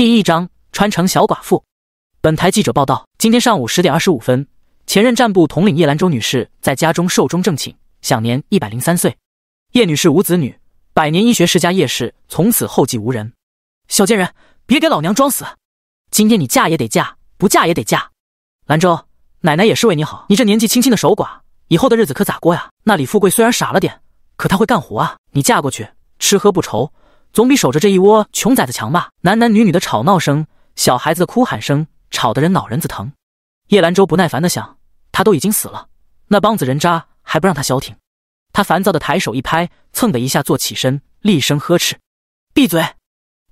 第一章，穿成小寡妇。本台记者报道：今天上午十点二十五分，前任战部统领叶兰舟女士在家中寿终正寝，享年一百零三岁。叶女士无子女，百年医学世家叶氏从此后继无人。小贱人，别给老娘装死！今天你嫁也得嫁，不嫁也得嫁。兰舟，奶奶也是为你好，你这年纪轻轻的守寡，以后的日子可咋过呀？那李富贵虽然傻了点，可他会干活啊，你嫁过去，吃喝不愁。总比守着这一窝穷崽子强吧？男男女女的吵闹声，小孩子的哭喊声，吵得人脑仁子疼。叶兰舟不耐烦地想：他都已经死了，那帮子人渣还不让他消停？他烦躁地抬手一拍，蹭的一下坐起身，厉声呵斥：“闭嘴！”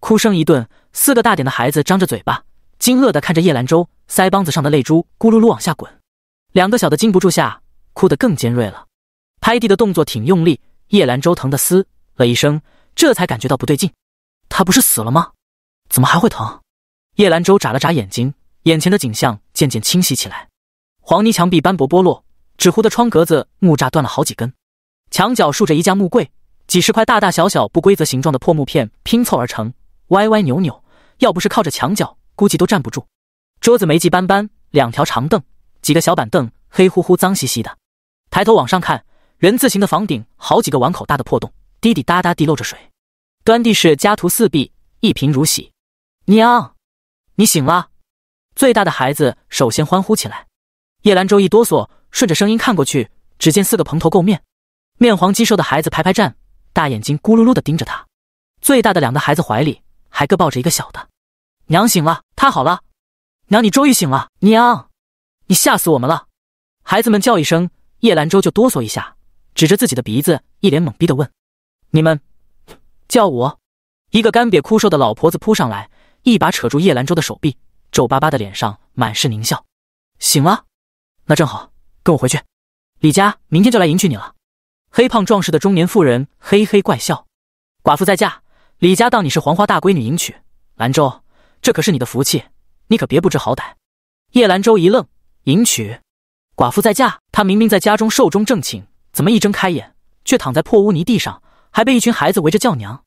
哭声一顿，四个大点的孩子张着嘴巴，惊愕地看着叶兰舟，腮帮子上的泪珠咕噜噜往下滚。两个小的禁不住下，哭得更尖锐了。拍地的动作挺用力，叶兰舟疼得嘶了一声。这才感觉到不对劲，他不是死了吗？怎么还会疼？叶兰舟眨了眨眼睛，眼前的景象渐渐清晰起来。黄泥墙壁斑驳剥落，纸糊的窗格子木栅断了好几根，墙角竖着一架木柜，几十块大大小小不规则形状的破木片拼凑而成，歪歪扭扭，要不是靠着墙角，估计都站不住。桌子霉迹斑斑，两条长凳，几个小板凳，黑乎乎、脏兮兮的。抬头往上看，人字形的房顶，好几个碗口大的破洞。滴滴答答滴漏着水，端地是家徒四壁，一贫如洗。娘，你醒了！最大的孩子首先欢呼起来。叶兰舟一哆嗦，顺着声音看过去，只见四个蓬头垢面、面黄肌瘦的孩子排排站，大眼睛咕噜噜的盯着他。最大的两个孩子怀里还各抱着一个小的。娘醒了，太好了！娘，你终于醒了！娘，你吓死我们了！孩子们叫一声，叶兰舟就哆嗦一下，指着自己的鼻子，一脸懵逼的问。你们叫我，一个干瘪枯瘦的老婆子扑上来，一把扯住叶兰舟的手臂，皱巴巴的脸上满是狞笑。醒了，那正好，跟我回去。李家明天就来迎娶你了。黑胖壮实的中年妇人嘿嘿怪笑：“寡妇再嫁，李家当你是黄花大闺女迎娶。兰舟，这可是你的福气，你可别不知好歹。”叶兰舟一愣：“迎娶？寡妇再嫁？她明明在家中寿终正寝，怎么一睁开眼却躺在破污泥地上？”还被一群孩子围着叫娘，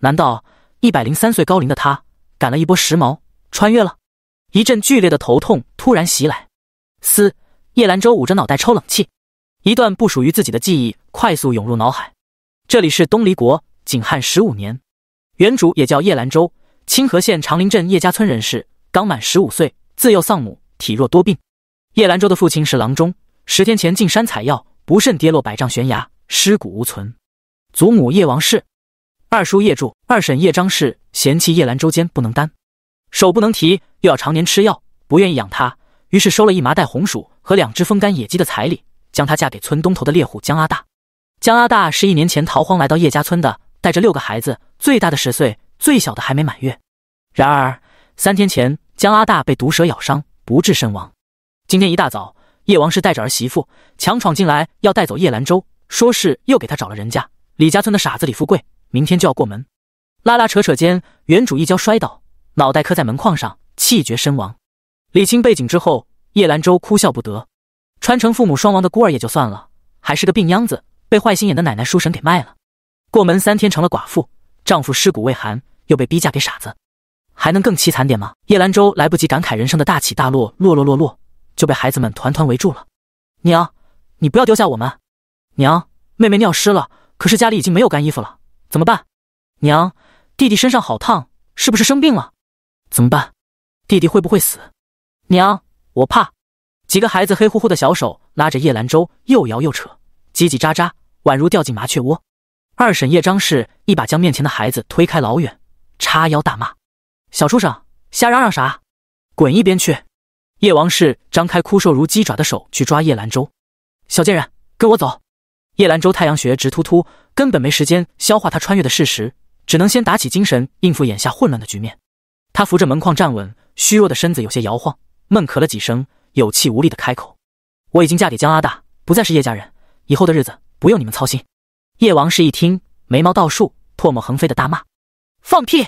难道一百零三岁高龄的他赶了一波时髦，穿越了？一阵剧烈的头痛突然袭来，嘶！叶兰舟捂着脑袋抽冷气。一段不属于自己的记忆快速涌入脑海。这里是东离国景汉十五年，原主也叫叶兰舟，清河县长林镇叶家村人士，刚满十五岁，自幼丧母，体弱多病。叶兰舟的父亲是郎中，十天前进山采药，不慎跌落百丈悬崖，尸骨无存。祖母叶王氏，二叔叶柱，二婶叶张氏嫌弃叶兰周间不能担，手不能提，又要常年吃药，不愿意养她，于是收了一麻袋红薯和两只风干野鸡的彩礼，将她嫁给村东头的猎户江阿大。江阿大是一年前逃荒来到叶家村的，带着六个孩子，最大的十岁，最小的还没满月。然而三天前，江阿大被毒蛇咬伤，不治身亡。今天一大早，叶王氏带着儿媳妇强闯进来，要带走叶兰州，说是又给他找了人家。李家村的傻子李富贵明天就要过门，拉拉扯扯间，原主一跤摔倒，脑袋磕在门框上，气绝身亡。李清背景之后，叶兰舟哭笑不得。穿成父母双亡的孤儿也就算了，还是个病秧子，被坏心眼的奶奶叔婶给卖了。过门三天成了寡妇，丈夫尸骨未寒，又被逼嫁给傻子，还能更凄惨点吗？叶兰舟来不及感慨人生的大起大落，落落落落，就被孩子们团团围住了。娘，你不要丢下我们！娘，妹妹尿湿了。可是家里已经没有干衣服了，怎么办？娘，弟弟身上好烫，是不是生病了？怎么办？弟弟会不会死？娘，我怕。几个孩子黑乎乎的小手拉着叶兰舟，又摇又扯，叽叽喳喳，宛如掉进麻雀窝。二婶叶张氏一把将面前的孩子推开老远，叉腰大骂：“小畜生，瞎嚷嚷啥？滚一边去！”叶王氏张开枯瘦如鸡爪的手去抓叶兰舟：“小贱人，跟我走。”叶兰州太阳穴直突突，根本没时间消化他穿越的事实，只能先打起精神应付眼下混乱的局面。他扶着门框站稳，虚弱的身子有些摇晃，闷咳了几声，有气无力的开口：“我已经嫁给江阿大，不再是叶家人，以后的日子不用你们操心。”叶王氏一听，眉毛倒竖，唾沫横飞的大骂：“放屁！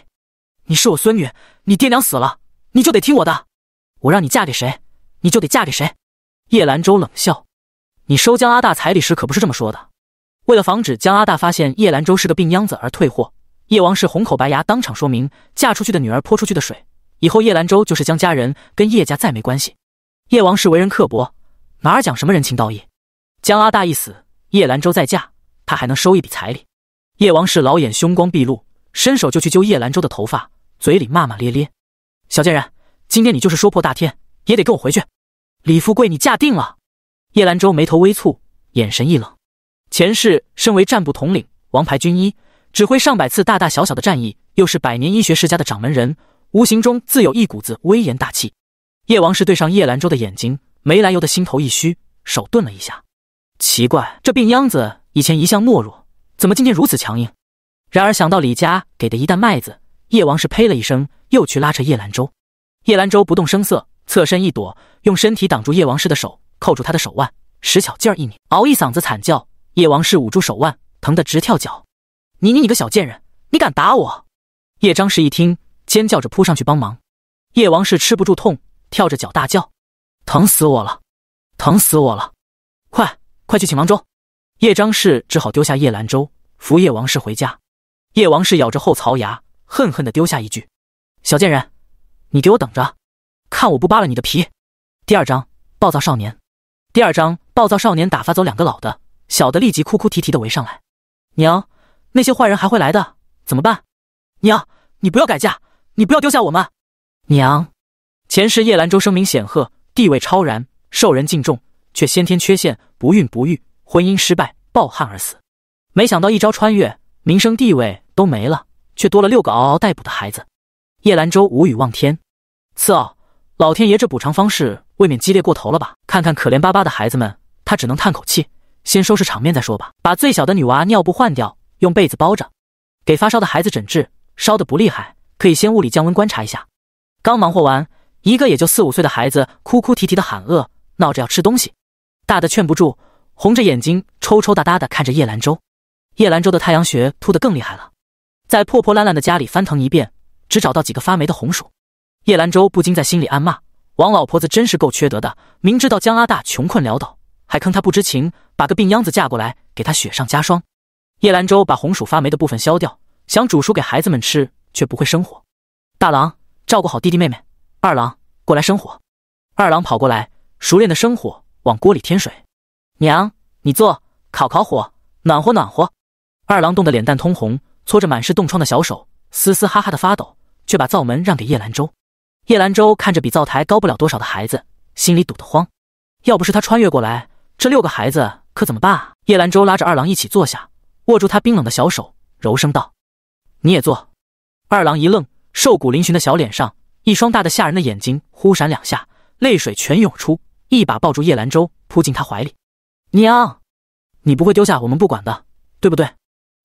你是我孙女，你爹娘死了，你就得听我的，我让你嫁给谁，你就得嫁给谁。”叶兰州冷笑。你收江阿大彩礼时可不是这么说的。为了防止江阿大发现叶兰州是个病秧子而退货，叶王氏红口白牙当场说明：嫁出去的女儿泼出去的水，以后叶兰州就是江家人，跟叶家再没关系。叶王氏为人刻薄，哪讲什么人情道义？江阿大一死，叶兰州再嫁，他还能收一笔彩礼？叶王氏老眼凶光毕露，伸手就去揪叶兰州的头发，嘴里骂骂咧咧：“小贱人，今天你就是说破大天，也得跟我回去！李富贵，你嫁定了！”叶兰舟眉头微蹙，眼神一冷。前世身为战部统领、王牌军医，指挥上百次大大小小的战役，又是百年医学世家的掌门人，无形中自有一股子威严大气。叶王氏对上叶兰舟的眼睛，没来由的心头一虚，手顿了一下。奇怪，这病秧子以前一向懦弱，怎么今天如此强硬？然而想到李家给的一袋麦子，叶王氏呸了一声，又去拉扯叶兰舟。叶兰舟不动声色，侧身一躲，用身体挡住叶王氏的手。扣住他的手腕，使巧劲儿一拧，嗷一嗓子惨叫。叶王氏捂住手腕，疼得直跳脚：“你你你个小贱人，你敢打我！”叶张氏一听，尖叫着扑上去帮忙。叶王氏吃不住痛，跳着脚大叫：“疼死我了，疼死我了！快快去请郎中！”叶张氏只好丢下叶兰舟，扶叶王氏回家。叶王氏咬着后槽牙，恨恨地丢下一句：“小贱人，你给我等着，看我不扒了你的皮！”第二章：暴躁少年。第二章，暴躁少年打发走两个老的，小的立即哭哭啼啼的围上来。娘，那些坏人还会来的，怎么办？娘，你不要改嫁，你不要丢下我们。娘，前世叶兰舟声名显赫，地位超然，受人敬重，却先天缺陷，不孕不育，婚姻失败，抱憾而死。没想到一朝穿越，名声地位都没了，却多了六个嗷嗷待哺的孩子。叶兰舟无语望天，次奥。老天爷，这补偿方式未免激烈过头了吧？看看可怜巴巴的孩子们，他只能叹口气，先收拾场面再说吧。把最小的女娃尿布换掉，用被子包着，给发烧的孩子诊治，烧的不厉害，可以先物理降温，观察一下。刚忙活完，一个也就四五岁的孩子哭哭啼啼的喊饿，闹着要吃东西，大的劝不住，红着眼睛抽抽搭搭的看着叶兰州。叶兰州的太阳穴突得更厉害了，在破破烂烂的家里翻腾一遍，只找到几个发霉的红薯。叶兰舟不禁在心里暗骂：“王老婆子真是够缺德的，明知道江阿大穷困潦倒，还坑他不知情，把个病秧子嫁过来，给他雪上加霜。”叶兰舟把红薯发霉的部分削掉，想煮熟给孩子们吃，却不会生火。大郎，照顾好弟弟妹妹。二郎，过来生火。二郎跑过来，熟练的生火，往锅里添水。娘，你坐，烤烤火，暖和暖和。二郎冻得脸蛋通红，搓着满是冻疮的小手，嘶嘶哈哈的发抖，却把灶门让给叶兰舟。叶兰舟看着比灶台高不了多少的孩子，心里堵得慌。要不是他穿越过来，这六个孩子可怎么办啊？叶兰舟拉着二郎一起坐下，握住他冰冷的小手，柔声道：“你也坐。”二郎一愣，瘦骨嶙峋的小脸上，一双大的吓人的眼睛忽闪两下，泪水全涌出，一把抱住叶兰舟，扑进他怀里：“娘，你不会丢下我们不管的，对不对？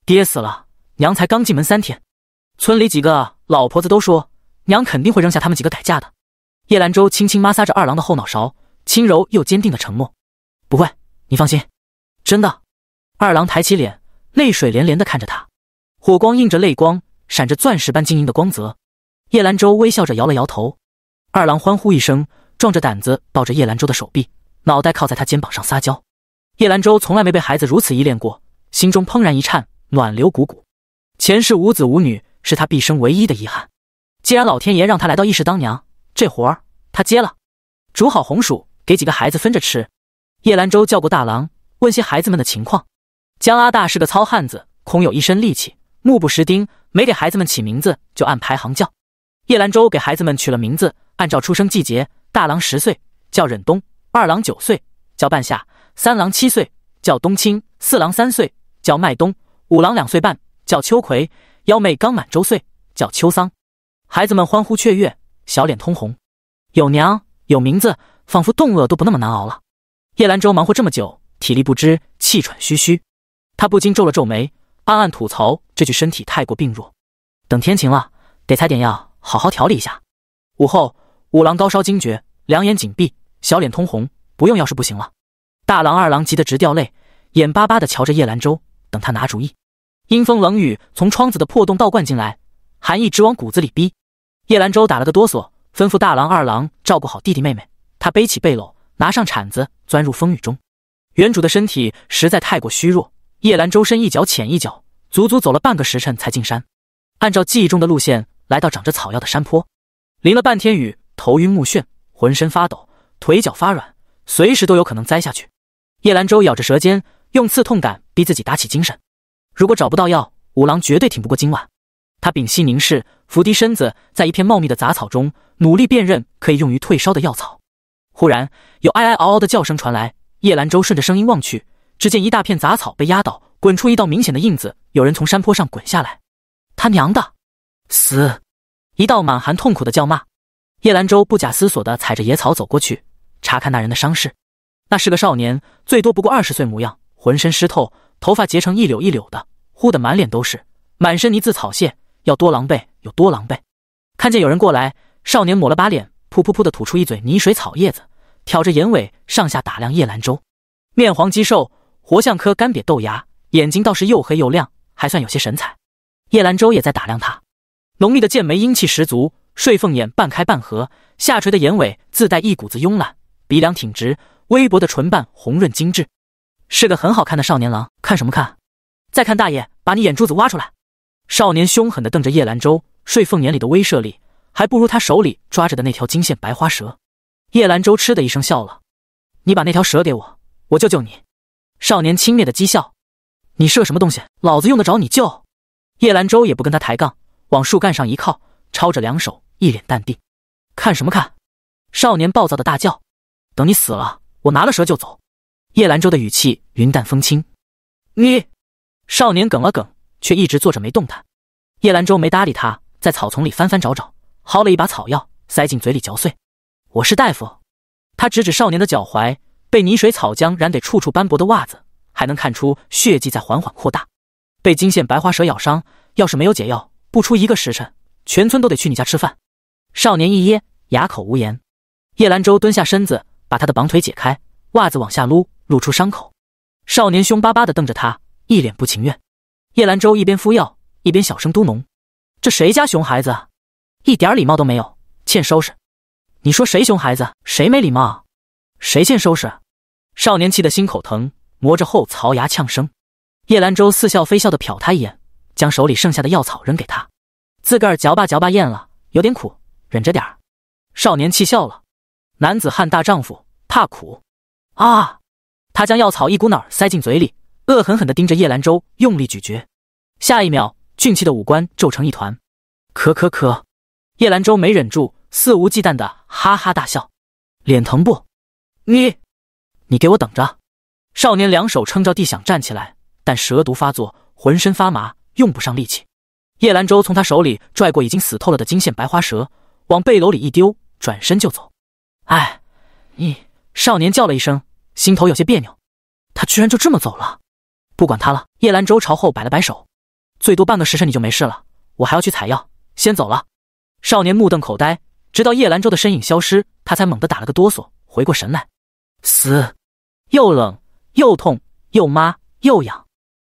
爹死了，娘才刚进门三天，村里几个老婆子都说。”娘肯定会扔下他们几个改嫁的。叶兰舟轻轻抹挲着二郎的后脑勺，轻柔又坚定的承诺：“不会，你放心，真的。”二郎抬起脸，泪水连连的看着他，火光映着泪光，闪着钻石般晶莹的光泽。叶兰舟微笑着摇了摇头。二郎欢呼一声，壮着胆子抱着叶兰舟的手臂，脑袋靠在他肩膀上撒娇。叶兰舟从来没被孩子如此依恋过，心中怦然一颤，暖流汩汩。前世无子无女是他毕生唯一的遗憾。既然老天爷让他来到义氏当娘，这活儿他接了。煮好红薯，给几个孩子分着吃。叶兰舟叫过大郎，问些孩子们的情况。江阿大是个糙汉子，空有一身力气，目不识丁，没给孩子们起名字，就按排行叫。叶兰舟给孩子们取了名字，按照出生季节：大郎十岁，叫忍冬；二郎九岁，叫半夏；三郎七岁，叫冬青；四郎三岁，叫麦冬；五郎两岁半，叫秋葵；幺妹刚满周岁，叫秋桑。孩子们欢呼雀跃，小脸通红，有娘有名字，仿佛冻饿都不那么难熬了。叶兰舟忙活这么久，体力不支，气喘吁吁，他不禁皱了皱眉，暗暗吐槽这具身体太过病弱。等天晴了，得采点药，好好调理一下。午后，五郎高烧惊厥，两眼紧闭，小脸通红，不用药是不行了。大郎、二郎急得直掉泪，眼巴巴地瞧着叶兰舟，等他拿主意。阴风冷雨从窗子的破洞倒灌进来。寒意直往骨子里逼，叶兰舟打了个哆嗦，吩咐大郎、二郎照顾好弟弟妹妹。他背起背篓，拿上铲子，钻入风雨中。原主的身体实在太过虚弱，叶兰舟深一脚浅一脚，足足走了半个时辰才进山。按照记忆中的路线，来到长着草药的山坡。淋了半天雨，头晕目眩，浑身发抖，腿脚发软，随时都有可能栽下去。叶兰舟咬着舌尖，用刺痛感逼自己打起精神。如果找不到药，五郎绝对挺不过今晚。他屏息凝视，伏低身子，在一片茂密的杂草中努力辨认可以用于退烧的药草。忽然，有哀哀嗷嗷的叫声传来。叶兰舟顺着声音望去，只见一大片杂草被压倒，滚出一道明显的印子，有人从山坡上滚下来。他娘的，死！一道满含痛苦的叫骂。叶兰舟不假思索地踩着野草走过去，查看那人的伤势。那是个少年，最多不过二十岁模样，浑身湿透，头发结成一绺一绺的，糊得满脸都是，满身泥渍草屑。要多狼狈有多狼狈，看见有人过来，少年抹了把脸，噗噗噗的吐出一嘴泥水草叶子，挑着眼尾上下打量叶兰舟，面黄肌瘦，活像颗干瘪豆芽，眼睛倒是又黑又亮，还算有些神采。叶兰舟也在打量他，浓密的剑眉英气十足，睡凤眼半开半合，下垂的眼尾自带一股子慵懒，鼻梁挺直，微薄的唇瓣红润精致，是个很好看的少年郎。看什么看？再看大爷把你眼珠子挖出来！少年凶狠的瞪着叶兰舟，睡凤眼里的威慑力，还不如他手里抓着的那条金线白花蛇。叶兰舟嗤的一声笑了：“你把那条蛇给我，我救救你。”少年轻蔑的讥笑：“你是个什么东西？老子用得着你救？”叶兰舟也不跟他抬杠，往树干上一靠，抄着两手，一脸淡定：“看什么看？”少年暴躁的大叫：“等你死了，我拿了蛇就走。”叶兰舟的语气云淡风轻：“你。”少年梗了梗。却一直坐着没动弹，叶兰舟没搭理他，在草丛里翻翻找找，薅了一把草药塞进嘴里嚼碎。我是大夫，他指指少年的脚踝，被泥水草浆染得处处斑驳的袜子，还能看出血迹在缓缓扩大。被金线白花蛇咬伤，要是没有解药，不出一个时辰，全村都得去你家吃饭。少年一噎，哑口无言。叶兰舟蹲下身子，把他的绑腿解开，袜子往下撸，露出伤口。少年凶巴巴地瞪着他，一脸不情愿。叶兰舟一边敷药，一边小声嘟哝：“这谁家熊孩子，一点礼貌都没有，欠收拾。”“你说谁熊孩子，谁没礼貌，谁欠收拾？”少年气得心口疼，磨着后槽牙呛声。叶兰舟似笑非笑地瞟他一眼，将手里剩下的药草扔给他，自个儿嚼吧嚼吧，咽了，有点苦，忍着点儿。少年气笑了：“男子汉大丈夫，怕苦？”啊！他将药草一股脑塞进嘴里。恶狠狠地盯着叶兰舟，用力咀嚼。下一秒，俊气的五官皱成一团。可可可，叶兰舟没忍住，肆无忌惮地哈哈大笑。脸疼不？你，你给我等着！少年两手撑着地想站起来，但蛇毒发作，浑身发麻，用不上力气。叶兰舟从他手里拽过已经死透了的金线白花蛇，往背篓里一丢，转身就走。哎，你！少年叫了一声，心头有些别扭。他居然就这么走了。不管他了，叶兰舟朝后摆了摆手，最多半个时辰你就没事了。我还要去采药，先走了。少年目瞪口呆，直到叶兰舟的身影消失，他才猛地打了个哆嗦，回过神来。嘶，又冷又痛又麻又痒，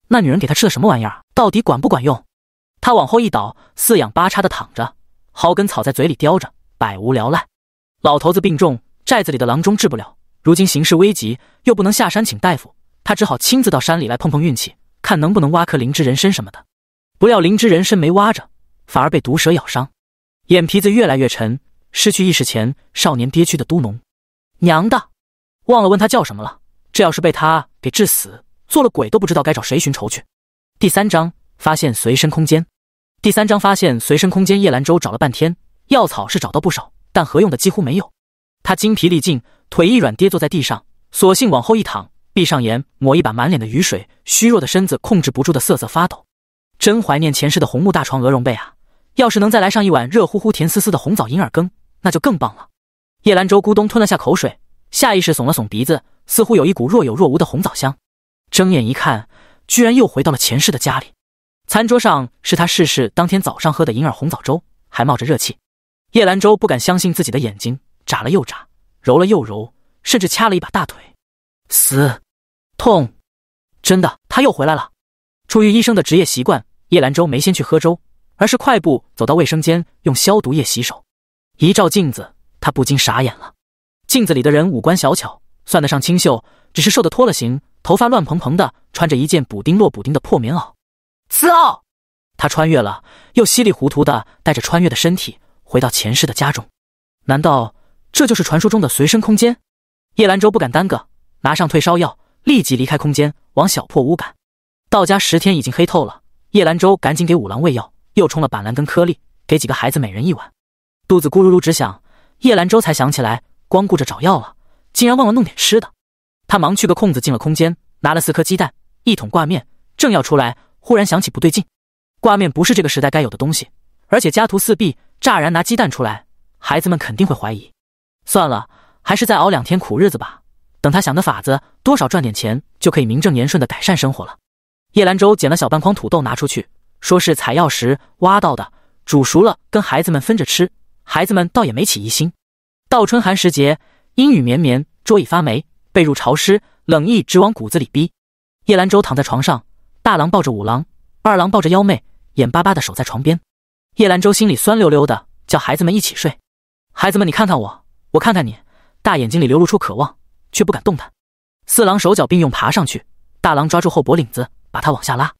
那女人给他吃的什么玩意儿？到底管不管用？他往后一倒，四仰八叉的躺着，蒿根草在嘴里叼着，百无聊赖。老头子病重，寨子里的郎中治不了，如今形势危急，又不能下山请大夫。他只好亲自到山里来碰碰运气，看能不能挖颗灵芝人参什么的。不料灵芝人参没挖着，反而被毒蛇咬伤，眼皮子越来越沉，失去意识前，少年憋屈的嘟囔：“娘的，忘了问他叫什么了。这要是被他给治死，做了鬼都不知道该找谁寻仇去。”第三章发现随身空间。第三章发现随身空间。叶兰舟找了半天，药草是找到不少，但何用的几乎没有。他精疲力尽，腿一软，跌坐在地上，索性往后一躺。闭上眼，抹一把满脸的雨水，虚弱的身子控制不住的瑟瑟发抖。真怀念前世的红木大床、鹅绒被啊！要是能再来上一碗热乎乎、甜丝丝的红枣银耳羹，那就更棒了。叶兰舟咕咚吞了下口水，下意识耸了耸鼻子，似乎有一股若有若无的红枣香。睁眼一看，居然又回到了前世的家里。餐桌上是他逝世当天早上喝的银耳红枣粥，还冒着热气。叶兰舟不敢相信自己的眼睛，眨了又眨，揉了又揉，甚至掐了一把大腿。嘶！痛，真的，他又回来了。出于医生的职业习惯，叶兰舟没先去喝粥，而是快步走到卫生间，用消毒液洗手。一照镜子，他不禁傻眼了。镜子里的人五官小巧，算得上清秀，只是瘦得脱了形，头发乱蓬蓬的，穿着一件补丁落补丁的破棉袄。操！他穿越了，又稀里糊涂的带着穿越的身体回到前世的家中。难道这就是传说中的随身空间？叶兰舟不敢耽搁，拿上退烧药。立即离开空间，往小破屋赶。到家十天已经黑透了，叶兰舟赶紧给五郎喂药，又冲了板蓝根颗粒，给几个孩子每人一碗。肚子咕噜噜直响，叶兰舟才想起来，光顾着找药了，竟然忘了弄点吃的。他忙去个空子进了空间，拿了四颗鸡蛋，一桶挂面，正要出来，忽然想起不对劲，挂面不是这个时代该有的东西，而且家徒四壁，乍然拿鸡蛋出来，孩子们肯定会怀疑。算了，还是再熬两天苦日子吧。等他想个法子，多少赚点钱，就可以名正言顺的改善生活了。叶兰舟捡了小半筐土豆拿出去，说是采药时挖到的，煮熟了跟孩子们分着吃。孩子们倒也没起疑心。倒春寒时节，阴雨绵绵，桌椅发霉，被褥潮湿，冷意直往骨子里逼。叶兰舟躺在床上，大郎抱着五郎，二郎抱着幺妹，眼巴巴的守在床边。叶兰舟心里酸溜溜的，叫孩子们一起睡。孩子们，你看看我，我看看你，大眼睛里流露出渴望。却不敢动弹，四郎手脚并用爬上去，大郎抓住后脖领子把他往下拉。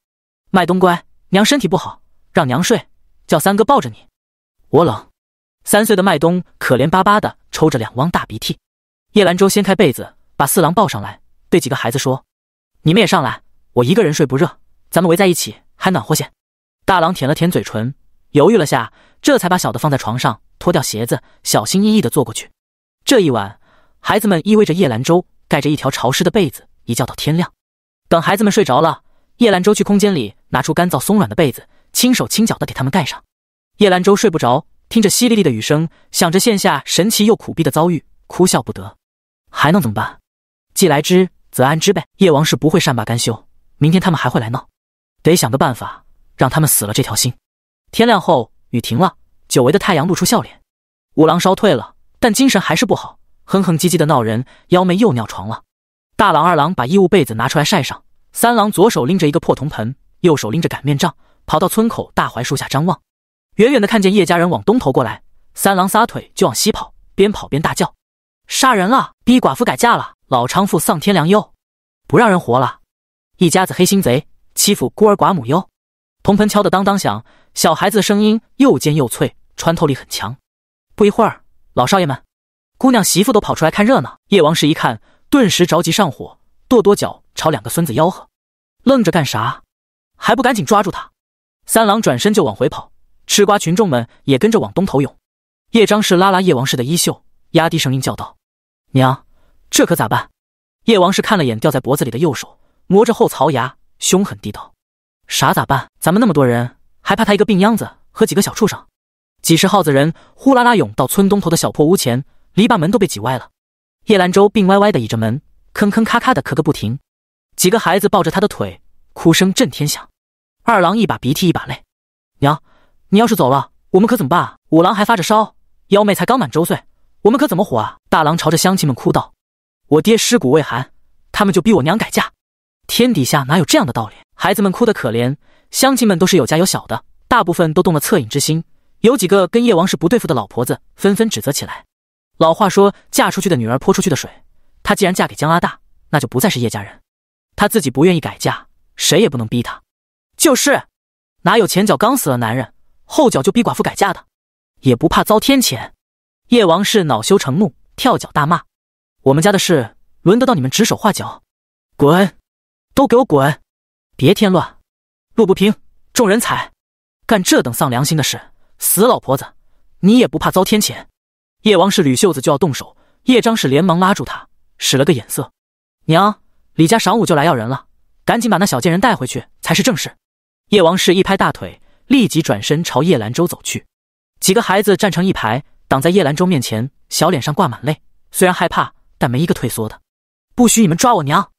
麦冬乖，娘身体不好，让娘睡，叫三哥抱着你。我冷。三岁的麦冬可怜巴巴的抽着两汪大鼻涕。叶兰舟掀开被子，把四郎抱上来，对几个孩子说：“你们也上来，我一个人睡不热，咱们围在一起还暖和些。”大郎舔了舔嘴唇，犹豫了下，这才把小的放在床上，脱掉鞋子，小心翼翼的坐过去。这一晚。孩子们依偎着叶兰舟，盖着一条潮湿的被子，一觉到天亮。等孩子们睡着了，叶兰舟去空间里拿出干燥松软的被子，轻手轻脚的给他们盖上。叶兰舟睡不着，听着淅沥沥的雨声，想着线下神奇又苦逼的遭遇，哭笑不得。还能怎么办？既来之则安之呗。叶王是不会善罢甘休，明天他们还会来闹，得想个办法让他们死了这条心。天亮后，雨停了，久违的太阳露出笑脸。五郎烧退了，但精神还是不好。哼哼唧唧的闹人，幺妹又尿床了。大郎、二郎把衣物被子拿出来晒上，三郎左手拎着一个破铜盆，右手拎着擀面杖，跑到村口大槐树下张望。远远的看见叶家人往东头过来，三郎撒腿就往西跑，边跑边大叫：“杀人了！逼寡妇改嫁了！老娼妇丧天良哟，不让人活了！一家子黑心贼，欺负孤儿寡母哟！”铜盆敲得当当响，小孩子的声音又尖又脆，穿透力很强。不一会儿，老少爷们。姑娘媳妇都跑出来看热闹。叶王氏一看，顿时着急上火，跺跺脚朝两个孙子吆喝：“愣着干啥？还不赶紧抓住他！”三郎转身就往回跑，吃瓜群众们也跟着往东头涌。叶张氏拉拉叶王氏的衣袖，压低声音叫道：“娘，这可咋办？”叶王氏看了眼吊在脖子里的右手，磨着后槽牙，凶狠地道：“啥咋办？咱们那么多人，还怕他一个病秧子和几个小畜生？几十号子人呼啦啦涌到村东头的小破屋前。”篱笆门都被挤歪了，叶兰舟病歪歪的倚着门，坑坑咔咔的咳个不停。几个孩子抱着他的腿，哭声震天响。二郎一把鼻涕一把泪：“娘，你要是走了，我们可怎么办啊？”五郎还发着烧，幺妹才刚满周岁，我们可怎么活啊？大郎朝着乡亲们哭道：“我爹尸骨未寒，他们就逼我娘改嫁，天底下哪有这样的道理？”孩子们哭得可怜，乡亲们都是有家有小的，大部分都动了恻隐之心，有几个跟叶王是不对付的老婆子，纷纷指责起来。老话说：“嫁出去的女儿泼出去的水。”她既然嫁给江阿大，那就不再是叶家人。她自己不愿意改嫁，谁也不能逼她。就是哪有前脚刚死了男人，后脚就逼寡妇改嫁的？也不怕遭天谴？叶王氏恼羞成怒，跳脚大骂：“我们家的事，轮得到你们指手画脚？滚！都给我滚！别添乱！路不平，众人踩。干这等丧良心的事，死老婆子，你也不怕遭天谴？”叶王氏捋袖子就要动手，叶张氏连忙拉住他，使了个眼色：“娘，李家晌午就来要人了，赶紧把那小贱人带回去才是正事。”叶王氏一拍大腿，立即转身朝叶兰舟走去。几个孩子站成一排，挡在叶兰舟面前，小脸上挂满泪，虽然害怕，但没一个退缩的。不许你们抓我娘！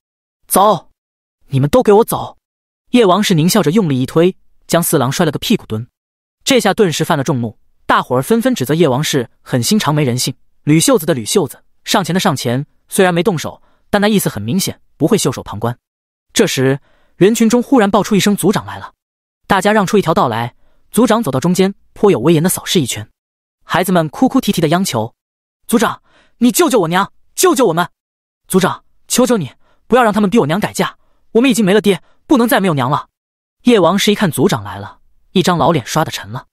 走！你们都给我走！叶王氏狞笑着，用力一推，将四郎摔了个屁股蹲。这下顿时犯了众怒。大伙儿纷纷指责叶王氏狠心肠、没人性。捋袖子的捋袖子，上前的上前。虽然没动手，但那意思很明显，不会袖手旁观。这时，人群中忽然爆出一声：“族长来了！”大家让出一条道来。族长走到中间，颇有威严的扫视一圈。孩子们哭哭啼啼的央求：“族长，你救救我娘，救救我们！族长，求求你，不要让他们逼我娘改嫁。我们已经没了爹，不能再没有娘了。”叶王氏一看族长来了，一张老脸刷的沉了。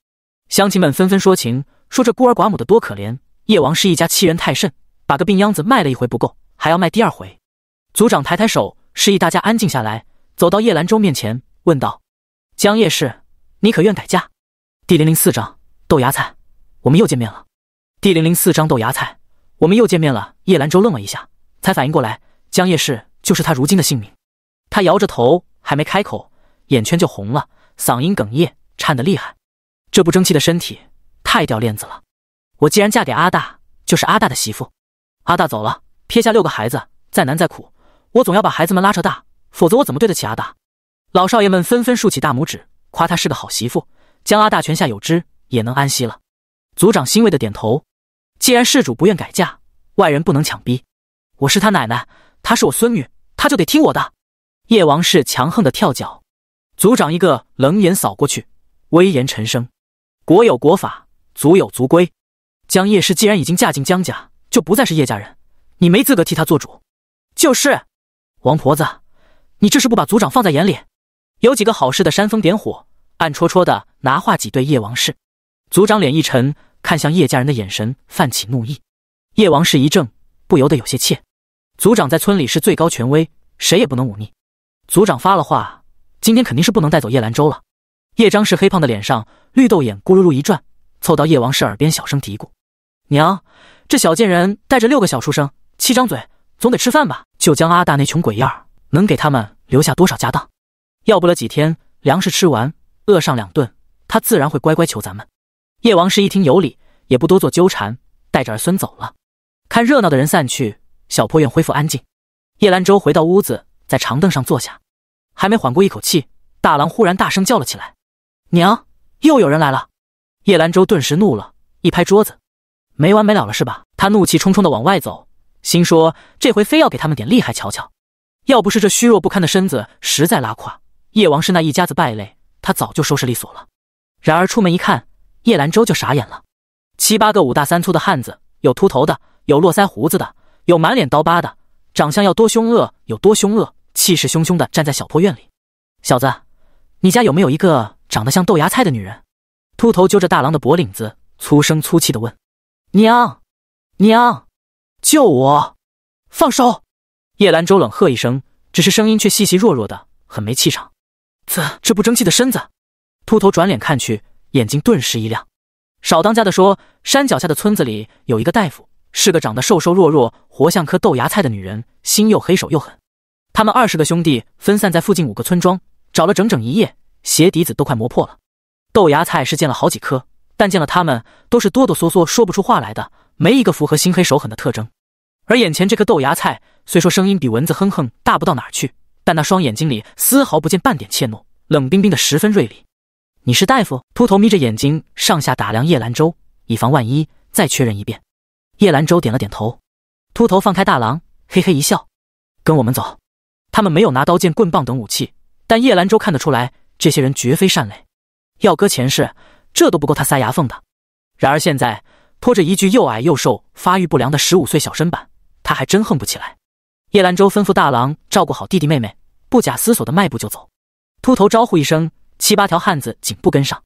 乡亲们纷纷说情，说这孤儿寡母的多可怜。叶王氏一家欺人太甚，把个病秧子卖了一回不够，还要卖第二回。族长抬抬手，示意大家安静下来，走到叶兰舟面前，问道：“江夜氏，你可愿改嫁？”第零零四章豆芽菜，我们又见面了。第零零四章豆芽菜，我们又见面了。叶兰舟愣了一下，才反应过来，江夜氏就是他如今的姓名。他摇着头，还没开口，眼圈就红了，嗓音哽咽，颤得厉害。这不争气的身体太掉链子了。我既然嫁给阿大，就是阿大的媳妇。阿大走了，撇下六个孩子，再难再苦，我总要把孩子们拉扯大，否则我怎么对得起阿大？老少爷们纷纷竖起大拇指，夸她是个好媳妇。将阿大泉下有知，也能安息了。族长欣慰的点头。既然事主不愿改嫁，外人不能强逼。我是他奶奶，她是我孙女，她就得听我的。叶王氏强横的跳脚。族长一个冷眼扫过去，威严沉声。国有国法，族有族规。江叶氏既然已经嫁进江家，就不再是叶家人，你没资格替她做主。就是，王婆子，你这是不把族长放在眼里？有几个好事的煽风点火，暗戳戳的拿话挤兑叶王氏。族长脸一沉，看向叶家人的眼神泛起怒意。叶王氏一怔，不由得有些怯。族长在村里是最高权威，谁也不能忤逆。族长发了话，今天肯定是不能带走叶兰舟了。叶张氏黑胖的脸上，绿豆眼咕噜噜一转，凑到叶王氏耳边小声嘀咕：“娘，这小贱人带着六个小畜生，七张嘴，总得吃饭吧？就将阿大那穷鬼样能给他们留下多少家当？要不了几天，粮食吃完，饿上两顿，他自然会乖乖求咱们。”叶王氏一听有理，也不多做纠缠，带着儿孙走了。看热闹的人散去，小破院恢复安静。叶兰舟回到屋子，在长凳上坐下，还没缓过一口气，大郎忽然大声叫了起来。娘，又有人来了！叶兰舟顿时怒了，一拍桌子：“没完没了了是吧？”他怒气冲冲的往外走，心说：“这回非要给他们点厉害瞧瞧！”要不是这虚弱不堪的身子实在拉胯，叶王氏那一家子败类，他早就收拾利索了。然而出门一看，叶兰舟就傻眼了：七八个五大三粗的汉子，有秃头的，有络腮胡子的，有满脸刀疤的，长相要多凶恶有多凶恶，气势汹汹的站在小破院里。小子，你家有没有一个？长得像豆芽菜的女人，秃头揪着大郎的脖领子，粗声粗气地问：“娘，娘，救我！放手！”叶兰舟冷喝一声，只是声音却细细弱弱的，很没气场。啧，这不争气的身子！秃头转脸看去，眼睛顿时一亮。少当家的说：“山脚下的村子里有一个大夫，是个长得瘦瘦弱弱，活像颗豆芽菜的女人，心又黑，手又狠。他们二十个兄弟分散在附近五个村庄，找了整整一夜。”鞋底子都快磨破了，豆芽菜是见了好几颗，但见了他们都是哆哆嗦嗦说不出话来的，没一个符合心黑手狠的特征。而眼前这颗豆芽菜虽说声音比蚊子哼哼大不到哪儿去，但那双眼睛里丝毫不见半点怯懦，冷冰冰的，十分锐利。你是大夫？秃头眯着眼睛上下打量叶兰舟，以防万一，再确认一遍。叶兰舟点了点头。秃头放开大狼，嘿嘿一笑，跟我们走。他们没有拿刀剑棍棒等武器，但叶兰舟看得出来。这些人绝非善类，要搁前世，这都不够他塞牙缝的。然而现在，拖着一具又矮又瘦、发育不良的十五岁小身板，他还真横不起来。叶兰舟吩咐大郎照顾好弟弟妹妹，不假思索的迈步就走。秃头招呼一声，七八条汉子紧步跟上。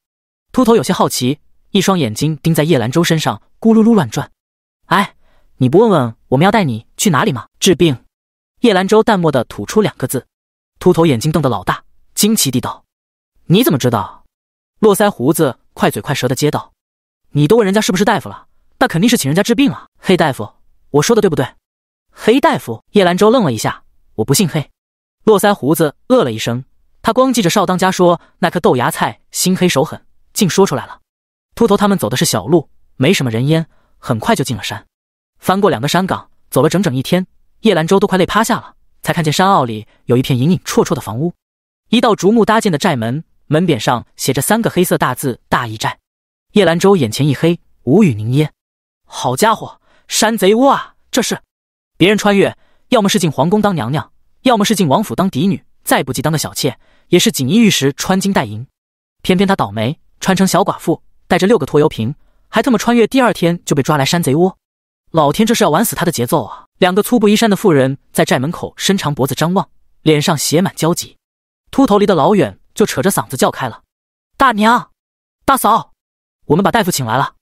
秃头有些好奇，一双眼睛盯在叶兰舟身上，咕噜噜乱转。哎，你不问问我们要带你去哪里吗？治病。叶兰舟淡漠的吐出两个字。秃头眼睛瞪得老大，惊奇地道。你怎么知道？络腮胡子快嘴快舌的接道：“你都问人家是不是大夫了，那肯定是请人家治病啊！黑大夫，我说的对不对？”黑大夫，叶兰舟愣了一下：“我不姓黑。”络腮胡子呃了一声，他光记着少当家说那颗豆芽菜心黑手狠，竟说出来了。秃头他们走的是小路，没什么人烟，很快就进了山。翻过两个山岗，走了整整一天，叶兰舟都快累趴下了，才看见山坳里有一片隐隐绰绰的房屋，一道竹木搭建的寨门。门匾上写着三个黑色大字“大义寨”。叶兰舟眼前一黑，无语凝噎。好家伙，山贼窝啊！这是？别人穿越，要么是进皇宫当娘娘，要么是进王府当嫡女，再不济当个小妾，也是锦衣玉食，穿金戴银。偏偏他倒霉，穿成小寡妇，带着六个拖油瓶，还特么穿越，第二天就被抓来山贼窝。老天，这是要玩死他的节奏啊！两个粗布衣衫的妇人在寨门口伸长脖子张望，脸上写满焦急。秃头离得老远。就扯着嗓子叫开了：“大娘，大嫂，我们把大夫请来了。”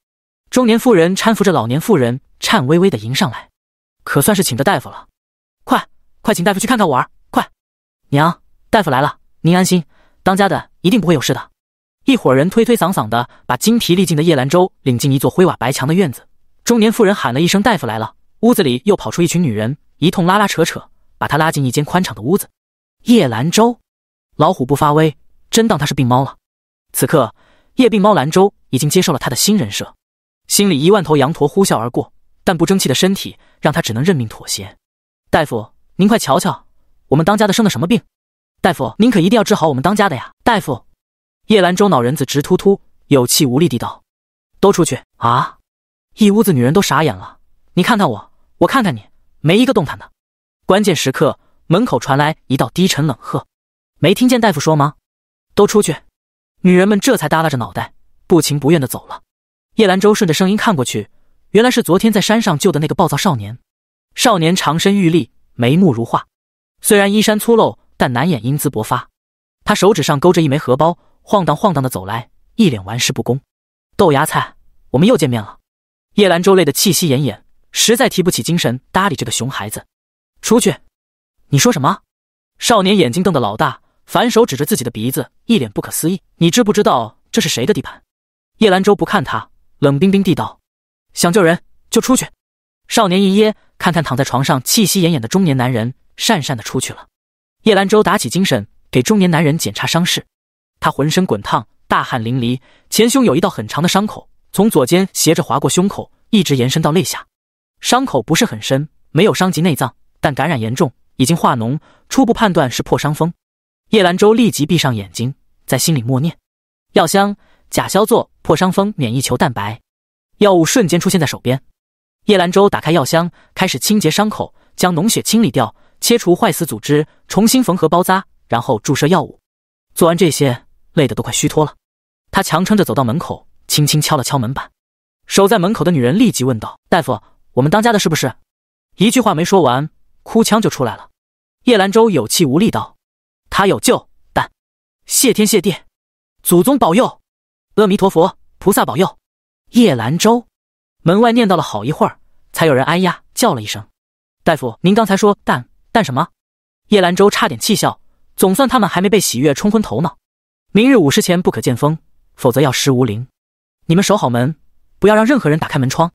中年妇人搀扶着老年妇人，颤巍巍的迎上来，可算是请着大夫了。快，快请大夫去看看我儿！快，娘，大夫来了，您安心，当家的一定不会有事的。一伙人推推搡搡的把精疲力尽的叶兰舟领进一座灰瓦白墙的院子。中年妇人喊了一声：“大夫来了！”屋子里又跑出一群女人，一通拉拉扯扯，把他拉进一间宽敞的屋子。叶兰舟，老虎不发威。真当他是病猫了。此刻，叶病猫兰州已经接受了他的新人设，心里一万头羊驼呼啸而过，但不争气的身体让他只能认命妥协。大夫，您快瞧瞧，我们当家的生的什么病？大夫，您可一定要治好我们当家的呀！大夫，叶兰州脑仁子直突突，有气无力地道：“都出去啊！”一屋子女人都傻眼了，你看看我，我看看你，没一个动弹的。关键时刻，门口传来一道低沉冷喝：“没听见大夫说吗？”都出去，女人们这才耷拉着脑袋，不情不愿的走了。叶兰舟顺着声音看过去，原来是昨天在山上救的那个暴躁少年。少年长身玉立，眉目如画，虽然衣衫粗陋，但难掩英姿勃发。他手指上勾着一枚荷包，晃荡晃荡的走来，一脸玩世不恭。豆芽菜，我们又见面了。叶兰舟累得气息奄奄，实在提不起精神搭理这个熊孩子。出去！你说什么？少年眼睛瞪得老大。反手指着自己的鼻子，一脸不可思议：“你知不知道这是谁的地盘？”叶兰舟不看他，冷冰冰地道：“想救人就出去。”少年一噎，看看躺在床上气息奄奄的中年男人，讪讪的出去了。叶兰舟打起精神，给中年男人检查伤势。他浑身滚烫，大汗淋漓，前胸有一道很长的伤口，从左肩斜着划过胸口，一直延伸到肋下。伤口不是很深，没有伤及内脏，但感染严重，已经化脓。初步判断是破伤风。叶兰舟立即闭上眼睛，在心里默念：“药箱，甲硝唑，破伤风免疫球蛋白。”药物瞬间出现在手边。叶兰舟打开药箱，开始清洁伤口，将脓血清理掉，切除坏死组织，重新缝合包扎，然后注射药物。做完这些，累得都快虚脱了。他强撑着走到门口，轻轻敲了敲门板。守在门口的女人立即问道：“大夫，我们当家的是不是？”一句话没说完，哭腔就出来了。叶兰舟有气无力道。他有救，但谢天谢地，祖宗保佑，阿弥陀佛，菩萨保佑。叶兰舟门外念叨了好一会儿，才有人哎呀叫了一声：“大夫，您刚才说但但什么？”叶兰舟差点气笑，总算他们还没被喜悦冲昏头脑。明日午时前不可见风，否则要失无灵。你们守好门，不要让任何人打开门窗。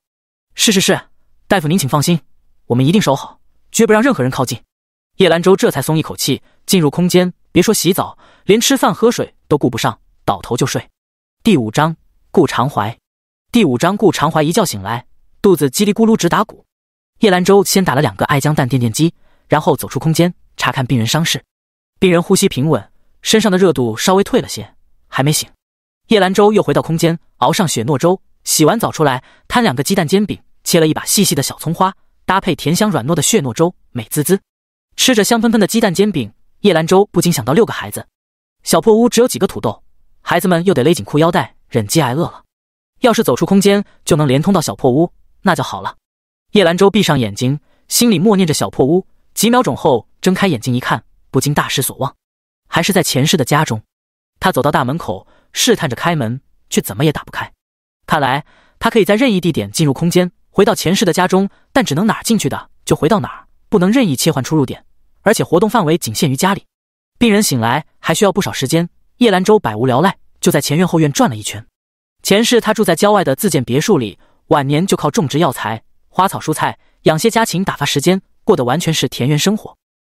是是是，大夫您请放心，我们一定守好，绝不让任何人靠近。叶兰舟这才松一口气，进入空间，别说洗澡，连吃饭喝水都顾不上，倒头就睡。第五章顾长怀。第五章顾长怀一觉醒来，肚子叽里咕噜直打鼓。叶兰舟先打了两个艾姜蛋电电机，然后走出空间查看病人伤势。病人呼吸平稳，身上的热度稍微退了些，还没醒。叶兰舟又回到空间熬上血糯粥，洗完澡出来，摊两个鸡蛋煎饼，切了一把细细的小葱花，搭配甜香软糯的血糯粥，美滋滋。吃着香喷喷的鸡蛋煎饼，叶兰舟不禁想到六个孩子，小破屋只有几个土豆，孩子们又得勒紧裤腰带忍饥挨饿了。要是走出空间就能连通到小破屋，那就好了。叶兰舟闭上眼睛，心里默念着小破屋。几秒钟后，睁开眼睛一看，不禁大失所望，还是在前世的家中。他走到大门口，试探着开门，却怎么也打不开。看来他可以在任意地点进入空间，回到前世的家中，但只能哪进去的就回到哪儿，不能任意切换出入点。而且活动范围仅限于家里，病人醒来还需要不少时间。叶兰舟百无聊赖，就在前院后院转了一圈。前世他住在郊外的自建别墅里，晚年就靠种植药材、花草、蔬菜，养些家禽打发时间，过得完全是田园生活。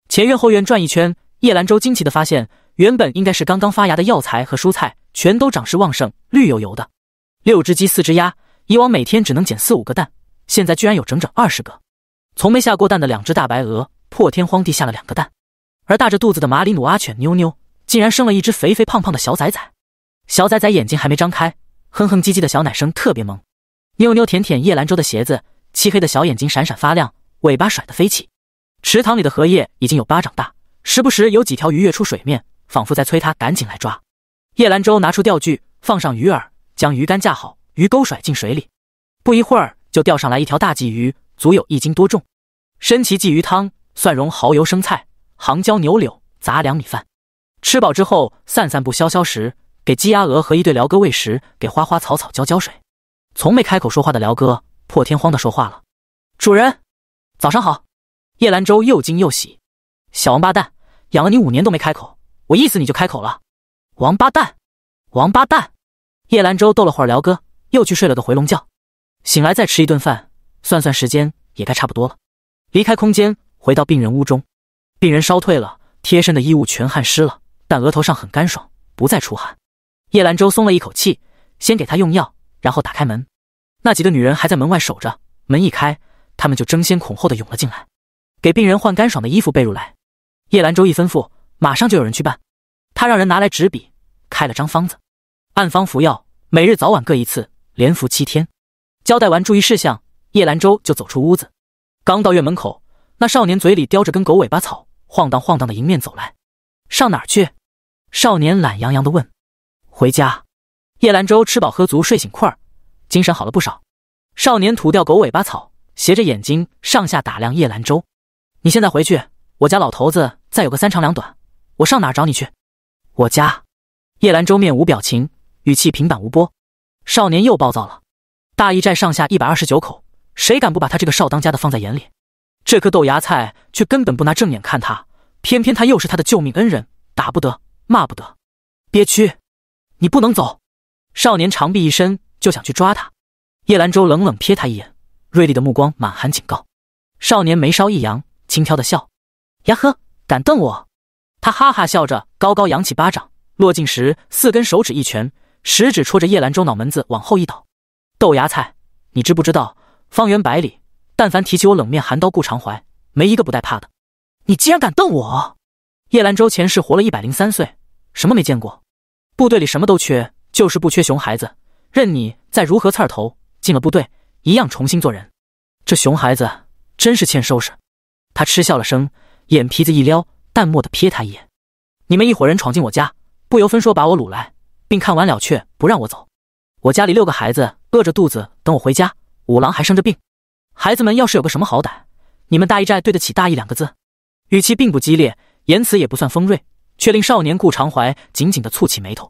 前院后院转一圈，叶兰舟惊奇的发现，原本应该是刚刚发芽的药材和蔬菜，全都长势旺盛，绿油油的。六只鸡，四只鸭，以往每天只能捡四五个蛋，现在居然有整整二十个。从没下过蛋的两只大白鹅。破天荒地下了两个蛋，而大着肚子的马里努阿犬妞妞竟然生了一只肥肥胖胖的小崽崽。小崽崽眼睛还没张开，哼哼唧唧的小奶声特别萌。妞妞舔舔叶兰州的鞋子，漆黑的小眼睛闪闪发亮，尾巴甩得飞起。池塘里的荷叶已经有巴掌大，时不时有几条鱼跃出水面，仿佛在催他赶紧来抓。叶兰州拿出钓具，放上鱼饵，将鱼竿架好，鱼钩甩进水里。不一会儿就钓上来一条大鲫鱼，足有一斤多重。身骑鲫鱼汤。蒜蓉、蚝油、生菜、杭椒、牛柳、杂粮米饭。吃饱之后散散步、消消食，给鸡、鸭、鹅和一对辽哥喂食，给花花草草浇浇水。从没开口说话的辽哥破天荒的说话了：“主人，早上好。”叶兰舟又惊又喜：“小王八蛋，养了你五年都没开口，我意思你就开口了，王八蛋，王八蛋！”叶兰舟逗了会儿辽哥，又去睡了个回笼觉。醒来再吃一顿饭，算算时间也该差不多了。离开空间。回到病人屋中，病人烧退了，贴身的衣物全汗湿了，但额头上很干爽，不再出汗。叶兰舟松了一口气，先给他用药，然后打开门。那几个女人还在门外守着，门一开，她们就争先恐后的涌了进来，给病人换干爽的衣服被褥来。叶兰舟一吩咐，马上就有人去办。他让人拿来纸笔，开了张方子，按方服药，每日早晚各一次，连服七天。交代完注意事项，叶兰舟就走出屋子。刚到院门口。那少年嘴里叼着根狗尾巴草，晃荡晃荡的迎面走来。上哪儿去？少年懒洋洋的问。回家。叶兰舟吃饱喝足，睡醒块儿，精神好了不少。少年吐掉狗尾巴草，斜着眼睛上下打量叶兰舟。你现在回去，我家老头子再有个三长两短，我上哪儿找你去？我家。叶兰舟面无表情，语气平板无波。少年又暴躁了。大义寨上下一百二十九口，谁敢不把他这个少当家的放在眼里？这颗豆芽菜却根本不拿正眼看他，偏偏他又是他的救命恩人，打不得，骂不得，憋屈！你不能走！少年长臂一伸，就想去抓他。叶兰舟冷冷瞥他一眼，锐利的目光满含警告。少年眉梢一扬，轻佻的笑：“呀呵，敢瞪我？”他哈哈笑着，高高扬起巴掌，落进时四根手指一拳，食指戳着叶兰舟脑门子往后一倒。豆芽菜，你知不知道，方圆百里？但凡提起我冷面寒刀顾长怀，没一个不带怕的。你竟然敢瞪我！叶兰舟前世活了一百零三岁，什么没见过？部队里什么都缺，就是不缺熊孩子。任你再如何刺儿头，进了部队一样重新做人。这熊孩子真是欠收拾！他嗤笑了声，眼皮子一撩，淡漠的瞥他一眼。你们一伙人闯进我家，不由分说把我掳来，并看完了却不让我走。我家里六个孩子饿着肚子等我回家，五郎还生着病。孩子们要是有个什么好歹，你们大义寨对得起“大义”两个字？语气并不激烈，言辞也不算锋锐，却令少年顾长怀紧紧的蹙起眉头。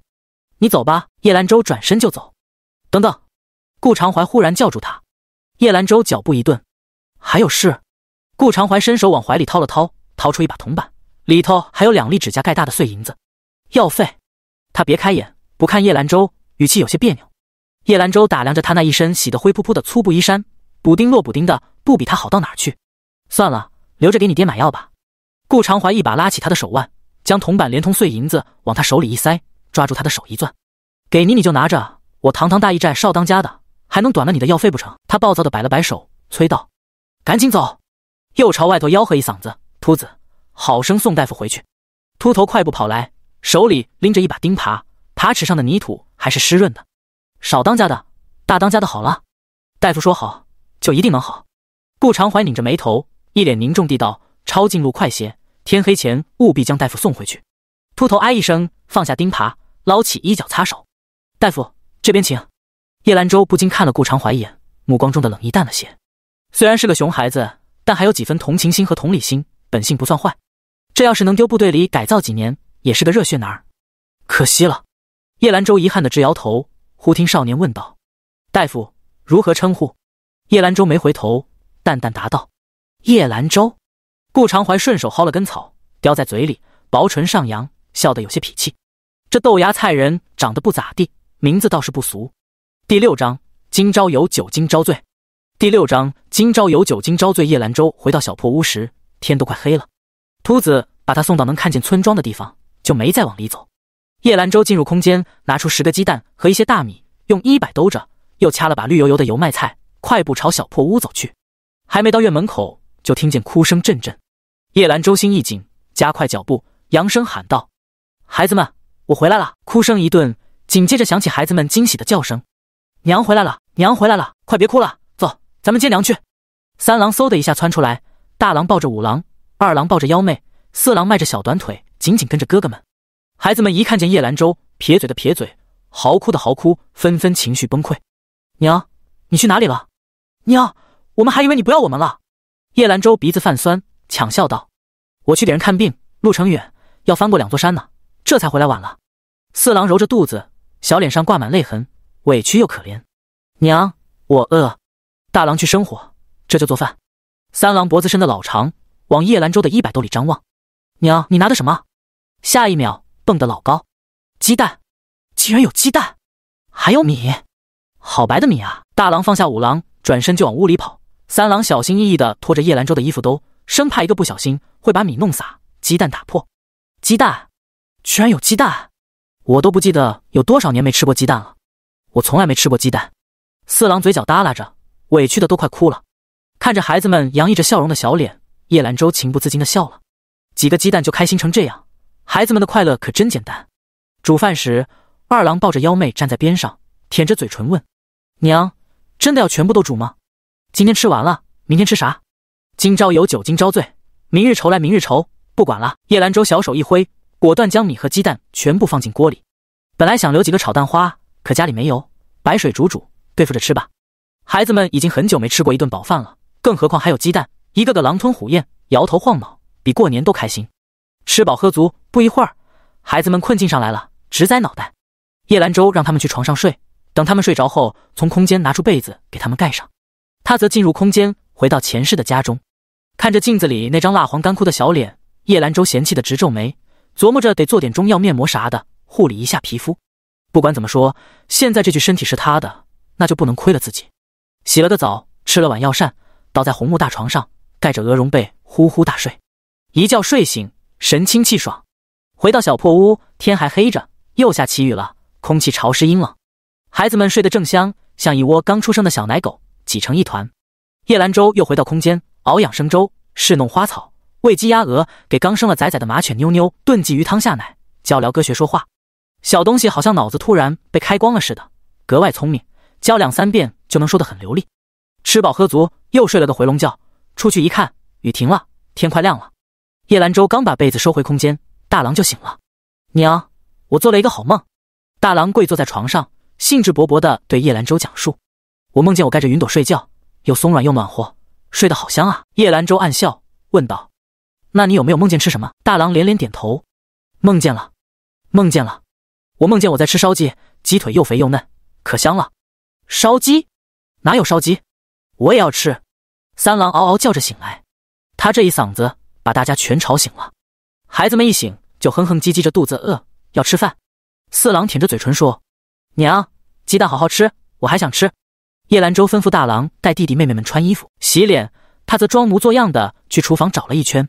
你走吧。叶兰舟转身就走。等等！顾长怀忽然叫住他。叶兰舟脚步一顿。还有事。顾长怀伸手往怀里掏了掏，掏出一把铜板，里头还有两粒指甲盖大的碎银子。药费。他别开眼，不看叶兰舟，语气有些别扭。叶兰舟打量着他那一身洗得灰扑扑的粗布衣衫。补丁落补丁的，不比他好到哪去。算了，留着给你爹买药吧。顾长怀一把拉起他的手腕，将铜板连同碎银子往他手里一塞，抓住他的手一攥，给你你就拿着。我堂堂大驿站少当家的，还能短了你的药费不成？他暴躁的摆了摆手，催道：“赶紧走！”又朝外头吆喝一嗓子：“秃子，好生送大夫回去。”秃头快步跑来，手里拎着一把钉耙，耙齿上的泥土还是湿润的。少当家的大当家的好了，大夫说好。就一定能好。顾长怀拧着眉头，一脸凝重地道：“抄近路快些，天黑前务必将大夫送回去。”秃头哎一声，放下钉耙，捞起衣角擦手。“大夫这边请。”叶兰舟不禁看了顾长怀一眼，目光中的冷意淡了些。虽然是个熊孩子，但还有几分同情心和同理心，本性不算坏。这要是能丢部队里改造几年，也是个热血男儿。可惜了，叶兰舟遗憾的直摇头。忽听少年问道：“大夫如何称呼？”叶兰舟没回头，淡淡答道：“叶兰舟，顾长怀顺手薅了根草，叼在嘴里，薄唇上扬，笑得有些痞气。这豆芽菜人长得不咋地，名字倒是不俗。”第六章：今朝有酒今朝醉。第六章：今朝有酒今朝醉。叶兰舟回到小破屋时，天都快黑了。秃子把他送到能看见村庄的地方，就没再往里走。叶兰舟进入空间，拿出十个鸡蛋和一些大米，用衣摆兜着，又掐了把绿油油的油麦菜。快步朝小破屋走去，还没到院门口，就听见哭声阵阵。叶兰舟心一紧，加快脚步，扬声喊道：“孩子们，我回来了！”哭声一顿，紧接着响起孩子们惊喜的叫声：“娘回来了！娘回来了！快别哭了，走，咱们接娘去。”三郎嗖的一下窜出来，大郎抱着五郎，二郎抱着幺妹，四郎迈着小短腿紧紧跟着哥哥们。孩子们一看见叶兰舟，撇嘴的撇嘴，嚎哭的嚎哭，纷纷情绪崩溃：“娘，你去哪里了？”娘，我们还以为你不要我们了。叶兰舟鼻子泛酸，抢笑道：“我去给人看病，路程远，要翻过两座山呢，这才回来晚了。”四郎揉着肚子，小脸上挂满泪痕，委屈又可怜。娘，我饿。大郎去生火，这就做饭。三郎脖子伸得老长，往叶兰舟的衣摆兜里张望。娘，你拿的什么？下一秒蹦得老高。鸡蛋，竟然有鸡蛋，还有米，好白的米啊！大郎放下五郎。转身就往屋里跑，三郎小心翼翼地拖着叶兰舟的衣服兜，生怕一个不小心会把米弄洒、鸡蛋打破。鸡蛋，居然有鸡蛋！我都不记得有多少年没吃过鸡蛋了，我从来没吃过鸡蛋。四郎嘴角耷拉着，委屈的都快哭了。看着孩子们洋溢着笑容的小脸，叶兰舟情不自禁的笑了。几个鸡蛋就开心成这样，孩子们的快乐可真简单。煮饭时，二郎抱着幺妹站在边上，舔着嘴唇问：“娘。”真的要全部都煮吗？今天吃完了，明天吃啥？今朝有酒今朝醉，明日愁来明日愁。不管了，叶兰舟小手一挥，果断将米和鸡蛋全部放进锅里。本来想留几个炒蛋花，可家里没油，白水煮煮，对付着吃吧。孩子们已经很久没吃过一顿饱饭了，更何况还有鸡蛋，一个个狼吞虎咽，摇头晃脑，比过年都开心。吃饱喝足，不一会儿，孩子们困劲上来了，直栽脑袋。叶兰舟让他们去床上睡。等他们睡着后，从空间拿出被子给他们盖上，他则进入空间，回到前世的家中，看着镜子里那张蜡黄干枯的小脸，叶兰舟嫌弃的直皱眉，琢磨着得做点中药面膜啥的，护理一下皮肤。不管怎么说，现在这具身体是他的，那就不能亏了自己。洗了个澡，吃了碗药膳，倒在红木大床上，盖着鹅绒被，呼呼大睡。一觉睡醒，神清气爽，回到小破屋，天还黑着，又下起雨了，空气潮湿阴冷。孩子们睡得正香，像一窝刚出生的小奶狗，挤成一团。叶兰舟又回到空间熬养生粥，侍弄花草，喂鸡鸭鹅，给刚生了崽崽的马犬妞妞炖鲫鱼汤下奶，教聊科学说话。小东西好像脑子突然被开光了似的，格外聪明，教两三遍就能说得很流利。吃饱喝足，又睡了个回笼觉。出去一看，雨停了，天快亮了。叶兰舟刚把被子收回空间，大郎就醒了。娘，我做了一个好梦。大郎跪坐在床上。兴致勃勃地对叶兰舟讲述：“我梦见我盖着云朵睡觉，又松软又暖和，睡得好香啊！”叶兰舟暗笑，问道：“那你有没有梦见吃什么？”大郎连连点头：“梦见了，梦见了，我梦见我在吃烧鸡，鸡腿又肥又嫩，可香了。”烧鸡？哪有烧鸡？我也要吃！三郎嗷嗷叫着醒来，他这一嗓子把大家全吵醒了。孩子们一醒就哼哼唧唧着肚子饿，要吃饭。四郎舔着嘴唇说。娘，鸡蛋好好吃，我还想吃。叶兰舟吩咐大郎带弟弟妹妹们穿衣服、洗脸，他则装模作样的去厨房找了一圈，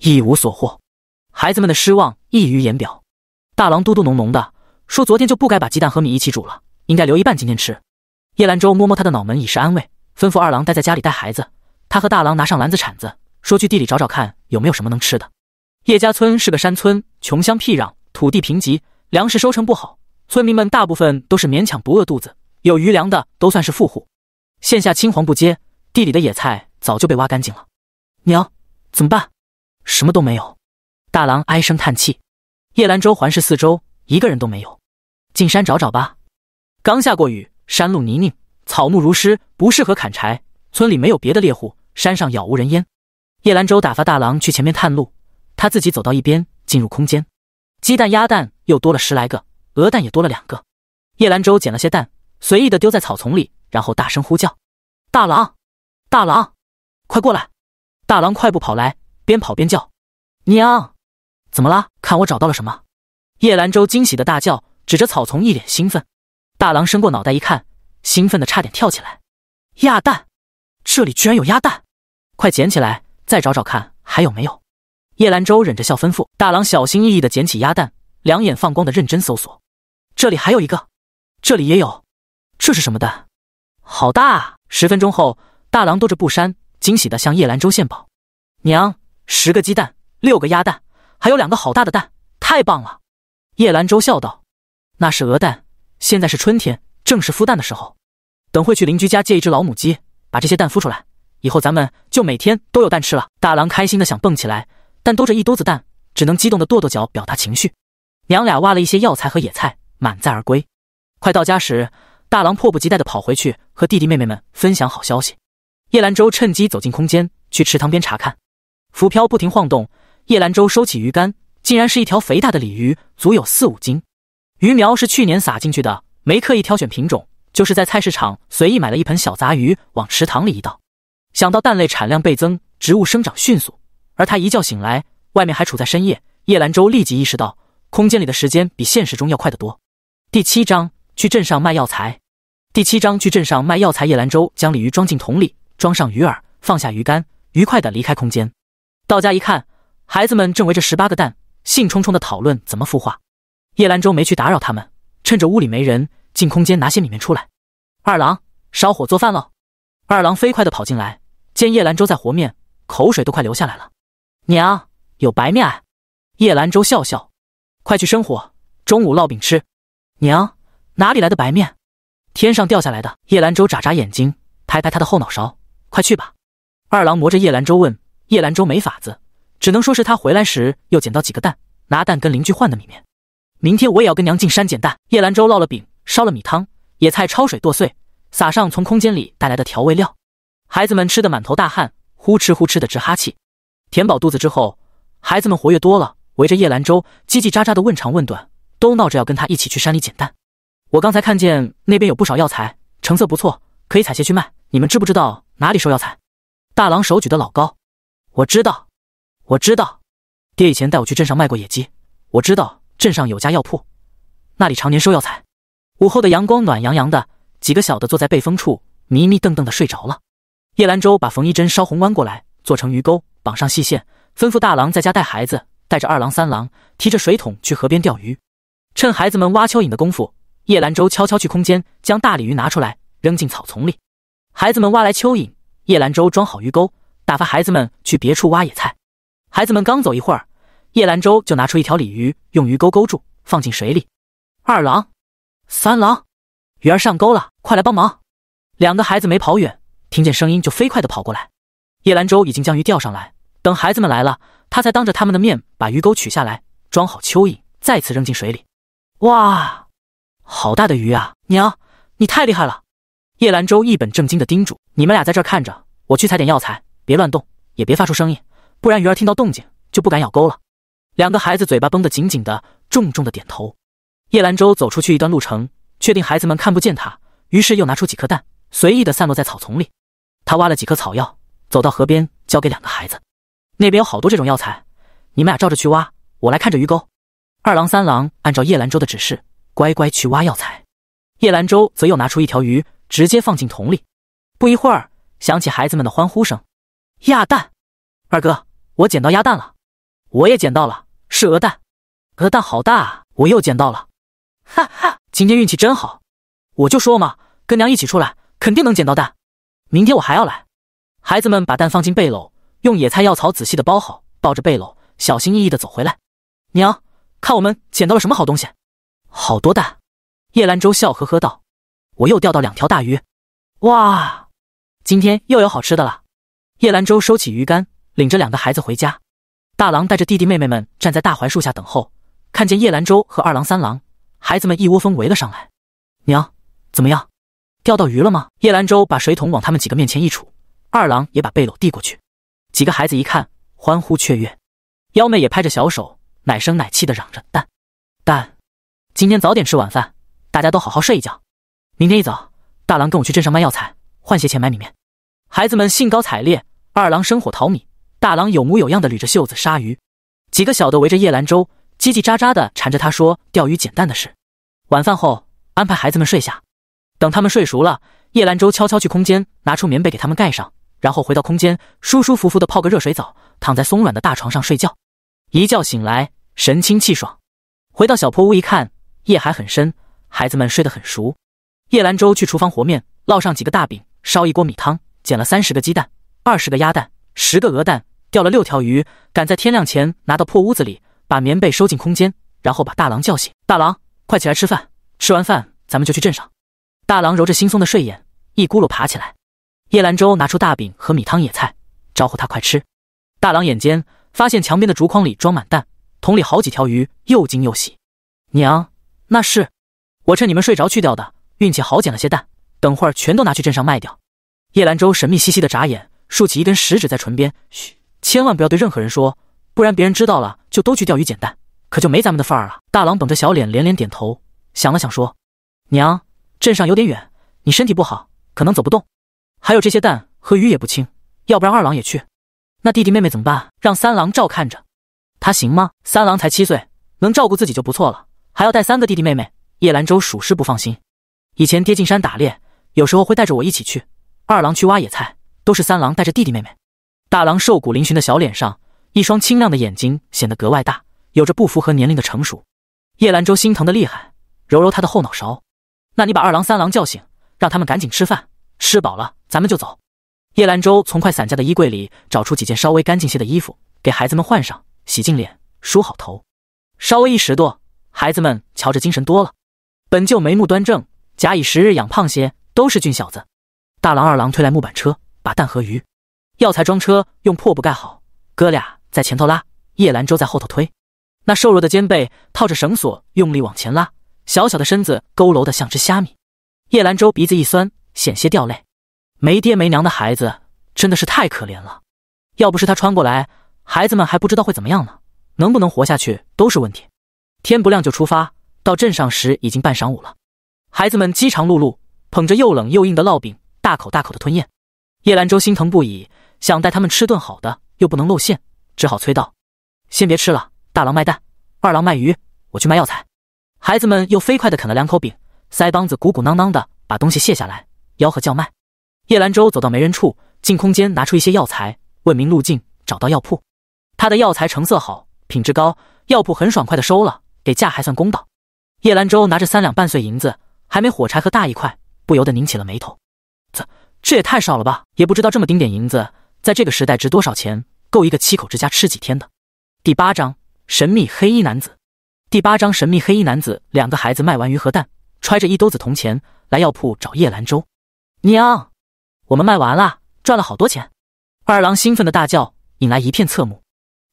一无所获。孩子们的失望溢于言表。大郎嘟嘟哝哝的说：“昨天就不该把鸡蛋和米一起煮了，应该留一半今天吃。”叶兰舟摸摸他的脑门以示安慰，吩咐二郎待在家里带孩子。他和大郎拿上篮子、铲子，说去地里找找看有没有什么能吃的。叶家村是个山村，穷乡僻壤，土地贫瘠，粮食收成不好。村民们大部分都是勉强不饿肚子，有余粮的都算是富户。现下青黄不接，地里的野菜早就被挖干净了。娘，怎么办？什么都没有。大郎唉声叹气。叶兰舟环视四周，一个人都没有。进山找找吧。刚下过雨，山路泥泞，草木如湿，不适合砍柴。村里没有别的猎户，山上杳无人烟。叶兰舟打发大郎去前面探路，他自己走到一边，进入空间。鸡蛋、鸭蛋又多了十来个。鹅蛋也多了两个，叶兰舟捡了些蛋，随意的丢在草丛里，然后大声呼叫：“大郎，大郎，快过来！”大郎快步跑来，边跑边叫：“娘，怎么啦？看我找到了什么！”叶兰舟惊喜的大叫，指着草丛，一脸兴奋。大郎伸过脑袋一看，兴奋的差点跳起来：“鸭蛋！这里居然有鸭蛋！快捡起来，再找找看还有没有！”叶兰舟忍着笑吩咐大郎，小心翼翼的捡起鸭蛋，两眼放光的认真搜索。这里还有一个，这里也有，这是什么蛋？好大啊！十分钟后，大郎兜着布衫，惊喜地向叶兰舟献宝：“娘，十个鸡蛋，六个鸭蛋，还有两个好大的蛋，太棒了！”叶兰舟笑道：“那是鹅蛋。现在是春天，正是孵蛋的时候。等会去邻居家借一只老母鸡，把这些蛋孵出来，以后咱们就每天都有蛋吃了。”大郎开心地想蹦起来，但兜着一兜子蛋，只能激动地跺跺脚表达情绪。娘俩挖了一些药材和野菜。满载而归，快到家时，大郎迫不及待地跑回去和弟弟妹妹们分享好消息。叶兰舟趁机走进空间，去池塘边查看，浮漂不停晃动。叶兰舟收起鱼竿，竟然是一条肥大的鲤鱼，足有四五斤。鱼苗是去年撒进去的，没刻意挑选品种，就是在菜市场随意买了一盆小杂鱼往池塘里一倒。想到蛋类产量倍增，植物生长迅速，而他一觉醒来，外面还处在深夜。叶兰舟立即意识到，空间里的时间比现实中要快得多。第七章去镇上卖药材。第七章去镇上卖药材。叶兰舟将鲤鱼装进桶里，装上鱼饵，放下鱼竿，愉快的离开空间。到家一看，孩子们正围着十八个蛋，兴冲冲的讨论怎么孵化。叶兰舟没去打扰他们，趁着屋里没人进空间拿些米面出来。二郎，烧火做饭喽。二郎飞快的跑进来，见叶兰舟在和面，口水都快流下来了。娘，有白面叶兰舟笑笑，快去生火，中午烙饼吃。娘，哪里来的白面？天上掉下来的。叶兰舟眨眨眼睛，拍拍他的后脑勺：“快去吧。”二郎磨着叶兰舟问：“叶兰舟没法子，只能说是他回来时又捡到几个蛋，拿蛋跟邻居换的米面。明天我也要跟娘进山捡蛋。”叶兰舟烙了饼，烧了米汤，野菜焯水剁碎，撒上从空间里带来的调味料。孩子们吃得满头大汗，呼哧呼哧的直哈气。填饱肚子之后，孩子们活跃多了，围着叶兰舟叽叽喳喳的问长问短。都闹着要跟他一起去山里捡蛋，我刚才看见那边有不少药材，成色不错，可以采些去卖。你们知不知道哪里收药材？大郎手举得老高，我知道，我知道，爹以前带我去镇上卖过野鸡，我知道镇上有家药铺，那里常年收药材。午后的阳光暖洋洋的，几个小的坐在背风处，迷迷瞪瞪的睡着了。叶兰舟把缝衣针烧红弯过来，做成鱼钩，绑上细线，吩咐大郎在家带孩子，带着二郎、三郎，提着水桶去河边钓鱼。趁孩子们挖蚯蚓的功夫，叶兰舟悄悄去空间将大鲤鱼拿出来，扔进草丛里。孩子们挖来蚯蚓，叶兰舟装好鱼钩，打发孩子们去别处挖野菜。孩子们刚走一会儿，叶兰舟就拿出一条鲤鱼，用鱼钩勾住，放进水里。二郎，三郎，鱼儿上钩了，快来帮忙！两个孩子没跑远，听见声音就飞快地跑过来。叶兰舟已经将鱼钓上来，等孩子们来了，他才当着他们的面把鱼钩取下来，装好蚯蚓，再次扔进水里。哇，好大的鱼啊！娘，你太厉害了！叶兰舟一本正经的叮嘱：“你们俩在这儿看着，我去采点药材，别乱动，也别发出声音，不然鱼儿听到动静就不敢咬钩了。”两个孩子嘴巴绷得紧紧的，重重的点头。叶兰舟走出去一段路程，确定孩子们看不见他，于是又拿出几颗蛋，随意的散落在草丛里。他挖了几颗草药，走到河边，交给两个孩子：“那边有好多这种药材，你们俩照着去挖，我来看着鱼钩。”二郎、三郎按照叶兰州的指示，乖乖去挖药材。叶兰州则又拿出一条鱼，直接放进桶里。不一会儿，响起孩子们的欢呼声：“鸭蛋！二哥，我捡到鸭蛋了！我也捡到了，是鹅蛋。鹅蛋好大啊！我又捡到了！哈哈，今天运气真好！我就说嘛，跟娘一起出来，肯定能捡到蛋。明天我还要来。”孩子们把蛋放进背篓，用野菜药草仔细的包好，抱着背篓，小心翼翼的走回来。娘。看我们捡到了什么好东西，好多蛋。叶兰舟笑呵呵道：“我又钓到两条大鱼，哇，今天又有好吃的了。”叶兰舟收起鱼竿，领着两个孩子回家。大郎带着弟弟妹妹们站在大槐树下等候，看见叶兰舟和二郎、三郎，孩子们一窝蜂围了上来。娘，怎么样，钓到鱼了吗？叶兰舟把水桶往他们几个面前一杵，二郎也把背篓递过去。几个孩子一看，欢呼雀跃，幺妹也拍着小手。奶声奶气的嚷着：“蛋，蛋，今天早点吃晚饭，大家都好好睡一觉。明天一早，大郎跟我去镇上卖药材，换些钱买米面。”孩子们兴高采烈。二郎生火淘米，大郎有模有样的捋着袖子杀鱼。几个小的围着叶兰舟叽叽喳喳的缠着他说钓鱼捡蛋的事。晚饭后，安排孩子们睡下，等他们睡熟了，叶兰舟悄悄去空间拿出棉被给他们盖上，然后回到空间，舒舒服服的泡个热水澡，躺在松软的大床上睡觉。一觉醒来，神清气爽，回到小破屋一看，夜还很深，孩子们睡得很熟。叶兰舟去厨房和面，烙上几个大饼，烧一锅米汤，捡了三十个鸡蛋，二十个鸭蛋，十个鹅蛋，钓了六条鱼，赶在天亮前拿到破屋子里，把棉被收进空间，然后把大郎叫醒：“大郎，快起来吃饭！吃完饭咱们就去镇上。”大郎揉着惺忪的睡眼，一咕噜爬起来。叶兰舟拿出大饼和米汤野菜，招呼他快吃。大郎眼尖。发现墙边的竹筐里装满蛋，桶里好几条鱼，又惊又喜。娘，那是我趁你们睡着去掉的，运气好捡了些蛋，等会儿全都拿去镇上卖掉。叶兰舟神秘兮兮的眨眼，竖起一根食指在唇边，嘘，千万不要对任何人说，不然别人知道了就都去钓鱼捡蛋，可就没咱们的份儿了。大郎绷着小脸连连点头，想了想说：“娘，镇上有点远，你身体不好，可能走不动。还有这些蛋和鱼也不轻，要不然二郎也去。”那弟弟妹妹怎么办？让三郎照看着，他行吗？三郎才七岁，能照顾自己就不错了，还要带三个弟弟妹妹，叶兰舟属实不放心。以前爹进山打猎，有时候会带着我一起去，二郎去挖野菜，都是三郎带着弟弟妹妹。大郎瘦骨嶙峋的小脸上，一双清亮的眼睛显得格外大，有着不符合年龄的成熟。叶兰舟心疼的厉害，揉揉他的后脑勺。那你把二郎、三郎叫醒，让他们赶紧吃饭，吃饱了咱们就走。叶兰舟从快散架的衣柜里找出几件稍微干净些的衣服，给孩子们换上，洗净脸，梳好头，稍微一拾掇，孩子们瞧着精神多了。本就眉目端正，假以时日养胖些，都是俊小子。大郎、二郎推来木板车，把蛋和鱼、药材装车，用破布盖好。哥俩在前头拉，叶兰舟在后头推。那瘦弱的肩背套着绳索，用力往前拉，小小的身子佝偻的像只虾米。叶兰舟鼻子一酸，险些掉泪。没爹没娘的孩子真的是太可怜了，要不是他穿过来，孩子们还不知道会怎么样呢，能不能活下去都是问题。天不亮就出发，到镇上时已经半晌午了，孩子们饥肠辘辘，捧着又冷又硬的烙饼，大口大口的吞咽。叶兰舟心疼不已，想带他们吃顿好的，又不能露馅，只好催道：“先别吃了，大郎卖蛋，二郎卖鱼，我去卖药材。”孩子们又飞快的啃了两口饼，腮帮子鼓鼓囊囊的，把东西卸下来，吆喝叫卖。叶兰舟走到没人处，进空间拿出一些药材，问明路径，找到药铺。他的药材成色好，品质高，药铺很爽快的收了，给价还算公道。叶兰舟拿着三两半碎银子，还没火柴盒大一块，不由得拧起了眉头。这这也太少了吧？也不知道这么丁点银子，在这个时代值多少钱，够一个七口之家吃几天的。第八章神秘黑衣男子。第八章神秘黑衣男子。两个孩子卖完鱼和蛋，揣着一兜子铜钱，来药铺找叶兰舟娘。我们卖完了，赚了好多钱，二郎兴奋的大叫，引来一片侧目。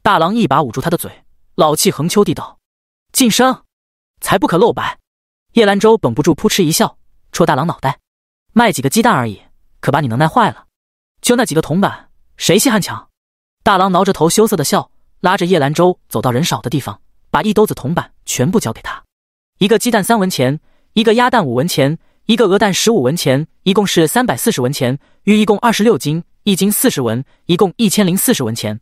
大郎一把捂住他的嘴，老气横秋地道：“晋升，才不可露白。”叶兰舟绷不住，扑哧一笑，戳大郎脑袋：“卖几个鸡蛋而已，可把你能耐坏了。就那几个铜板，谁稀罕抢？”大郎挠着头，羞涩的笑，拉着叶兰舟走到人少的地方，把一兜子铜板全部交给他。一个鸡蛋三文钱，一个鸭蛋五文钱。一个鹅蛋十五文钱，一共是三百四十文钱。鱼一共二十六斤，一斤四十文，一共一千零四十文钱。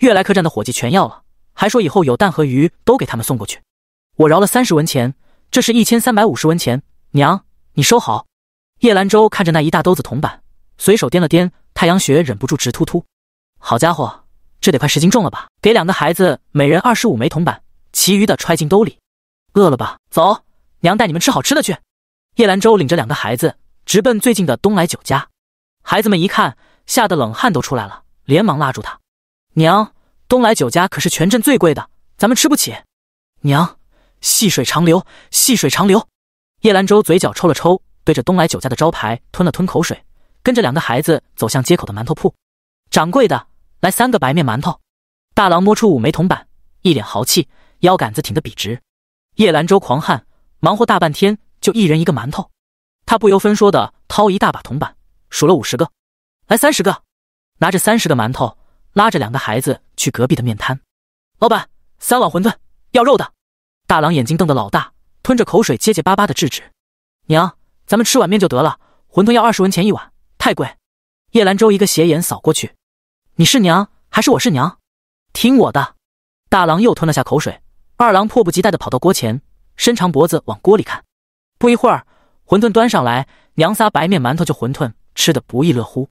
悦来客栈的伙计全要了，还说以后有蛋和鱼都给他们送过去。我饶了三十文钱，这是一千三百五十文钱。娘，你收好。叶兰舟看着那一大兜子铜板，随手掂了掂，太阳穴忍不住直突突。好家伙，这得快十斤重了吧？给两个孩子每人二十五枚铜板，其余的揣进兜里。饿了吧？走，娘带你们吃好吃的去。叶兰舟领着两个孩子直奔最近的东来酒家，孩子们一看，吓得冷汗都出来了，连忙拉住他：“娘，东来酒家可是全镇最贵的，咱们吃不起。”“娘，细水长流，细水长流。”叶兰舟嘴角抽了抽，对着东来酒家的招牌吞了吞口水，跟着两个孩子走向街口的馒头铺。掌柜的，来三个白面馒头。大郎摸出五枚铜板，一脸豪气，腰杆子挺得笔直。叶兰舟狂汗，忙活大半天。就一人一个馒头，他不由分说的掏一大把铜板，数了五十个，来三十个，拿着三十个馒头，拉着两个孩子去隔壁的面摊。老板，三碗馄饨，要肉的。大郎眼睛瞪得老大，吞着口水，结结巴巴的制止：“娘，咱们吃碗面就得了，馄饨要二十文钱一碗，太贵。”叶兰舟一个斜眼扫过去：“你是娘还是我是娘？听我的。”大郎又吞了下口水，二郎迫不及待的跑到锅前，伸长脖子往锅里看。不一会儿，馄饨端上来，娘仨白面馒头就馄饨吃的不亦乐乎。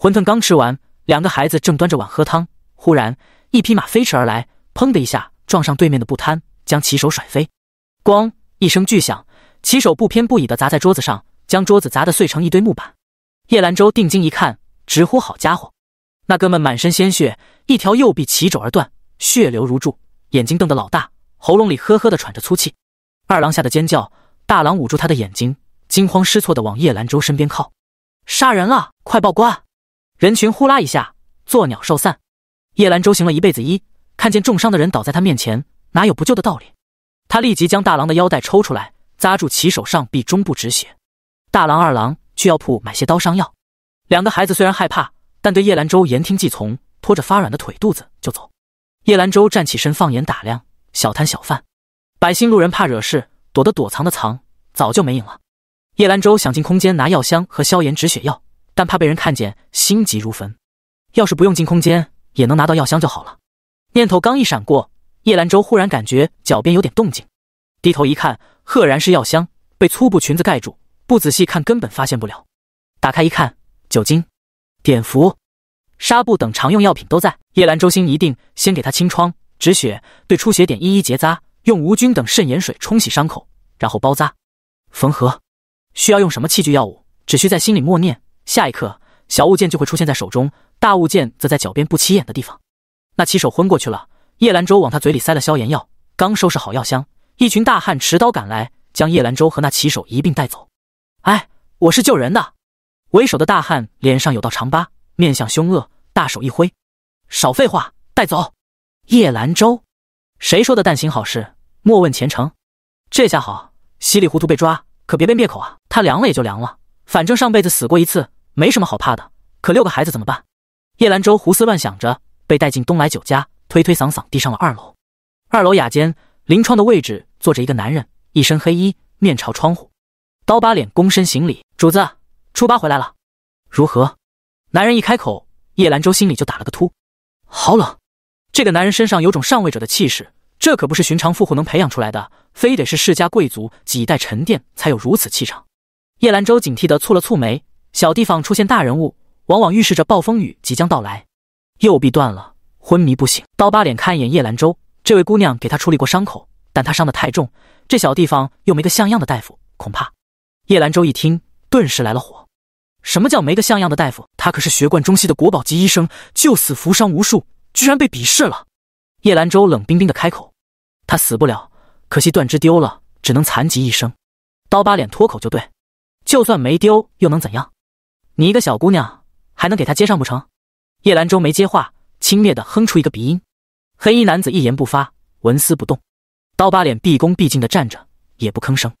馄饨刚吃完，两个孩子正端着碗喝汤，忽然一匹马飞驰而来，砰的一下撞上对面的布摊，将骑手甩飞。咣一声巨响，骑手不偏不倚的砸在桌子上，将桌子砸得碎成一堆木板。叶兰舟定睛一看，直呼好家伙！那哥们满身鲜血，一条右臂齐肘而断，血流如注，眼睛瞪得老大，喉咙里呵呵的喘着粗气。二郎吓得尖叫。大郎捂住他的眼睛，惊慌失措的往叶兰舟身边靠。杀人了，快报官！人群呼啦一下，作鸟兽散。叶兰舟行了一辈子医，看见重伤的人倒在他面前，哪有不救的道理？他立即将大郎的腰带抽出来，扎住其手上臂中部止血。大郎、二郎去药铺买些刀伤药。两个孩子虽然害怕，但对叶兰舟言听计从，拖着发软的腿肚子就走。叶兰舟站起身，放眼打量小摊小贩、百姓路人，怕惹事。躲的躲藏的藏，早就没影了。叶兰舟想进空间拿药箱和消炎止血药，但怕被人看见，心急如焚。要是不用进空间也能拿到药箱就好了。念头刚一闪过，叶兰舟忽然感觉脚边有点动静，低头一看，赫然是药箱被粗布裙子盖住，不仔细看根本发现不了。打开一看，酒精、碘伏、纱布等常用药品都在。叶兰舟心一定，先给他清创止血，对出血点一一结扎。用无菌等渗盐水冲洗伤口，然后包扎、缝合。需要用什么器具、药物？只需在心里默念，下一刻小物件就会出现在手中，大物件则在脚边不起眼的地方。那骑手昏过去了，叶兰舟往他嘴里塞了消炎药。刚收拾好药箱，一群大汉持刀赶来，将叶兰舟和那骑手一并带走。哎，我是救人的。为首的大汉脸上有道长疤，面相凶恶，大手一挥：“少废话，带走！”叶兰舟，谁说的？但行好事。莫问前程，这下好，稀里糊涂被抓，可别被灭口啊！他凉了也就凉了，反正上辈子死过一次，没什么好怕的。可六个孩子怎么办？叶兰舟胡思乱想着，被带进东来酒家，推推搡搡递上了二楼。二楼雅间临窗的位置坐着一个男人，一身黑衣，面朝窗户，刀疤脸，躬身行礼：“主子，初八回来了，如何？”男人一开口，叶兰舟心里就打了个突，好冷。这个男人身上有种上位者的气势。这可不是寻常富户能培养出来的，非得是世家贵族几代沉淀才有如此气场。叶兰舟警惕的蹙了蹙眉，小地方出现大人物，往往预示着暴风雨即将到来。右臂断了，昏迷不醒。刀疤脸看一眼叶兰舟，这位姑娘给他处理过伤口，但他伤得太重，这小地方又没个像样的大夫，恐怕。叶兰舟一听，顿时来了火。什么叫没个像样的大夫？他可是学贯中西的国宝级医生，救死扶伤无数，居然被鄙视了。叶兰舟冷冰冰的开口。他死不了，可惜断肢丢了，只能残疾一生。刀疤脸脱口就对，就算没丢又能怎样？你一个小姑娘还能给他接上不成？叶兰舟没接话，轻蔑的哼出一个鼻音。黑衣男子一言不发，纹丝不动。刀疤脸毕恭毕敬的站着，也不吭声。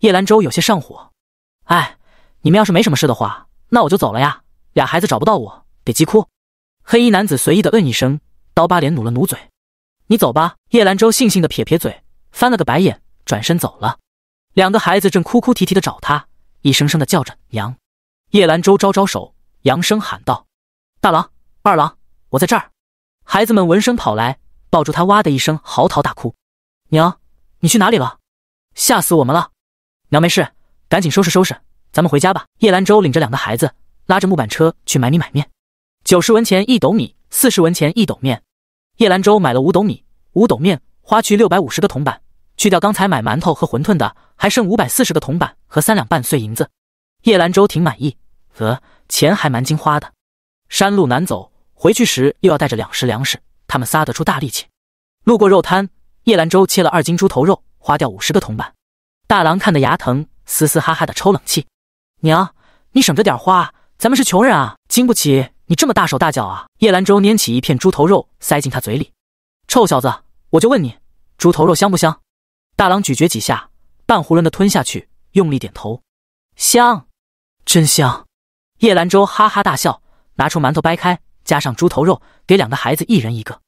叶兰舟有些上火，哎，你们要是没什么事的话，那我就走了呀。俩孩子找不到我，得急哭。黑衣男子随意的嗯一声，刀疤脸努了努嘴。你走吧，叶兰舟悻悻地撇撇嘴，翻了个白眼，转身走了。两个孩子正哭哭啼啼的找他，一声声的叫着“娘”。叶兰舟招招手，扬声喊道：“大郎，二郎，我在这儿。”孩子们闻声跑来，抱住他，哇的一声嚎啕大哭：“娘，你去哪里了？吓死我们了！”“娘没事，赶紧收拾收拾，咱们回家吧。”叶兰舟领着两个孩子，拉着木板车去买米买面，九十文钱一斗米，四十文钱一斗面。叶兰舟买了五斗米、五斗面，花去六百五十个铜板，去掉刚才买馒头和馄饨的，还剩五百四十个铜板和三两半碎银子。叶兰舟挺满意，呃，钱还蛮精花的。山路难走，回去时又要带着两石粮食，他们仨得出大力气。路过肉摊，叶兰舟切了二斤猪头肉，花掉五十个铜板。大郎看得牙疼，嘶嘶哈哈的抽冷气。娘，你省着点花，咱们是穷人啊，经不起。你这么大手大脚啊！叶兰舟拈起一片猪头肉塞进他嘴里，臭小子，我就问你，猪头肉香不香？大郎咀嚼几下，半囫囵的吞下去，用力点头，香，真香！叶兰舟哈哈大笑，拿出馒头掰开，加上猪头肉，给两个孩子一人一个，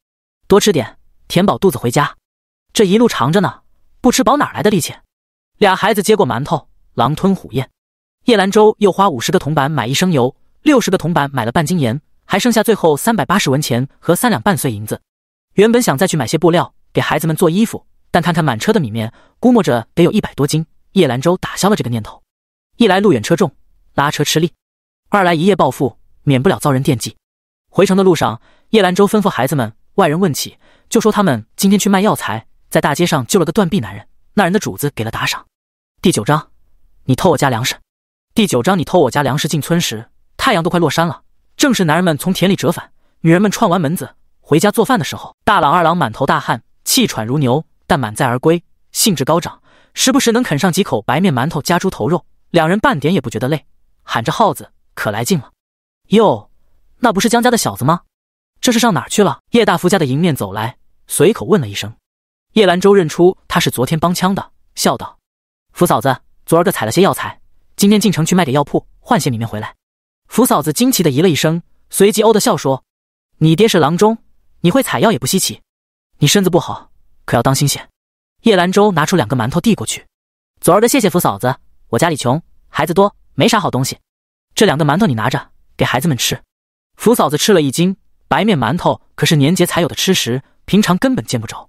多吃点，填饱肚子回家。这一路长着呢，不吃饱哪来的力气？俩孩子接过馒头，狼吞虎咽。叶兰舟又花五十个铜板买一升油。六十个铜板买了半斤盐，还剩下最后三百八十文钱和三两半碎银子。原本想再去买些布料给孩子们做衣服，但看看满车的米面，估摸着得有一百多斤。叶兰舟打消了这个念头，一来路远车重，拉车吃力；二来一夜暴富，免不了遭人惦记。回城的路上，叶兰舟吩咐孩子们，外人问起就说他们今天去卖药材，在大街上救了个断臂男人，那人的主子给了打赏。第九章，你偷我家粮食。第九章，你偷我家粮食。进村时。太阳都快落山了，正是男人们从田里折返，女人们串完门子回家做饭的时候。大郎、二郎满头大汗，气喘如牛，但满载而归，兴致高涨，时不时能啃上几口白面馒头加猪头肉，两人半点也不觉得累，喊着号子可来劲了。哟，那不是江家的小子吗？这是上哪儿去了？叶大福家的迎面走来，随口问了一声。叶兰州认出他是昨天帮腔的，笑道：“福嫂子，昨儿个采了些药材，今天进城去卖给药铺，换些米面回来。”福嫂子惊奇的咦了一声，随即哦的笑说：“你爹是郎中，你会采药也不稀奇。你身子不好，可要当心些。”叶兰舟拿出两个馒头递过去：“昨儿的谢谢福嫂子，我家里穷，孩子多，没啥好东西。这两个馒头你拿着，给孩子们吃。”福嫂子吃了一惊，白面馒头可是年节才有的吃食，平常根本见不着。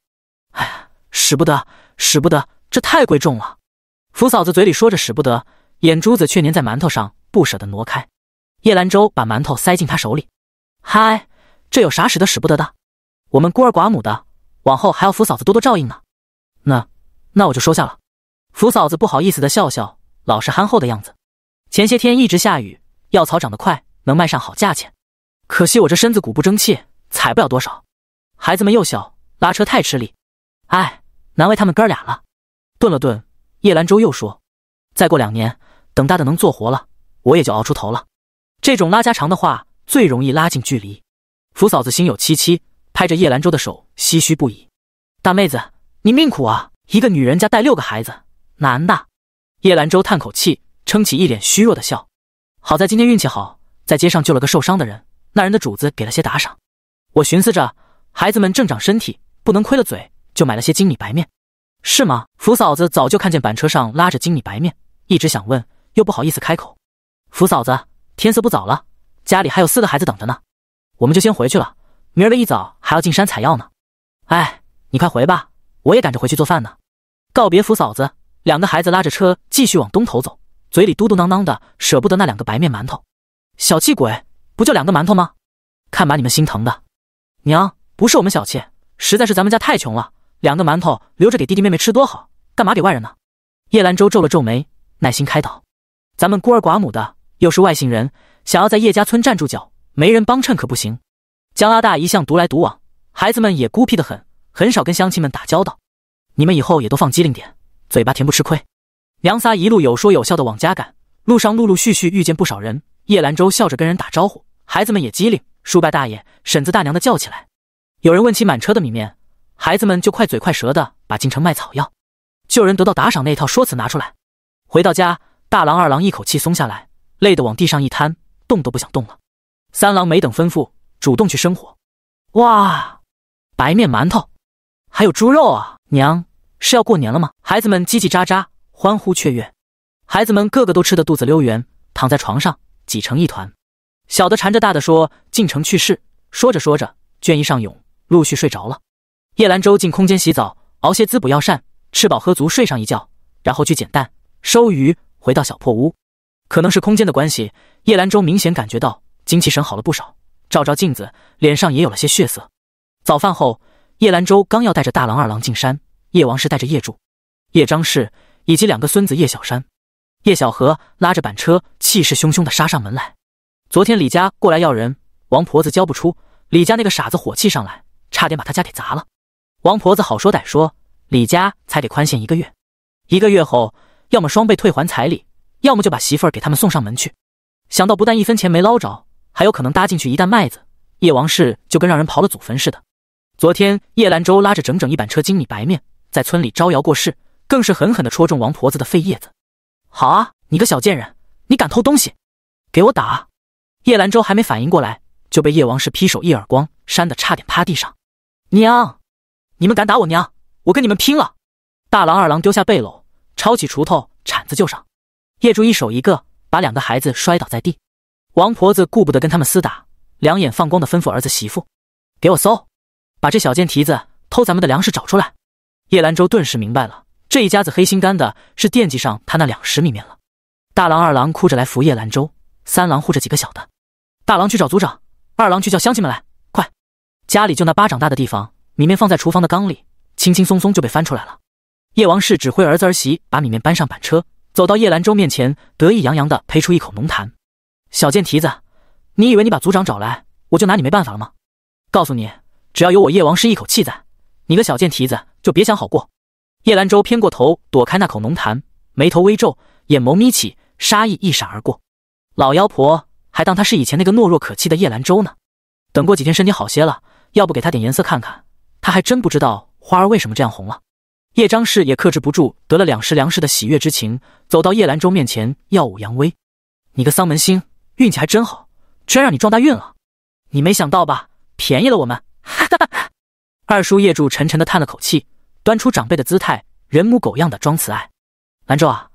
哎呀，使不得，使不得，这太贵重了。福嫂子嘴里说着使不得，眼珠子却粘在馒头上，不舍得挪开。叶兰舟把馒头塞进他手里，嗨，这有啥使得使不得的？我们孤儿寡母的，往后还要扶嫂子多多照应呢。那，那我就收下了。扶嫂子不好意思的笑笑，老实憨厚的样子。前些天一直下雨，药草长得快，能卖上好价钱。可惜我这身子骨不争气，采不了多少。孩子们又小，拉车太吃力。哎，难为他们哥俩了。顿了顿，叶兰舟又说：“再过两年，等大的能做活了，我也就熬出头了。”这种拉家常的话最容易拉近距离。福嫂子心有戚戚，拍着叶兰舟的手，唏嘘不已：“大妹子，你命苦啊！一个女人家带六个孩子，男的。”叶兰舟叹口气，撑起一脸虚弱的笑：“好在今天运气好，在街上救了个受伤的人，那人的主子给了些打赏。我寻思着，孩子们正长身体，不能亏了嘴，就买了些精米白面。”是吗？福嫂子早就看见板车上拉着精米白面，一直想问，又不好意思开口。福嫂子。天色不早了，家里还有四个孩子等着呢，我们就先回去了。明儿个一早还要进山采药呢。哎，你快回吧，我也赶着回去做饭呢。告别福嫂子，两个孩子拉着车继续往东头走，嘴里嘟嘟囔囔的，舍不得那两个白面馒头。小气鬼，不就两个馒头吗？看把你们心疼的。娘，不是我们小气，实在是咱们家太穷了，两个馒头留着给弟弟妹妹吃多好，干嘛给外人呢？叶兰舟皱了皱眉，耐心开导：“咱们孤儿寡母的。”又是外姓人，想要在叶家村站住脚，没人帮衬可不行。江阿大一向独来独往，孩子们也孤僻的很，很少跟乡亲们打交道。你们以后也都放机灵点，嘴巴甜不吃亏。娘仨一路有说有笑的往家赶，路上陆陆续续遇见不少人。叶兰舟笑着跟人打招呼，孩子们也机灵，叔伯大爷、婶子大娘的叫起来。有人问起满车的米面，孩子们就快嘴快舌的把进城卖草药、救人得到打赏那套说辞拿出来。回到家，大郎二郎一口气松下来。累得往地上一瘫，动都不想动了。三郎没等吩咐，主动去生火。哇，白面馒头，还有猪肉啊！娘，是要过年了吗？孩子们叽叽喳喳，欢呼雀跃。孩子们个个都吃得肚子溜圆，躺在床上挤成一团。小的缠着大的说进城去世。”说着说着，倦意上涌，陆续睡着了。叶兰舟进空间洗澡，熬些滋补药膳，吃饱喝足，睡上一觉，然后去捡蛋、收鱼，回到小破屋。可能是空间的关系，叶兰舟明显感觉到精气神好了不少，照照镜子，脸上也有了些血色。早饭后，叶兰舟刚要带着大郎、二郎进山，叶王氏带着叶柱、叶张氏以及两个孙子叶小山、叶小河拉着板车，气势汹汹的杀上门来。昨天李家过来要人，王婆子交不出，李家那个傻子火气上来，差点把他家给砸了。王婆子好说歹说，李家才给宽限一个月，一个月后要么双倍退还彩礼。要么就把媳妇儿给他们送上门去。想到不但一分钱没捞着，还有可能搭进去一担麦子，叶王氏就跟让人刨了祖坟似的。昨天叶兰舟拉着整整一板车精米白面，在村里招摇过市，更是狠狠的戳中王婆子的肺叶子。好啊，你个小贱人，你敢偷东西，给我打！叶兰舟还没反应过来，就被叶王氏劈手一耳光扇得差点趴地上。娘，你们敢打我娘，我跟你们拼了！大郎、二郎丢下背篓，抄起锄头、铲子就上。叶柱一手一个，把两个孩子摔倒在地。王婆子顾不得跟他们厮打，两眼放光的吩咐儿子媳妇：“给我搜，把这小贱蹄子偷咱们的粮食找出来！”叶兰州顿时明白了，这一家子黑心肝的，是惦记上他那两石米面了。大郎、二郎哭着来扶叶兰州，三郎护着几个小的。大郎去找族长，二郎去叫乡亲们来，快！家里就那巴掌大的地方，米面放在厨房的缸里，轻轻松松就被翻出来了。叶王氏指挥儿子儿媳把米面搬上板车。走到叶兰舟面前，得意洋洋地呸出一口浓痰：“小贱蹄子，你以为你把族长找来，我就拿你没办法了吗？告诉你，只要有我叶王师一口气在，你个小贱蹄子就别想好过！”叶兰舟偏过头躲开那口浓痰，眉头微皱，眼眸眯起，杀意一闪而过。老妖婆还当他是以前那个懦弱可欺的叶兰舟呢。等过几天身体好些了，要不给他点颜色看看？他还真不知道花儿为什么这样红了。叶张氏也克制不住得了两石粮食的喜悦之情，走到叶兰舟面前耀武扬威：“你个丧门星，运气还真好，居然让你撞大运了！你没想到吧？便宜了我们！”哈哈。二叔叶柱沉沉的叹了口气，端出长辈的姿态，人模狗样的装慈爱：“兰舟啊，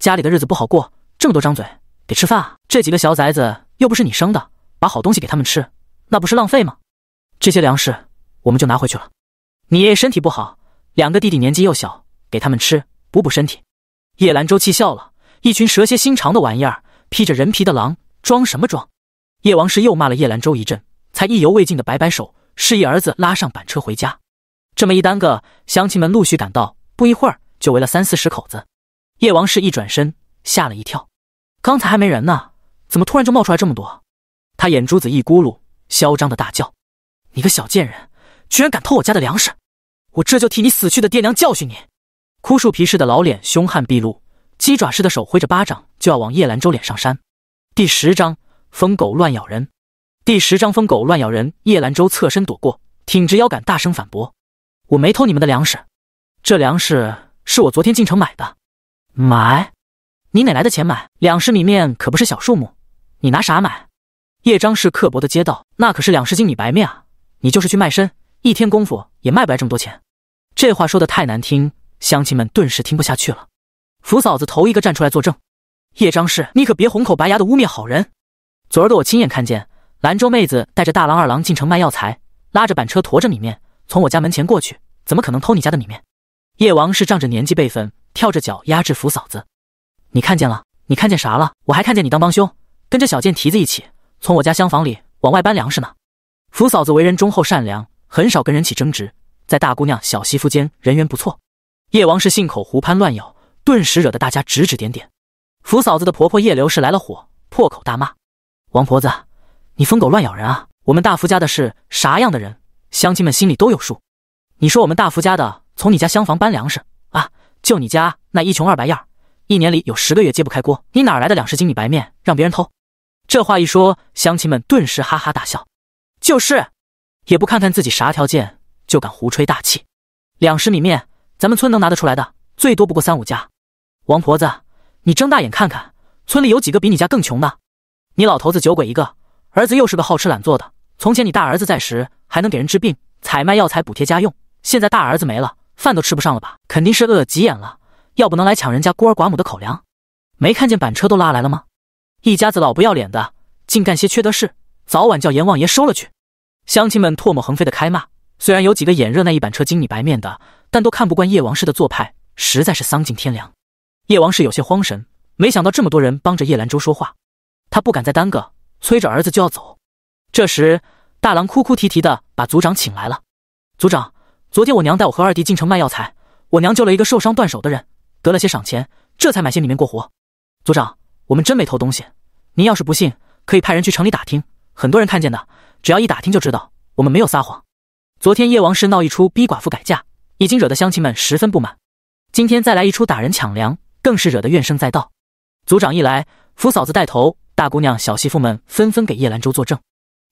家里的日子不好过，这么多张嘴得吃饭啊。这几个小崽子又不是你生的，把好东西给他们吃，那不是浪费吗？这些粮食我们就拿回去了。你爷爷身体不好。”两个弟弟年纪又小，给他们吃，补补身体。叶兰舟气笑了，一群蛇蝎心肠的玩意儿，披着人皮的狼，装什么装？叶王氏又骂了叶兰舟一阵，才意犹未尽的摆摆手，示意儿子拉上板车回家。这么一耽搁，乡亲们陆续赶到，不一会儿就围了三四十口子。叶王氏一转身，吓了一跳，刚才还没人呢，怎么突然就冒出来这么多？他眼珠子一咕噜，嚣张的大叫：“你个小贱人，居然敢偷我家的粮食！”我这就替你死去的爹娘教训你！枯树皮似的老脸，凶悍毕露，鸡爪似的手挥着巴掌就要往叶兰舟脸上扇。第十章疯狗乱咬人。第十章疯狗乱咬人。叶兰舟侧身躲过，挺直腰杆，大声反驳：“我没偷你们的粮食，这粮食是我昨天进城买的。买？你哪来的钱买？两石米面可不是小数目，你拿啥买？”叶张氏刻薄的接道：“那可是两石斤米白面啊，你就是去卖身。”一天功夫也卖不来这么多钱，这话说的太难听，乡亲们顿时听不下去了。福嫂子头一个站出来作证：“叶张氏，你可别红口白牙的污蔑好人。昨儿个我亲眼看见兰州妹子带着大郎二郎进城卖药材，拉着板车驮着米面从我家门前过去，怎么可能偷你家的米面？”叶王是仗着年纪辈分，跳着脚压制福嫂子。你看见了？你看见啥了？我还看见你当帮凶，跟着小贱蹄子一起从我家厢房里往外搬粮食呢。福嫂子为人忠厚善良。很少跟人起争执，在大姑娘小媳妇间人缘不错。叶王氏信口胡攀乱咬，顿时惹得大家指指点点。福嫂子的婆婆叶刘氏来了火，破口大骂：“王婆子，你疯狗乱咬人啊！我们大福家的事，啥样的人，乡亲们心里都有数。你说我们大福家的从你家厢房搬粮食啊，就你家那一穷二白样，一年里有十个月揭不开锅，你哪来的两十斤米白面让别人偷？”这话一说，乡亲们顿时哈哈大笑：“就是。”也不看看自己啥条件，就敢胡吹大气。两十米面，咱们村能拿得出来的，最多不过三五家。王婆子，你睁大眼看看，村里有几个比你家更穷的？你老头子酒鬼一个，儿子又是个好吃懒做的。从前你大儿子在时，还能给人治病、采卖药材补贴家用，现在大儿子没了，饭都吃不上了吧？肯定是饿急眼了，要不能来抢人家孤儿寡母的口粮？没看见板车都拉来了吗？一家子老不要脸的，净干些缺德事，早晚叫阎王爷收了去。乡亲们唾沫横飞的开骂，虽然有几个眼热那一板车精米白面的，但都看不惯叶王氏的做派，实在是丧尽天良。叶王氏有些慌神，没想到这么多人帮着叶兰舟说话，他不敢再耽搁，催着儿子就要走。这时，大郎哭哭啼啼的把族长请来了。族长，昨天我娘带我和二弟进城卖药材，我娘救了一个受伤断手的人，得了些赏钱，这才买些米面过活。族长，我们真没偷东西，您要是不信，可以派人去城里打听，很多人看见的。只要一打听就知道，我们没有撒谎。昨天叶王氏闹一出逼寡妇改嫁，已经惹得乡亲们十分不满。今天再来一出打人抢粮，更是惹得怨声载道。族长一来，福嫂子带头，大姑娘小媳妇们纷纷给叶兰舟作证，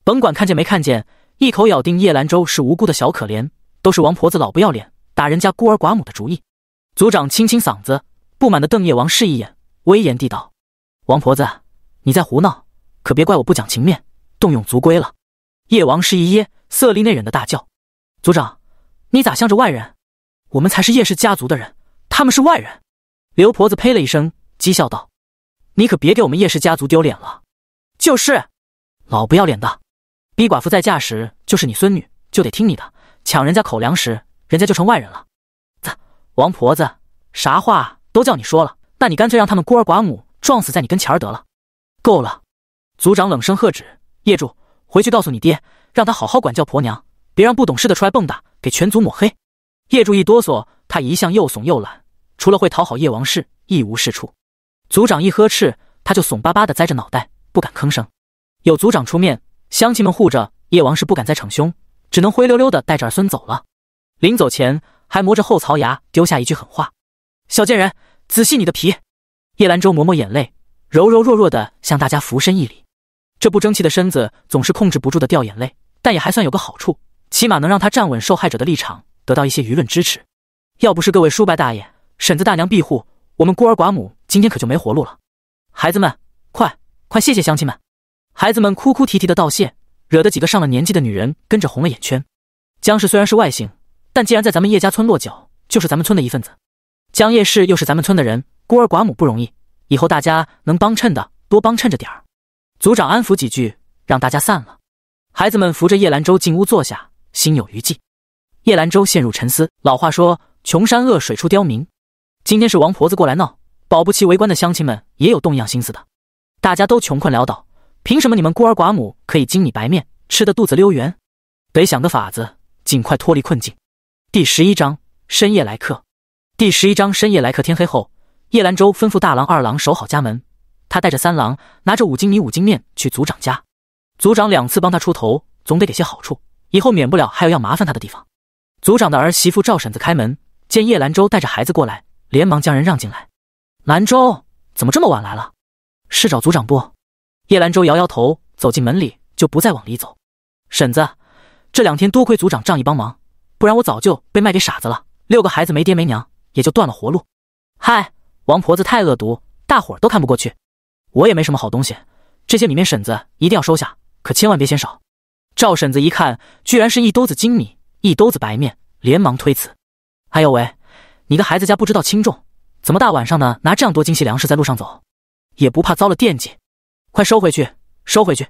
甭管看见没看见，一口咬定叶兰舟是无辜的小可怜，都是王婆子老不要脸，打人家孤儿寡母的主意。族长清清嗓子，不满地瞪叶王氏一眼，威严地道：“王婆子，你在胡闹，可别怪我不讲情面，动用族规了。”叶王师一噎，色厉内荏的大叫：“族长，你咋向着外人？我们才是叶氏家族的人，他们是外人。”刘婆子呸了一声，讥笑道：“你可别给我们叶氏家族丢脸了。”“就是，老不要脸的！逼寡妇再嫁时就是你孙女，就得听你的；抢人家口粮时，人家就成外人了。”“咋，王婆子啥话都叫你说了？那你干脆让他们孤儿寡母撞死在你跟前儿得了。”“够了！”族长冷声喝止：“业主。”回去告诉你爹，让他好好管教婆娘，别让不懂事的出来蹦跶，给全族抹黑。叶柱一哆嗦，他一向又怂又懒，除了会讨好叶王氏，一无是处。族长一呵斥，他就怂巴巴的栽着脑袋，不敢吭声。有族长出面，乡亲们护着叶王氏，不敢再逞凶，只能灰溜溜的带着儿孙走了。临走前，还磨着后槽牙，丢下一句狠话：“小贱人，仔细你的皮。”叶兰舟抹抹眼泪，柔柔弱弱的向大家俯身一礼。这不争气的身子总是控制不住的掉眼泪，但也还算有个好处，起码能让他站稳受害者的立场，得到一些舆论支持。要不是各位叔伯大爷、婶子大娘庇护，我们孤儿寡母今天可就没活路了。孩子们，快快谢谢乡亲们！孩子们哭哭啼啼的道谢，惹得几个上了年纪的女人跟着红了眼圈。江氏虽然是外姓，但既然在咱们叶家村落脚，就是咱们村的一份子。江叶氏又是咱们村的人，孤儿寡母不容易，以后大家能帮衬的多帮衬着点儿。族长安抚几句，让大家散了。孩子们扶着叶兰舟进屋坐下，心有余悸。叶兰舟陷入沉思。老话说，穷山恶水出刁民。今天是王婆子过来闹，保不齐围观的乡亲们也有动摇心思的。大家都穷困潦倒，凭什么你们孤儿寡母可以精米白面，吃得肚子溜圆？得想个法子，尽快脱离困境。第十一章深夜来客。第十一章深夜来客。天黑后，叶兰舟吩咐大郎、二郎守好家门。他带着三郎，拿着五斤米、五斤面去族长家。族长两次帮他出头，总得给些好处，以后免不了还有要麻烦他的地方。族长的儿媳妇赵婶子开门，见叶兰舟带着孩子过来，连忙将人让进来。兰舟怎么这么晚来了？是找族长不？叶兰舟摇摇头，走进门里就不再往里走。婶子，这两天多亏族长仗义帮忙，不然我早就被卖给傻子了。六个孩子没爹没娘，也就断了活路。嗨，王婆子太恶毒，大伙儿都看不过去。我也没什么好东西，这些米面婶子一定要收下，可千万别嫌少。赵婶子一看，居然是一兜子精米，一兜子白面，连忙推辞。哎呦喂，你个孩子家不知道轻重，怎么大晚上呢拿这样多精细粮食在路上走，也不怕遭了惦记？快收回去，收回去！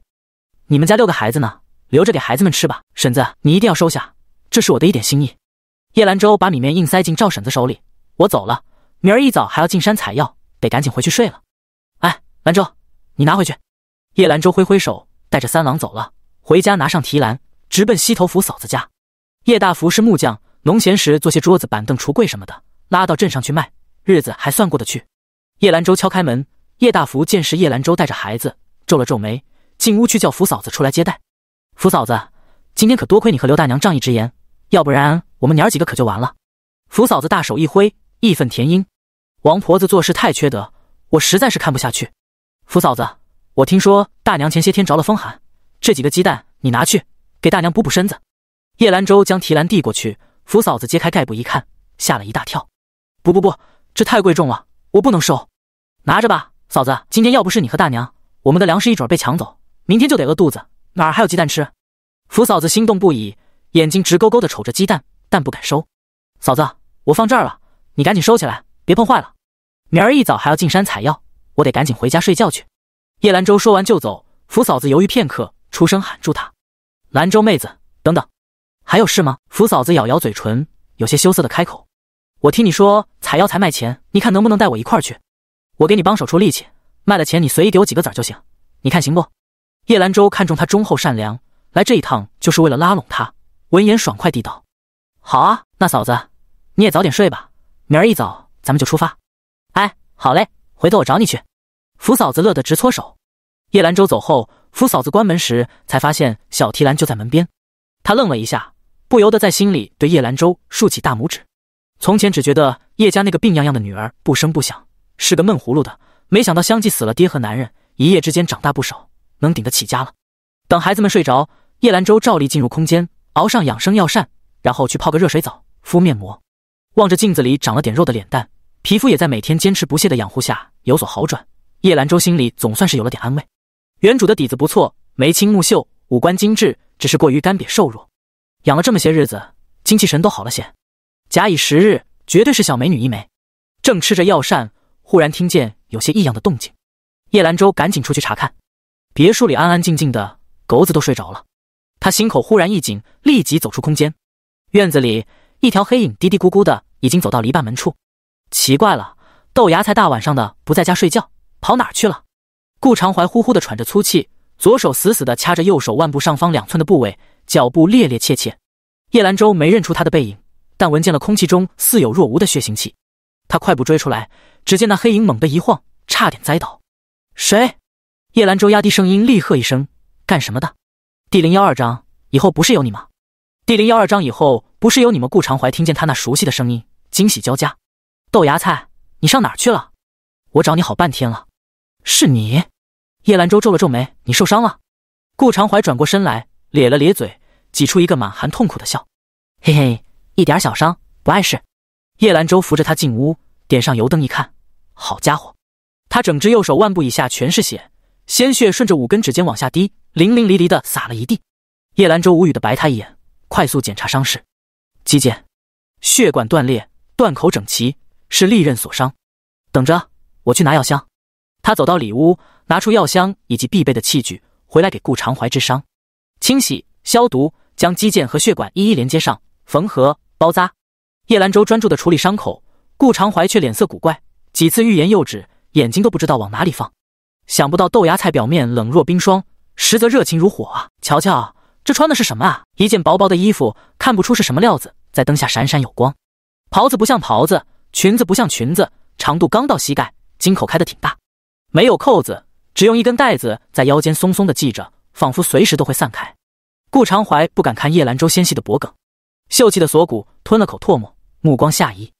你们家六个孩子呢，留着给孩子们吃吧。婶子，你一定要收下，这是我的一点心意。叶兰舟把米面硬塞进赵婶子手里，我走了，明儿一早还要进山采药，得赶紧回去睡了。兰舟，你拿回去。叶兰舟挥挥手，带着三郎走了。回家拿上提篮，直奔西头福嫂子家。叶大福是木匠，农闲时做些桌子、板凳、橱柜什么的，拉到镇上去卖，日子还算过得去。叶兰舟敲开门，叶大福见是叶兰舟带着孩子，皱了皱眉，进屋去叫福嫂子出来接待。福嫂子，今天可多亏你和刘大娘仗义执言，要不然我们娘儿几个可就完了。福嫂子大手一挥，义愤填膺：“王婆子做事太缺德，我实在是看不下去。”福嫂子，我听说大娘前些天着了风寒，这几个鸡蛋你拿去给大娘补补身子。叶兰舟将提篮递过去，福嫂子揭开盖布一看，吓了一大跳。不不不，这太贵重了，我不能收。拿着吧，嫂子，今天要不是你和大娘，我们的粮食一准被抢走，明天就得饿肚子，哪儿还有鸡蛋吃？福嫂子心动不已，眼睛直勾勾的瞅着鸡蛋，但不敢收。嫂子，我放这儿了，你赶紧收起来，别碰坏了。明儿一早还要进山采药。我得赶紧回家睡觉去。叶兰舟说完就走，福嫂子犹豫片刻，出声喊住他：“兰舟妹子，等等，还有事吗？”福嫂子咬咬嘴唇，有些羞涩的开口：“我听你说采药材卖钱，你看能不能带我一块儿去？我给你帮手出力气，卖了钱你随意给我几个子儿就行，你看行不？”叶兰舟看中他忠厚善良，来这一趟就是为了拉拢他。闻言爽快地道：“好啊，那嫂子你也早点睡吧，明儿一早咱们就出发。”“哎，好嘞，回头我找你去。”福嫂子乐得直搓手。叶兰舟走后，福嫂子关门时才发现小提篮就在门边，她愣了一下，不由得在心里对叶兰舟竖起大拇指。从前只觉得叶家那个病殃殃的女儿不声不响，是个闷葫芦的，没想到相继死了爹和男人，一夜之间长大不少，能顶得起家了。等孩子们睡着，叶兰舟照例进入空间熬上养生药膳，然后去泡个热水澡，敷面膜。望着镜子里长了点肉的脸蛋，皮肤也在每天坚持不懈的养护下有所好转。叶兰舟心里总算是有了点安慰，原主的底子不错，眉清目秀，五官精致，只是过于干瘪瘦弱。养了这么些日子，精气神都好了些，假以时日，绝对是小美女一枚。正吃着药膳，忽然听见有些异样的动静，叶兰舟赶紧出去查看。别墅里安安静静的，狗子都睡着了，他心口忽然一紧，立即走出空间。院子里，一条黑影嘀嘀咕咕的，已经走到篱笆门处。奇怪了，豆芽才大晚上的不在家睡觉。跑哪去了？顾长怀呼呼的喘着粗气，左手死死的掐着右手腕部上方两寸的部位，脚步趔趔趄趄。叶兰舟没认出他的背影，但闻见了空气中似有若无的血腥气，他快步追出来，只见那黑影猛地一晃，差点栽倒。谁？叶兰舟压低声音厉喝一声：“干什么的？”第零幺二章以后不是有你吗？第零幺二章以后不是有你们？顾长怀听见他那熟悉的声音，惊喜交加。豆芽菜，你上哪去了？我找你好半天了。是你，叶兰舟皱了皱眉，你受伤了。顾长怀转过身来，咧了咧嘴，挤出一个满含痛苦的笑，嘿嘿，一点小伤，不碍事。叶兰舟扶着他进屋，点上油灯一看，好家伙，他整只右手腕部以下全是血，鲜血顺着五根指尖往下滴，淋淋漓漓的洒了一地。叶兰舟无语的白他一眼，快速检查伤势，肌腱血管断裂，断口整齐，是利刃所伤。等着，我去拿药箱。他走到里屋，拿出药箱以及必备的器具，回来给顾长怀治伤，清洗、消毒，将肌腱和血管一一连接上，缝合、包扎。叶兰舟专注的处理伤口，顾长怀却脸色古怪，几次欲言又止，眼睛都不知道往哪里放。想不到豆芽菜表面冷若冰霜，实则热情如火啊！瞧瞧，这穿的是什么啊？一件薄薄的衣服，看不出是什么料子，在灯下闪闪有光。袍子不像袍子，裙子不像裙子，长度刚到膝盖，襟口开的挺大。没有扣子，只用一根带子在腰间松松的系着，仿佛随时都会散开。顾长怀不敢看叶兰舟纤细的脖颈、秀气的锁骨，吞了口唾沫，目光下移。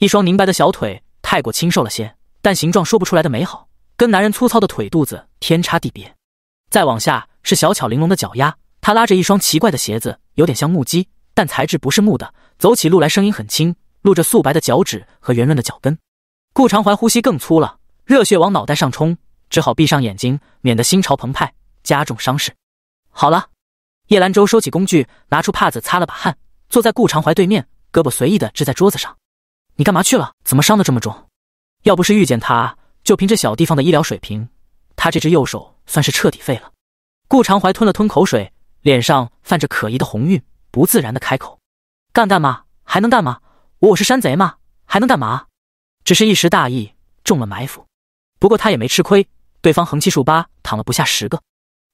一双凝白的小腿太过清瘦了些，但形状说不出来的美好，跟男人粗糙的腿肚子天差地别。再往下是小巧玲珑的脚丫，他拉着一双奇怪的鞋子，有点像木屐，但材质不是木的，走起路来声音很轻，露着素白的脚趾和圆润的脚跟。顾长怀呼吸更粗了。热血往脑袋上冲，只好闭上眼睛，免得心潮澎湃加重伤势。好了，叶兰舟收起工具，拿出帕子擦了把汗，坐在顾长怀对面，胳膊随意的支在桌子上。你干嘛去了？怎么伤得这么重？要不是遇见他，就凭这小地方的医疗水平，他这只右手算是彻底废了。顾长怀吞了吞口水，脸上泛着可疑的红晕，不自然的开口：“干干嘛？还能干嘛？我我是山贼吗？还能干嘛？只是一时大意，中了埋伏。”不过他也没吃亏，对方横七竖八躺了不下十个。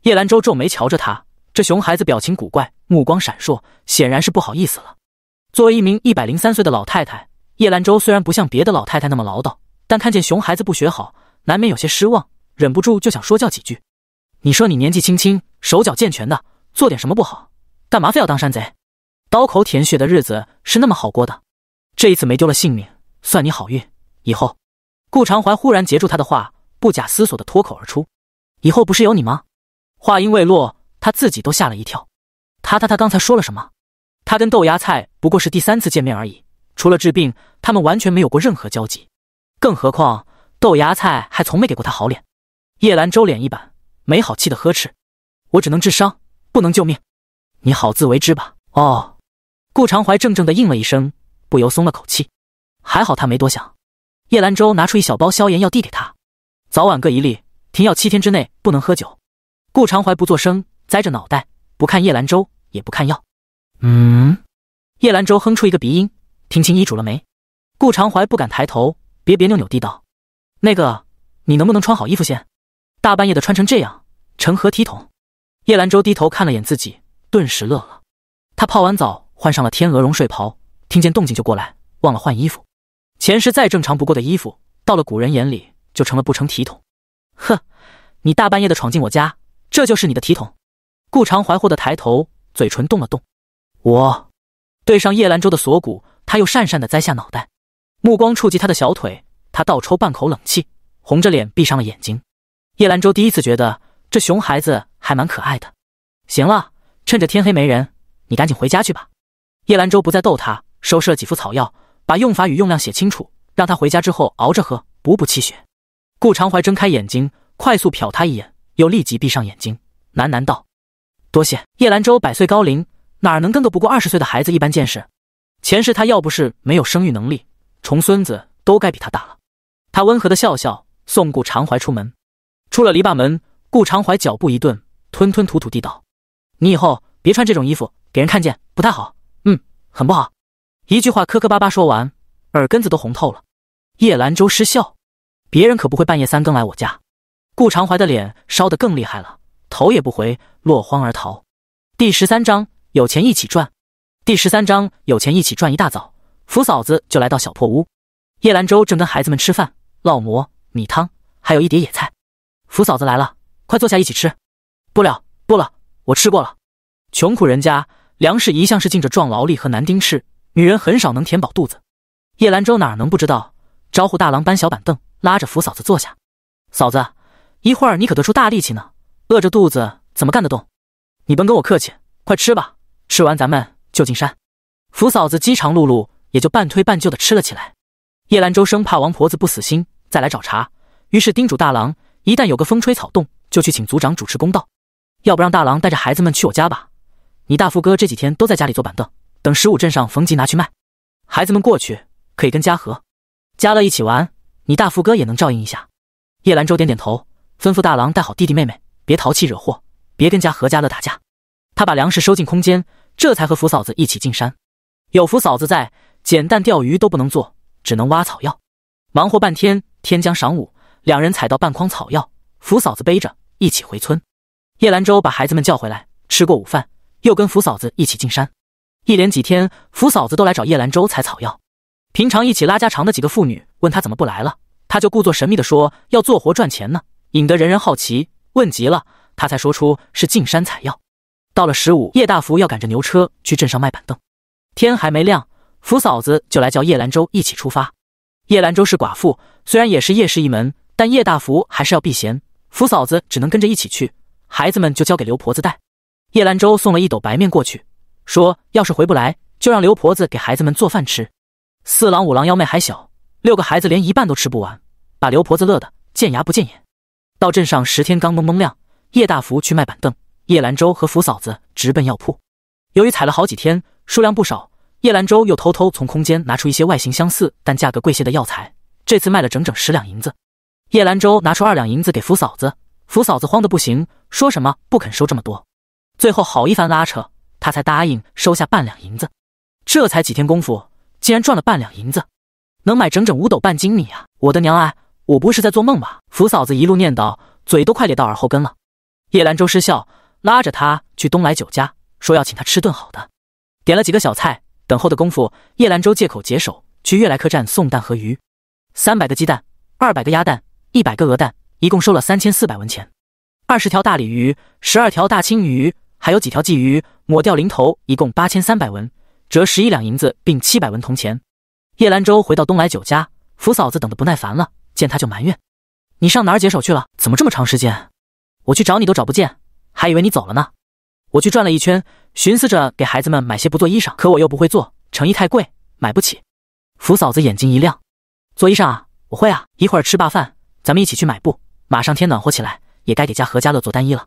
叶兰舟皱眉瞧着他，这熊孩子表情古怪，目光闪烁，显然是不好意思了。作为一名一百零三岁的老太太，叶兰舟虽然不像别的老太太那么唠叨，但看见熊孩子不学好，难免有些失望，忍不住就想说教几句。你说你年纪轻轻，手脚健全的，做点什么不好？干嘛非要当山贼？刀口舔血的日子是那么好过的？这一次没丢了性命，算你好运。以后。顾长怀忽然截住他的话，不假思索地脱口而出：“以后不是有你吗？”话音未落，他自己都吓了一跳。他他他刚才说了什么？他跟豆芽菜不过是第三次见面而已，除了治病，他们完全没有过任何交集。更何况豆芽菜还从没给过他好脸。叶兰周脸一板，没好气的呵斥：“我只能治伤，不能救命。你好自为之吧。”哦。顾长怀怔怔地应了一声，不由松了口气。还好他没多想。叶兰舟拿出一小包消炎药递给他，早晚各一粒，停药七天之内不能喝酒。顾长怀不作声，栽着脑袋，不看叶兰舟，也不看药。嗯。叶兰舟哼出一个鼻音，听清医嘱了没？顾长怀不敢抬头，别别扭扭地道：“那个，你能不能穿好衣服先？大半夜的穿成这样，成何体统？”叶兰舟低头看了眼自己，顿时乐了。他泡完澡换上了天鹅绒睡袍，听见动静就过来，忘了换衣服。前世再正常不过的衣服，到了古人眼里就成了不成体统。哼，你大半夜的闯进我家，这就是你的体统？顾长怀惑的抬头，嘴唇动了动。我，对上叶兰舟的锁骨，他又讪讪的摘下脑袋，目光触及他的小腿，他倒抽半口冷气，红着脸闭上了眼睛。叶兰舟第一次觉得这熊孩子还蛮可爱的。行了，趁着天黑没人，你赶紧回家去吧。叶兰舟不再逗他，收拾了几副草药。把用法与用量写清楚，让他回家之后熬着喝，补补气血。顾长怀睁开眼睛，快速瞟他一眼，又立即闭上眼睛，喃喃道：“多谢叶兰舟，百岁高龄，哪能跟个不过二十岁的孩子一般见识？前世他要不是没有生育能力，重孙子都该比他大了。”他温和的笑笑，送顾长怀出门。出了篱笆门，顾长怀脚步一顿，吞吞吐吐地道：“你以后别穿这种衣服，给人看见不太好，嗯，很不好。”一句话磕磕巴巴说完，耳根子都红透了。叶兰舟失笑，别人可不会半夜三更来我家。顾长怀的脸烧得更厉害了，头也不回，落荒而逃。第十三章有钱一起赚。第十三章有钱一起赚。一大早，福嫂子就来到小破屋，叶兰舟正跟孩子们吃饭，烙馍、米汤，还有一碟野菜。福嫂子来了，快坐下一起吃。不了不了，我吃过了。穷苦人家粮食一向是尽着壮劳力和男丁吃。女人很少能填饱肚子，叶兰舟哪能不知道？招呼大郎搬小板凳，拉着福嫂子坐下。嫂子，一会儿你可得出大力气呢，饿着肚子怎么干得动？你甭跟我客气，快吃吧。吃完咱们就进山。福嫂子饥肠辘辘，也就半推半就的吃了起来。叶兰舟生怕王婆子不死心再来找茬，于是叮嘱大郎，一旦有个风吹草动，就去请族长主持公道。要不让大郎带着孩子们去我家吧？你大福哥这几天都在家里坐板凳。等十五镇上逢集拿去卖，孩子们过去可以跟嘉禾、嘉乐一起玩，你大福哥也能照应一下。叶兰舟点点头，吩咐大郎带好弟弟妹妹，别淘气惹祸，别跟嘉禾、嘉乐打架。他把粮食收进空间，这才和福嫂子一起进山。有福嫂子在，捡蛋钓鱼都不能做，只能挖草药。忙活半天，天将晌午，两人采到半筐草药，福嫂子背着一起回村。叶兰舟把孩子们叫回来，吃过午饭，又跟福嫂子一起进山。一连几天，福嫂子都来找叶兰舟采草药。平常一起拉家常的几个妇女问他怎么不来了，他就故作神秘地说要做活赚钱呢，引得人人好奇。问急了，他才说出是进山采药。到了十五，叶大福要赶着牛车去镇上卖板凳。天还没亮，福嫂子就来叫叶兰舟一起出发。叶兰舟是寡妇，虽然也是叶氏一门，但叶大福还是要避嫌，福嫂子只能跟着一起去。孩子们就交给刘婆子带。叶兰州送了一斗白面过去。说，要是回不来，就让刘婆子给孩子们做饭吃。四郎、五郎、幺妹还小，六个孩子连一半都吃不完，把刘婆子乐得见牙不见眼。到镇上十天，刚蒙蒙亮，叶大福去卖板凳，叶兰舟和福嫂子直奔药铺。由于采了好几天，数量不少，叶兰舟又偷偷从空间拿出一些外形相似但价格贵些的药材，这次卖了整整十两银子。叶兰舟拿出二两银子给福嫂子，福嫂子慌得不行，说什么不肯收这么多，最后好一番拉扯。他才答应收下半两银子，这才几天功夫，竟然赚了半两银子，能买整整五斗半斤米啊！我的娘哎，我不是在做梦吧？福嫂子一路念叨，嘴都快咧到耳后根了。叶兰舟失笑，拉着他去东来酒家，说要请他吃顿好的。点了几个小菜，等候的功夫，叶兰舟借口解手，去悦来客栈送蛋和鱼。三百个鸡蛋，二百个鸭蛋，一百个鹅蛋，一共收了三千四百文钱。二十条大鲤鱼，十二条大青鱼。还有几条鲫鱼，抹掉零头，一共八千三百文，折十一两银子，并七百文铜钱。叶兰舟回到东来酒家，福嫂子等得不耐烦了，见他就埋怨：“你上哪儿解手去了？怎么这么长时间？我去找你都找不见，还以为你走了呢。我去转了一圈，寻思着给孩子们买些不做衣裳，可我又不会做，成衣太贵，买不起。”福嫂子眼睛一亮：“做衣裳啊，我会啊！一会儿吃罢饭，咱们一起去买布。马上天暖和起来，也该给家何家乐做单衣了。”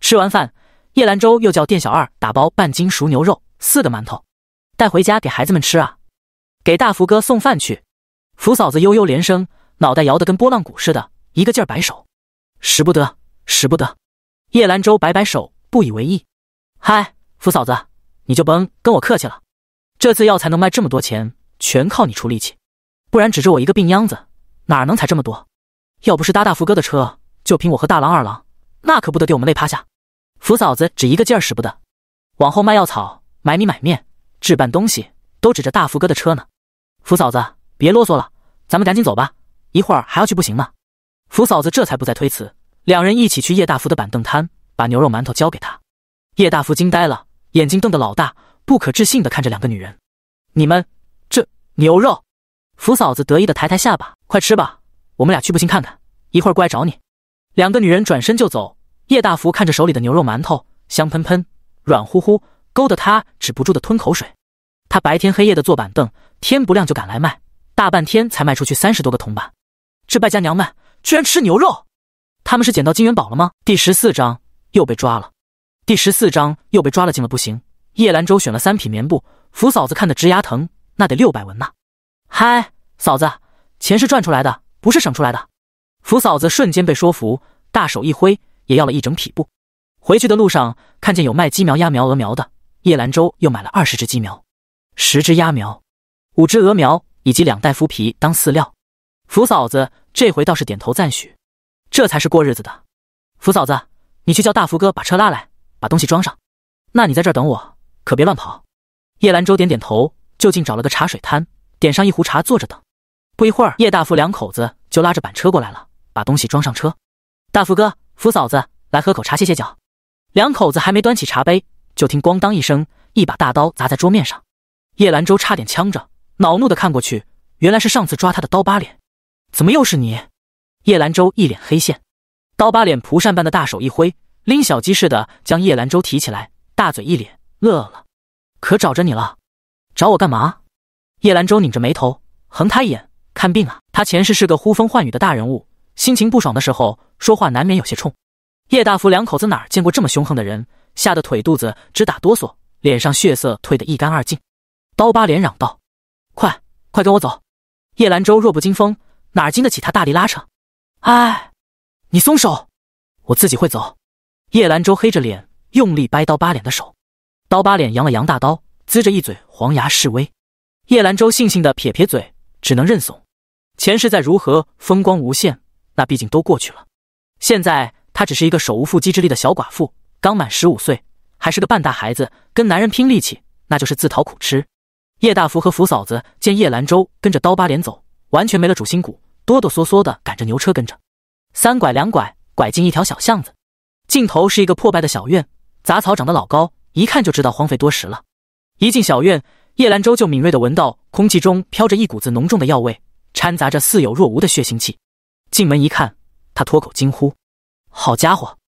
吃完饭。叶兰舟又叫店小二打包半斤熟牛肉，四个馒头，带回家给孩子们吃啊，给大福哥送饭去。福嫂子悠悠连声，脑袋摇得跟拨浪鼓似的，一个劲儿摆手，使不得，使不得。叶兰舟摆摆手，不以为意。嗨，福嫂子，你就甭跟我客气了。这次药材能卖这么多钱，全靠你出力气，不然指着我一个病秧子，哪能采这么多？要不是搭大福哥的车，就凭我和大郎、二郎，那可不得给我们累趴下。福嫂子只一个劲儿使不得，往后卖药草、买米买面、置办东西，都指着大福哥的车呢。福嫂子，别啰嗦了，咱们赶紧走吧，一会儿还要去步行呢。福嫂子这才不再推辞，两人一起去叶大福的板凳摊，把牛肉馒头交给他。叶大福惊呆了，眼睛瞪得老大，不可置信的看着两个女人：“你们这牛肉？”福嫂子得意的抬抬下巴：“快吃吧，我们俩去步行看看，一会儿过来找你。”两个女人转身就走。叶大福看着手里的牛肉馒头，香喷喷、软乎乎，勾得他止不住的吞口水。他白天黑夜的坐板凳，天不亮就赶来卖，大半天才卖出去三十多个铜板。这败家娘们居然吃牛肉，他们是捡到金元宝了吗？第十四章又被抓了。第十四章又被抓了，进了不行。叶兰舟选了三匹棉布，福嫂子看得直牙疼，那得六百文呐。嗨，嫂子，钱是赚出来的，不是省出来的。福嫂子瞬间被说服，大手一挥。也要了一整匹布。回去的路上，看见有卖鸡苗、鸭苗、鹅苗的，叶兰舟又买了二十只鸡苗、十只鸭苗、五只鹅苗以及两袋麸皮当饲料。福嫂子这回倒是点头赞许，这才是过日子的。福嫂子，你去叫大福哥把车拉来，把东西装上。那你在这儿等我，可别乱跑。叶兰舟点点头，就近找了个茶水摊，点上一壶茶坐着等。不一会儿，叶大福两口子就拉着板车过来了，把东西装上车。大福哥。福嫂子，来喝口茶，歇歇脚。两口子还没端起茶杯，就听“咣当”一声，一把大刀砸在桌面上。叶兰舟差点呛着，恼怒的看过去，原来是上次抓他的刀疤脸。怎么又是你？叶兰舟一脸黑线。刀疤脸蒲扇般的大手一挥，拎小鸡似的将叶兰舟提起来，大嘴一咧，乐了，可找着你了。找我干嘛？叶兰舟拧着眉头，横他一眼，看病啊。他前世是个呼风唤雨的大人物。心情不爽的时候，说话难免有些冲。叶大福两口子哪儿见过这么凶横的人，吓得腿肚子直打哆嗦，脸上血色褪得一干二净。刀疤脸嚷道：“快，快跟我走！”叶兰舟弱不禁风，哪经得起他大力拉扯？哎，你松手，我自己会走。叶兰舟黑着脸，用力掰刀疤脸的手。刀疤脸扬了扬大刀，呲着一嘴黄牙示威。叶兰舟悻悻的撇撇嘴，只能认怂。前世再如何风光无限。那毕竟都过去了，现在她只是一个手无缚鸡之力的小寡妇，刚满十五岁，还是个半大孩子，跟男人拼力气，那就是自讨苦吃。叶大福和福嫂子见叶兰舟跟着刀疤脸走，完全没了主心骨，哆哆嗦嗦的赶着牛车跟着，三拐两拐，拐进一条小巷子，尽头是一个破败的小院，杂草长得老高，一看就知道荒废多时了。一进小院，叶兰舟就敏锐的闻到空气中飘着一股子浓重的药味，掺杂着似有若无的血腥气。进门一看，他脱口惊呼：“好家伙！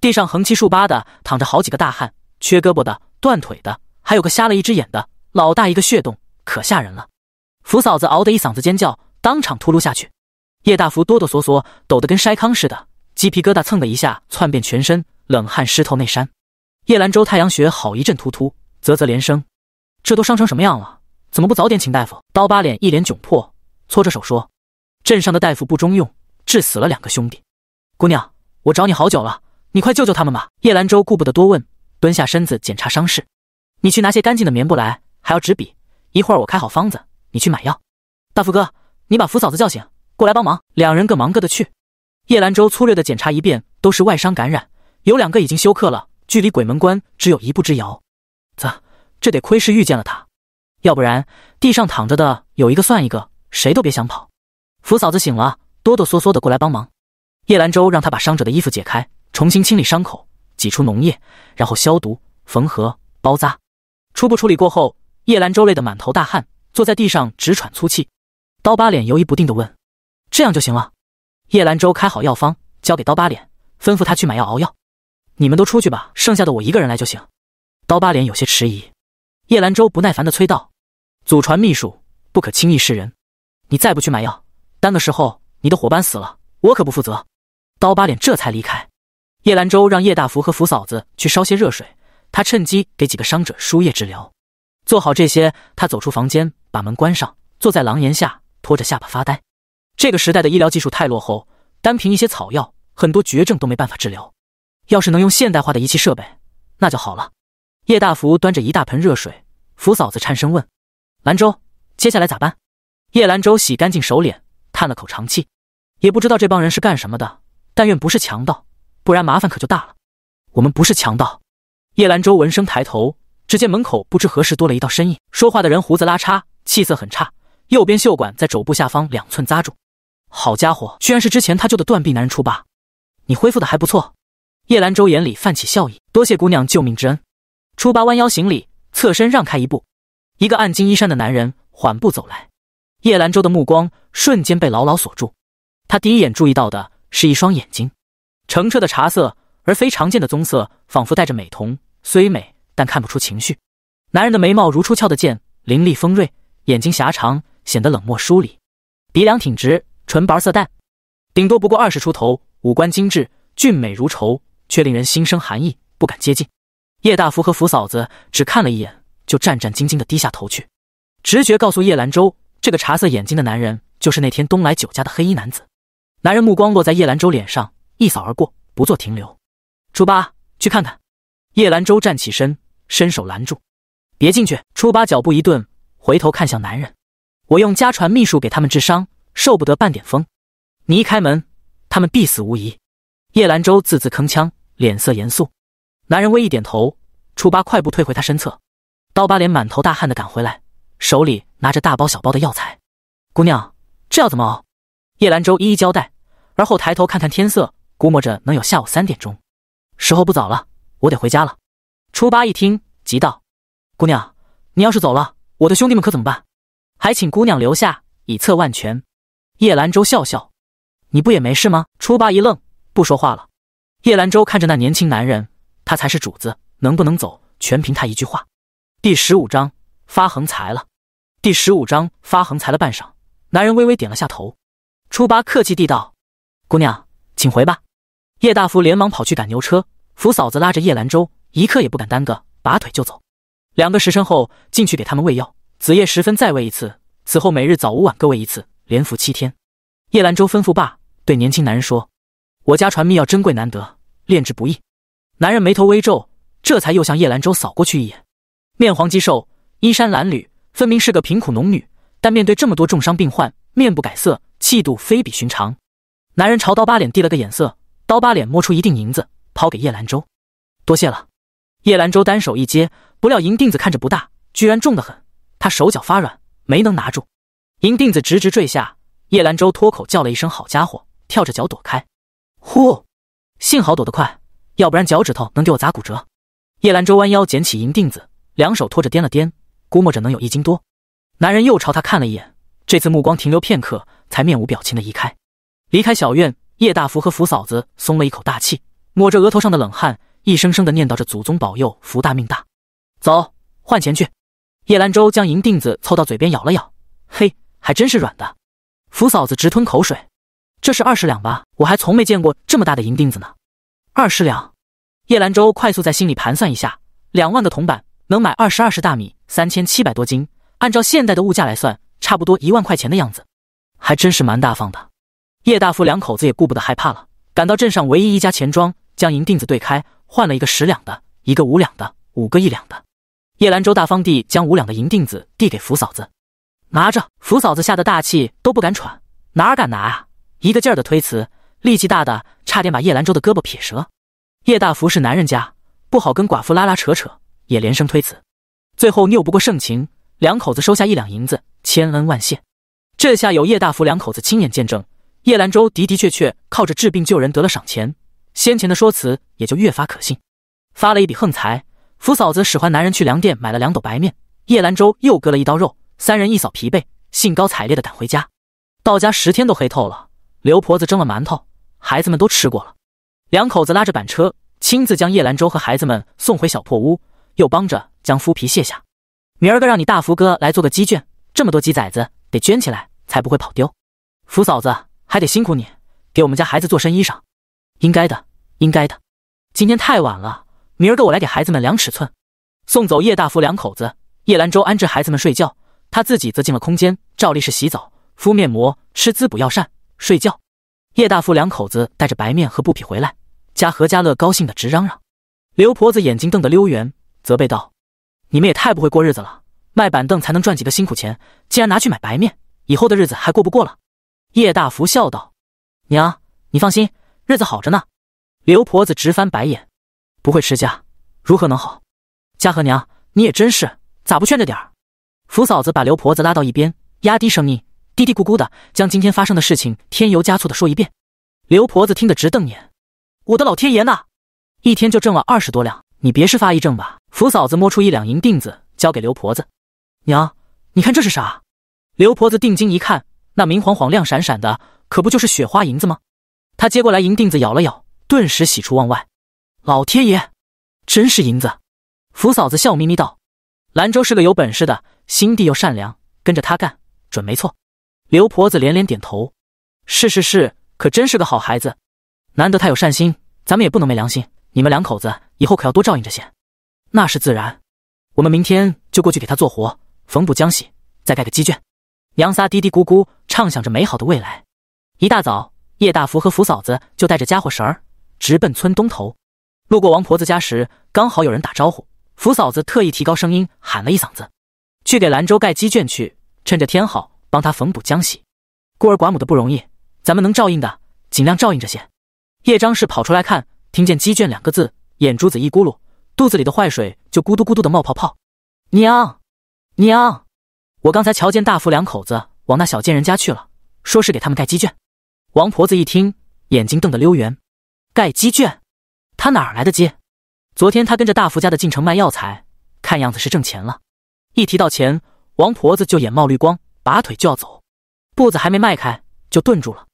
地上横七竖八的躺着好几个大汉，缺胳膊的、断腿的，还有个瞎了一只眼的，老大一个血洞，可吓人了！”福嫂子嗷的一嗓子尖叫，当场秃噜下去。叶大福哆哆嗦嗦，抖得跟筛糠似的，鸡皮疙瘩蹭的一下窜遍全身，冷汗湿透内衫。叶兰州太阳穴好一阵突突，啧啧连声：“这都伤成什么样了？怎么不早点请大夫？”刀疤脸一脸窘迫，搓着手说：“镇上的大夫不中用。”致死了两个兄弟，姑娘，我找你好久了，你快救救他们吧！叶兰舟顾不得多问，蹲下身子检查伤势。你去拿些干净的棉布来，还要纸笔。一会儿我开好方子，你去买药。大福哥，你把福嫂子叫醒，过来帮忙。两人各忙各的去。叶兰舟粗略的检查一遍，都是外伤感染，有两个已经休克了，距离鬼门关只有一步之遥。啧，这得亏是遇见了他，要不然地上躺着的有一个算一个，谁都别想跑。福嫂子醒了。哆哆嗦嗦的过来帮忙，叶兰舟让他把伤者的衣服解开，重新清理伤口，挤出脓液，然后消毒、缝合、包扎。初步处理过后，叶兰舟累得满头大汗，坐在地上直喘粗气。刀疤脸犹疑不定的问：“这样就行了？”叶兰舟开好药方，交给刀疤脸，吩咐他去买药熬药。你们都出去吧，剩下的我一个人来就行。刀疤脸有些迟疑，叶兰舟不耐烦的催道：“祖传秘术，不可轻易示人。你再不去买药，耽搁时候。”你的伙伴死了，我可不负责。刀疤脸这才离开。叶兰州让叶大福和福嫂子去烧些热水，他趁机给几个伤者输液治疗。做好这些，他走出房间，把门关上，坐在廊檐下，托着下巴发呆。这个时代的医疗技术太落后，单凭一些草药，很多绝症都没办法治疗。要是能用现代化的仪器设备，那就好了。叶大福端着一大盆热水，福嫂子颤声问：“兰州，接下来咋办？”叶兰州洗干净手脸，叹了口气。也不知道这帮人是干什么的，但愿不是强盗，不然麻烦可就大了。我们不是强盗。叶兰舟闻声抬头，只见门口不知何时多了一道身影。说话的人胡子拉碴，气色很差，右边袖管在肘部下方两寸扎住。好家伙，居然是之前他救的断臂男人初八。你恢复的还不错。叶兰舟眼里泛起笑意。多谢姑娘救命之恩。初八弯腰行礼，侧身让开一步。一个暗金衣衫的男人缓步走来。叶兰舟的目光瞬间被牢牢锁住。他第一眼注意到的是一双眼睛，澄澈的茶色，而非常见的棕色，仿佛戴着美瞳，虽美，但看不出情绪。男人的眉毛如出鞘的剑，凌厉锋锐；眼睛狭长，显得冷漠疏离。鼻梁挺直，唇白色淡，顶多不过二十出头，五官精致，俊美如仇，却令人心生寒意，不敢接近。叶大福和福嫂子只看了一眼，就战战兢兢地低下头去。直觉告诉叶兰舟，这个茶色眼睛的男人就是那天东来酒家的黑衣男子。男人目光落在叶兰舟脸上，一扫而过，不做停留。初八，去看看。叶兰舟站起身，伸手拦住：“别进去。”初八脚步一顿，回头看向男人：“我用家传秘术给他们治伤，受不得半点风。你一开门，他们必死无疑。”叶兰舟字字铿锵，脸色严肃。男人微一点头。初八快步退回他身侧。刀疤脸满头大汗的赶回来，手里拿着大包小包的药材。“姑娘，这要怎么熬？”叶兰舟一一交代。而后抬头看看天色，估摸着能有下午三点钟，时候不早了，我得回家了。初八一听，急道：“姑娘，你要是走了，我的兄弟们可怎么办？还请姑娘留下，以策万全。”叶兰舟笑笑：“你不也没事吗？”初八一愣，不说话了。叶兰舟看着那年轻男人，他才是主子，能不能走全凭他一句话。第十五章发横财了。第十五章发横财了。半晌，男人微微点了下头。初八客气地道。姑娘，请回吧。叶大福连忙跑去赶牛车，扶嫂子拉着叶兰舟，一刻也不敢耽搁，拔腿就走。两个时辰后进去给他们喂药，子夜时分再喂一次，此后每日早午晚各喂一次，连服七天。叶兰舟吩咐罢，对年轻男人说：“我家传秘药珍贵难得，炼制不易。”男人眉头微皱，这才又向叶兰舟扫过去一眼，面黄肌瘦，衣衫褴褛，分明是个贫苦农女，但面对这么多重伤病患，面不改色，气度非比寻常。男人朝刀疤脸递了个眼色，刀疤脸摸出一锭银子，抛给叶兰舟：“多谢了。”叶兰舟单手一接，不料银锭子看着不大，居然重得很，他手脚发软，没能拿住，银锭子直直坠下。叶兰舟脱口叫了一声：“好家伙！”跳着脚躲开，呼，幸好躲得快，要不然脚趾头能给我砸骨折。叶兰舟弯腰捡起银锭子，两手托着掂了掂，估摸着能有一斤多。男人又朝他看了一眼，这次目光停留片刻，才面无表情的移开。离开小院，叶大福和福嫂子松了一口大气，抹着额头上的冷汗，一声声的念叨着“祖宗保佑，福大命大”。走，换钱去。叶兰舟将银锭子凑到嘴边咬了咬，嘿，还真是软的。福嫂子直吞口水。这是二十两吧？我还从没见过这么大的银锭子呢。二十两。叶兰舟快速在心里盘算一下，两万个铜板能买二十二石大米，三千七百多斤。按照现在的物价来算，差不多一万块钱的样子。还真是蛮大方的。叶大福两口子也顾不得害怕了，赶到镇上唯一一家钱庄，将银锭子兑开，换了一个十两的，一个五两的，五个一两的。叶兰舟大方地将五两的银锭子递给福嫂子，拿着。福嫂子吓得大气都不敢喘，哪敢拿啊？一个劲儿的推辞，力气大的差点把叶兰舟的胳膊撇折。叶大福是男人家，不好跟寡妇拉拉扯扯，也连声推辞。最后拗不过盛情，两口子收下一两银子，千恩万谢。这下有叶大福两口子亲眼见证。叶兰舟的的确确靠着治病救人得了赏钱，先前的说辞也就越发可信。发了一笔横财，福嫂子使唤男人去粮店买了两斗白面，叶兰舟又割了一刀肉，三人一扫疲惫，兴高采烈的赶回家。到家十天都黑透了，刘婆子蒸了馒头，孩子们都吃过了。两口子拉着板车，亲自将叶兰舟和孩子们送回小破屋，又帮着将麸皮卸下。明儿个让你大福哥来做个鸡圈，这么多鸡崽子得圈起来，才不会跑丢。福嫂子。还得辛苦你，给我们家孩子做身衣裳，应该的，应该的。今天太晚了，明儿个我来给孩子们量尺寸。送走叶大福两口子，叶兰舟安置孩子们睡觉，他自己则进了空间，照例是洗澡、敷面膜、吃滋补药膳、睡觉。叶大福两口子带着白面和布匹回来，家何家乐高兴的直嚷嚷。刘婆子眼睛瞪得溜圆，责备道：“你们也太不会过日子了，卖板凳才能赚几个辛苦钱，竟然拿去买白面，以后的日子还过不过了？”叶大福笑道：“娘，你放心，日子好着呢。”刘婆子直翻白眼，不会持家，如何能好？家和娘，你也真是，咋不劝着点儿？福嫂子把刘婆子拉到一边，压低声音，嘀嘀咕咕的将今天发生的事情添油加醋的说一遍。刘婆子听得直瞪眼，我的老天爷呢！一天就挣了二十多两，你别是发癔症吧？福嫂子摸出一两银锭子，交给刘婆子：“娘，你看这是啥？”刘婆子定睛一看。那明晃晃、亮闪闪的，可不就是雪花银子吗？他接过来银锭子，咬了咬，顿时喜出望外。老天爷，真是银子！福嫂子笑眯眯道：“兰州是个有本事的，心地又善良，跟着他干准没错。”刘婆子连连点头：“是是是，可真是个好孩子。难得他有善心，咱们也不能没良心。你们两口子以后可要多照应着些。”那是自然，我们明天就过去给他做活，缝补浆洗，再盖个鸡圈。娘仨嘀嘀咕咕。畅想着美好的未来。一大早，叶大福和福嫂子就带着家伙什儿直奔村东头。路过王婆子家时，刚好有人打招呼，福嫂子特意提高声音喊了一嗓子：“去给兰州盖鸡圈去，趁着天好，帮他缝补浆洗。孤儿寡母的不容易，咱们能照应的尽量照应着些。”叶张氏跑出来看，听见“鸡圈”两个字，眼珠子一咕噜，肚子里的坏水就咕嘟咕嘟的冒泡泡。“娘，娘，我刚才瞧见大福两口子。”往那小贱人家去了，说是给他们盖鸡圈。王婆子一听，眼睛瞪得溜圆，盖鸡圈？他哪来的鸡？昨天他跟着大福家的进城卖药材，看样子是挣钱了。一提到钱，王婆子就眼冒绿光，拔腿就要走，步子还没迈开就顿住了。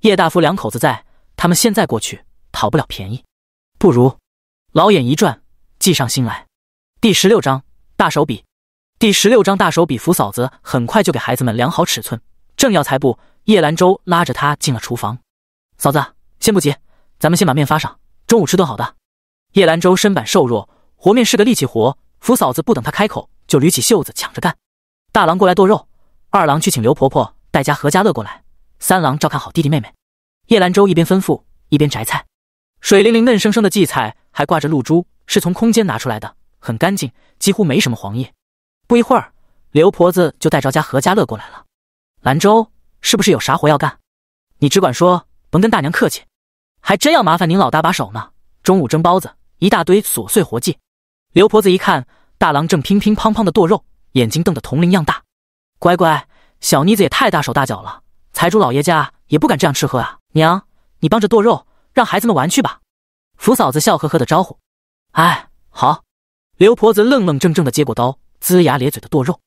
叶大夫两口子在，他们现在过去讨不了便宜，不如……老眼一转，计上心来。第十六章：大手笔。第十六章大手笔。福嫂子很快就给孩子们量好尺寸，正要裁布，叶兰舟拉着他进了厨房。嫂子，先不急，咱们先把面发上，中午吃顿好的。叶兰舟身板瘦弱，和面是个力气活。福嫂子不等他开口，就捋起袖子抢着干。大郎过来剁肉，二郎去请刘婆婆带家何家乐过来，三郎照看好弟弟妹妹。叶兰舟一边吩咐一边择菜，水灵灵嫩生生的荠菜还挂着露珠，是从空间拿出来的，很干净，几乎没什么黄叶。不一会儿，刘婆子就带着家何家乐过来了。兰州是不是有啥活要干？你只管说，甭跟大娘客气，还真要麻烦您老大把手呢。中午蒸包子，一大堆琐碎活计。刘婆子一看大郎正乒乒乓乓的剁肉，眼睛瞪得铜铃样大。乖乖，小妮子也太大手大脚了，财主老爷家也不敢这样吃喝啊！娘，你帮着剁肉，让孩子们玩去吧。福嫂子笑呵呵的招呼。哎，好。刘婆子愣愣怔怔的接过刀。龇牙咧嘴的剁肉，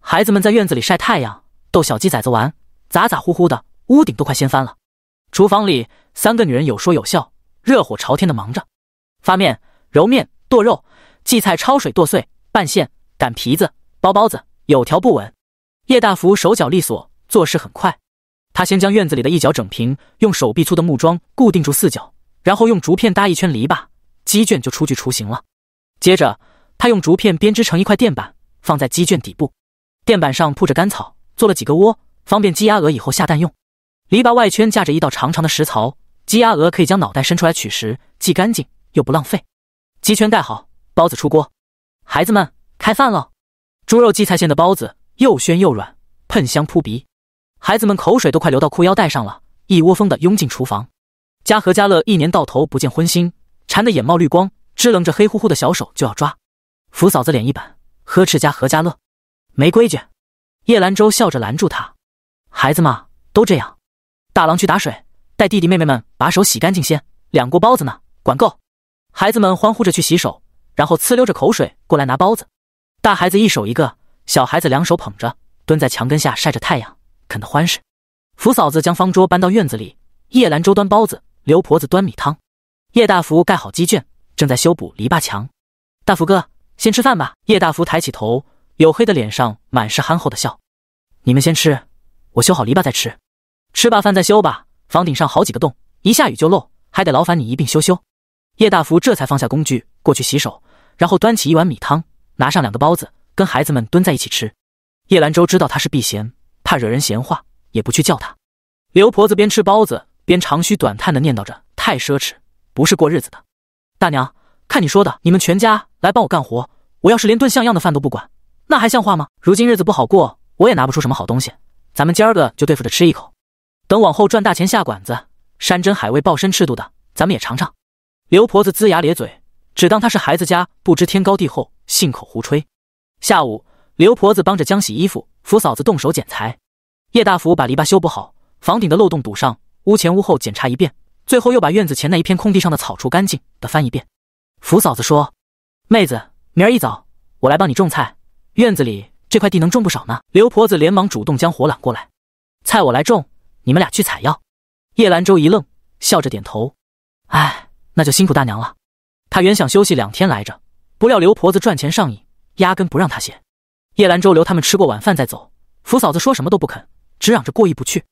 孩子们在院子里晒太阳，逗小鸡崽子玩，咋咋呼呼的，屋顶都快掀翻了。厨房里三个女人有说有笑，热火朝天的忙着发面、揉面、剁肉、荠菜焯水、剁碎、拌馅、擀皮子、包包子，有条不紊。叶大福手脚利索，做事很快。他先将院子里的一角整平，用手臂粗的木桩固定住四角，然后用竹片搭一圈篱笆，鸡圈就初具雏形了。接着，他用竹片编织成一块垫板。放在鸡圈底部，垫板上铺着干草，做了几个窝，方便鸡、鸭、鹅以后下蛋用。篱笆外圈架着一道长长的石槽，鸡、鸭、鹅可以将脑袋伸出来取食，既干净又不浪费。鸡圈盖好，包子出锅，孩子们开饭了。猪肉、荠菜馅的包子又鲜又软，喷香扑鼻，孩子们口水都快流到裤腰带上了，一窝蜂的拥进厨房。家和家乐一年到头不见荤腥，馋得眼冒绿光，支棱着黑乎乎的小手就要抓。福嫂子脸一板。呵斥家何家乐，没规矩。叶兰舟笑着拦住他：“孩子嘛，都这样。”大郎去打水，带弟弟妹妹们把手洗干净先。两锅包子呢，管够。孩子们欢呼着去洗手，然后呲溜着口水过来拿包子。大孩子一手一个，小孩子两手捧着，蹲在墙根下晒着太阳，啃得欢实。福嫂子将方桌搬到院子里，叶兰舟端包子，刘婆子端米汤，叶大福盖好鸡圈，正在修补篱笆墙。大福哥。先吃饭吧。叶大福抬起头，黝黑的脸上满是憨厚的笑。你们先吃，我修好篱笆再吃。吃罢饭再修吧。房顶上好几个洞，一下雨就漏，还得劳烦你一并修修。叶大福这才放下工具，过去洗手，然后端起一碗米汤，拿上两个包子，跟孩子们蹲在一起吃。叶兰舟知道他是避嫌，怕惹人闲话，也不去叫他。刘婆子边吃包子边长吁短叹的念叨着：“太奢侈，不是过日子的。”大娘。看你说的，你们全家来帮我干活，我要是连顿像样的饭都不管，那还像话吗？如今日子不好过，我也拿不出什么好东西，咱们今儿个就对付着吃一口，等往后赚大钱下馆子，山珍海味、暴身赤肚的，咱们也尝尝。刘婆子龇牙咧嘴，只当她是孩子家，不知天高地厚，信口胡吹。下午，刘婆子帮着江洗衣服，扶嫂子动手剪裁；叶大福把篱笆修补好，房顶的漏洞堵上，屋前屋后检查一遍，最后又把院子前那一片空地上的草除干净的翻一遍。福嫂子说：“妹子，明儿一早我来帮你种菜，院子里这块地能种不少呢。”刘婆子连忙主动将火揽过来，菜我来种，你们俩去采药。叶兰舟一愣，笑着点头：“哎，那就辛苦大娘了。”他原想休息两天来着，不料刘婆子赚钱上瘾，压根不让他歇。叶兰舟留他们吃过晚饭再走，福嫂子说什么都不肯，只嚷着过意不去。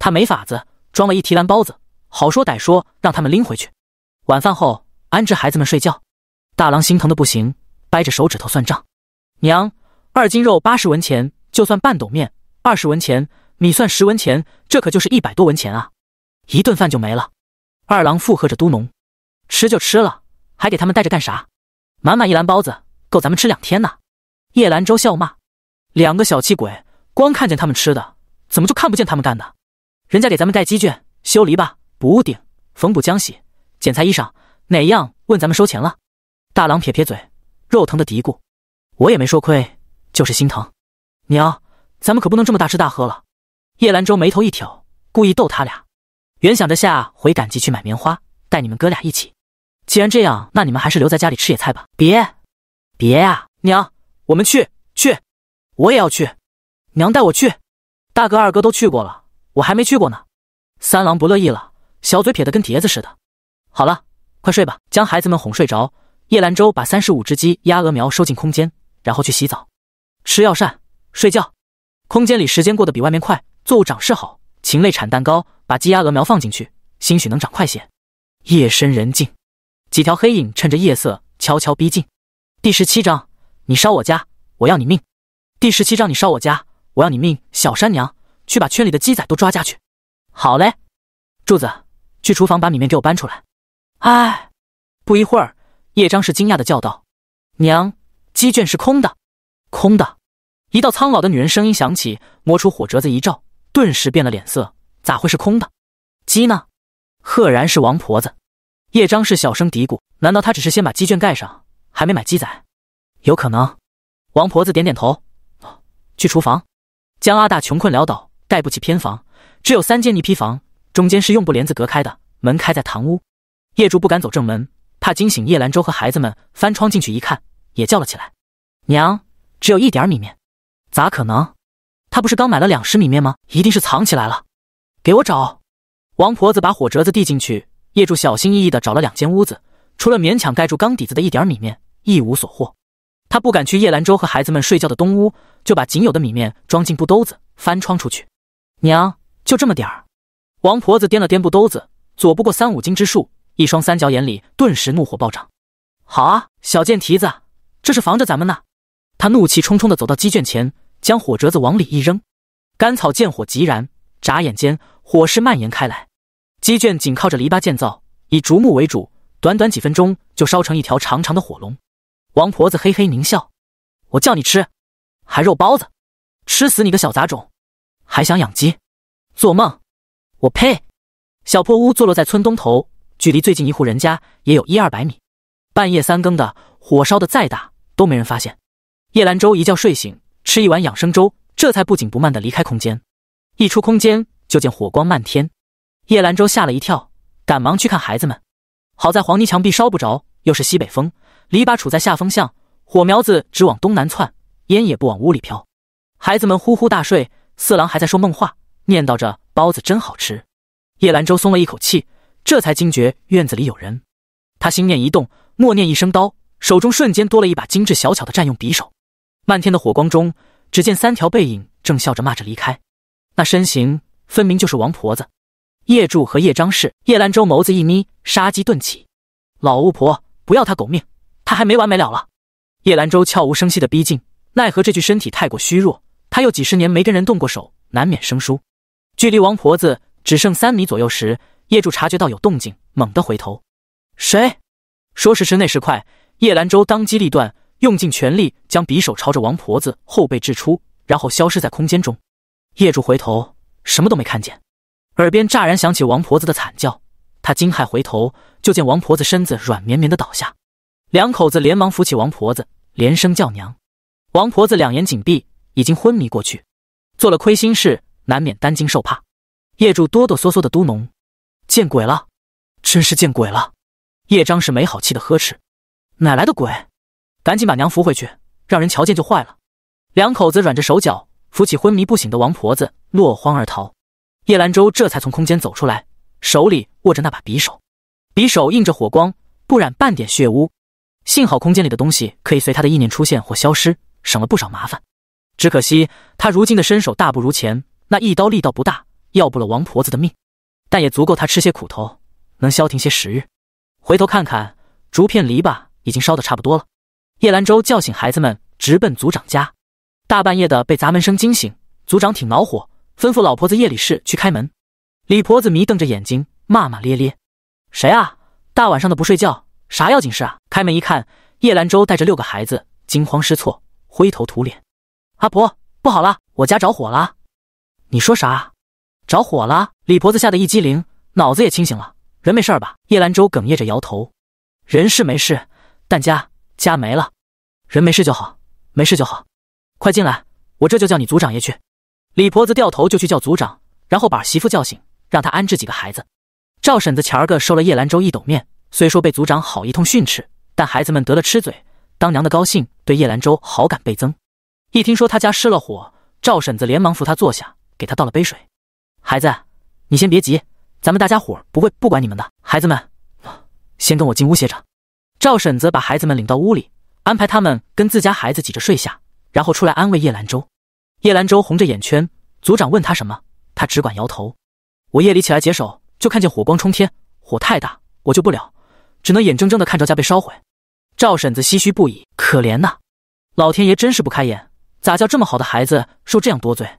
他没法子，装了一提篮包子，好说歹说让他们拎回去。晚饭后。安置孩子们睡觉，大郎心疼的不行，掰着手指头算账：娘，二斤肉八十文钱，就算半斗面二十文钱，米算十文钱，这可就是一百多文钱啊！一顿饭就没了。二郎附和着嘟哝：“吃就吃了，还给他们带着干啥？满满一篮包子，够咱们吃两天呢。”叶兰舟笑骂：“两个小气鬼，光看见他们吃的，怎么就看不见他们干的？人家给咱们带鸡圈、修篱笆、补屋顶、缝补浆洗、剪裁衣裳。”哪样？问咱们收钱了？大郎撇撇嘴，肉疼的嘀咕：“我也没说亏，就是心疼。”娘，咱们可不能这么大吃大喝了。叶兰舟眉头一挑，故意逗他俩。原想着下回赶集去买棉花，带你们哥俩一起。既然这样，那你们还是留在家里吃野菜吧。别，别呀，娘，我们去去，我也要去。娘带我去。大哥、二哥都去过了，我还没去过呢。三郎不乐意了，小嘴撇的跟碟子似的。好了。快睡吧，将孩子们哄睡着。叶兰舟把三十五只鸡、鸭、鹅苗收进空间，然后去洗澡、吃药膳、睡觉。空间里时间过得比外面快，作物长势好，禽类产蛋糕，把鸡、鸭、鹅苗放进去，兴许能长快些。夜深人静，几条黑影趁着夜色悄悄逼近。第十七章，你烧我家，我要你命。第十七章，你烧我家，我要你命。小山娘，去把圈里的鸡仔都抓家去。好嘞，柱子，去厨房把米面给我搬出来。哎，不一会儿，叶张是惊讶的叫道：“娘，鸡圈是空的，空的！”一道苍老的女人声音响起，摸出火折子一照，顿时变了脸色：“咋会是空的？鸡呢？”赫然是王婆子。叶张是小声嘀咕：“难道她只是先把鸡圈盖上，还没买鸡仔？有可能。”王婆子点点头：“去厨房。”江阿大穷困潦倒，盖不起偏房，只有三间泥坯房，中间是用布帘子隔开的，门开在堂屋。叶主不敢走正门，怕惊醒叶兰舟和孩子们。翻窗进去一看，也叫了起来：“娘，只有一点米面，咋可能？他不是刚买了两石米面吗？一定是藏起来了，给我找！”王婆子把火折子递进去，叶柱小心翼翼地找了两间屋子，除了勉强盖住缸底子的一点米面，一无所获。他不敢去叶兰舟和孩子们睡觉的东屋，就把仅有的米面装进布兜子，翻窗出去。娘，就这么点儿。王婆子掂了掂布兜子，左不过三五斤之数。一双三角眼里顿时怒火暴涨。好啊，小贱蹄子，这是防着咱们呢。他怒气冲冲的走到鸡圈前，将火折子往里一扔。干草见火即燃，眨眼间火势蔓延开来。鸡圈紧靠着篱笆建造，以竹木为主，短短几分钟就烧成一条长长的火龙。王婆子嘿嘿狞笑：“我叫你吃，还肉包子，吃死你个小杂种！还想养鸡，做梦！我呸！”小破屋坐落在村东头。距离最近一户人家也有一二百米，半夜三更的，火烧的再大都没人发现。叶兰舟一觉睡醒，吃一碗养生粥，这才不紧不慢的离开空间。一出空间，就见火光漫天，叶兰舟吓了一跳，赶忙去看孩子们。好在黄泥墙壁烧不着，又是西北风，篱笆处在下风向，火苗子只往东南窜，烟也不往屋里飘。孩子们呼呼大睡，四郎还在说梦话，念叨着包子真好吃。叶兰舟松了一口气。这才惊觉院子里有人，他心念一动，默念一声“刀”，手中瞬间多了一把精致小巧的战用匕首。漫天的火光中，只见三条背影正笑着骂着离开，那身形分明就是王婆子、叶柱和叶张氏。叶兰舟眸子一眯，杀机顿起。老巫婆，不要他狗命，他还没完没了了。叶兰舟悄无声息的逼近，奈何这具身体太过虚弱，他又几十年没跟人动过手，难免生疏。距离王婆子只剩三米左右时，叶柱察觉到有动静，猛地回头：“谁？”说时迟，那时快，叶兰舟当机立断，用尽全力将匕首朝着王婆子后背掷出，然后消失在空间中。叶柱回头，什么都没看见，耳边乍然响起王婆子的惨叫。他惊骇回头，就见王婆子身子软绵绵的倒下。两口子连忙扶起王婆子，连声叫娘。王婆子两眼紧闭，已经昏迷过去。做了亏心事，难免担惊受怕。叶柱哆哆嗦嗦的嘟哝。见鬼了，真是见鬼了！叶张是没好气的呵斥：“哪来的鬼？赶紧把娘扶回去，让人瞧见就坏了。”两口子软着手脚扶起昏迷不醒的王婆子，落荒而逃。叶兰舟这才从空间走出来，手里握着那把匕首，匕首映着火光，不染半点血污。幸好空间里的东西可以随他的意念出现或消失，省了不少麻烦。只可惜他如今的身手大不如前，那一刀力道不大，要不了王婆子的命。但也足够他吃些苦头，能消停些时日。回头看看，竹片篱笆已经烧得差不多了。叶兰舟叫醒孩子们，直奔族长家。大半夜的被砸门声惊醒，族长挺恼火，吩咐老婆子夜里事去开门。李婆子迷瞪着眼睛，骂骂咧咧：“谁啊？大晚上的不睡觉，啥要紧事啊？”开门一看，叶兰舟带着六个孩子，惊慌失措，灰头土脸。“阿婆，不好了，我家着火了！”你说啥？着火了！李婆子吓得一激灵，脑子也清醒了。人没事儿吧？叶兰舟哽咽着摇头，人是没事，但家家没了。人没事就好，没事就好。快进来，我这就叫你族长爷去。李婆子掉头就去叫族长，然后把媳妇叫醒，让他安置几个孩子。赵婶子前儿个收了叶兰舟一斗面，虽说被族长好一通训斥，但孩子们得了吃嘴，当娘的高兴，对叶兰舟好感倍增。一听说他家失了火，赵婶子连忙扶他坐下，给他倒了杯水。孩子，你先别急，咱们大家伙儿不会不管你们的。孩子们，先跟我进屋歇着。赵婶子把孩子们领到屋里，安排他们跟自家孩子挤着睡下，然后出来安慰叶兰舟。叶兰舟红着眼圈，族长问他什么，他只管摇头。我夜里起来解手，就看见火光冲天，火太大，我救不了，只能眼睁睁的看着家被烧毁。赵婶子唏嘘不已，可怜呐，老天爷真是不开眼，咋叫这么好的孩子受这样多罪？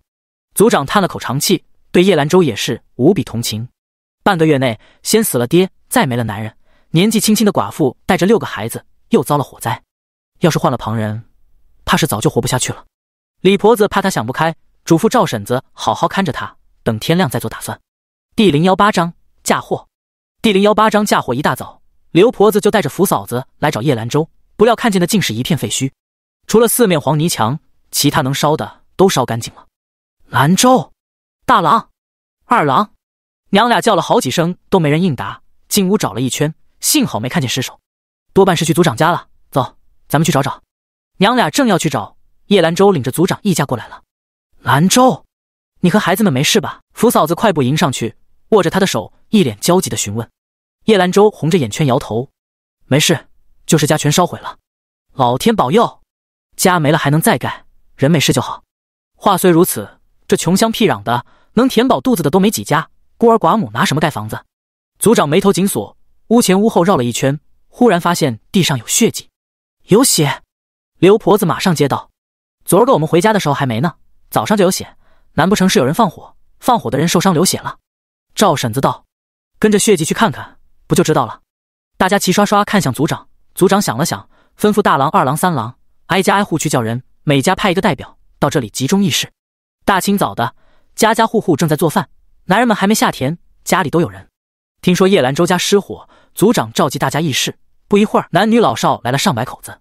族长叹了口气。对叶兰州也是无比同情。半个月内，先死了爹，再没了男人，年纪轻轻的寡妇带着六个孩子，又遭了火灾。要是换了旁人，怕是早就活不下去了。李婆子怕她想不开，嘱咐赵婶子好好看着她，等天亮再做打算。第零幺八章嫁祸。第零幺八章嫁祸。一大早，刘婆子就带着福嫂子来找叶兰州，不料看见的竟是一片废墟，除了四面黄泥墙，其他能烧的都烧干净了。兰州，大郎，二郎，娘俩叫了好几声都没人应答，进屋找了一圈，幸好没看见尸首，多半是去族长家了。走，咱们去找找。娘俩正要去找，叶兰舟领着族长一家过来了。兰舟，你和孩子们没事吧？福嫂子快步迎上去，握着他的手，一脸焦急的询问。叶兰舟红着眼圈摇头，没事，就是家全烧毁了。老天保佑，家没了还能再盖，人没事就好。话虽如此，这穷乡僻壤的。能填饱肚子的都没几家，孤儿寡母拿什么盖房子？族长眉头紧锁，屋前屋后绕了一圈，忽然发现地上有血迹，有血。刘婆子马上接道：“昨儿个我们回家的时候还没呢，早上就有血，难不成是有人放火？放火的人受伤流血了？”赵婶子道：“跟着血迹去看看，不就知道了？”大家齐刷刷看向族长，族长想了想，吩咐大郎、二郎、三郎挨家挨户去叫人，每家派一个代表到这里集中议事。大清早的。家家户户正在做饭，男人们还没下田，家里都有人。听说叶兰州家失火，族长召集大家议事。不一会儿，男女老少来了上百口子。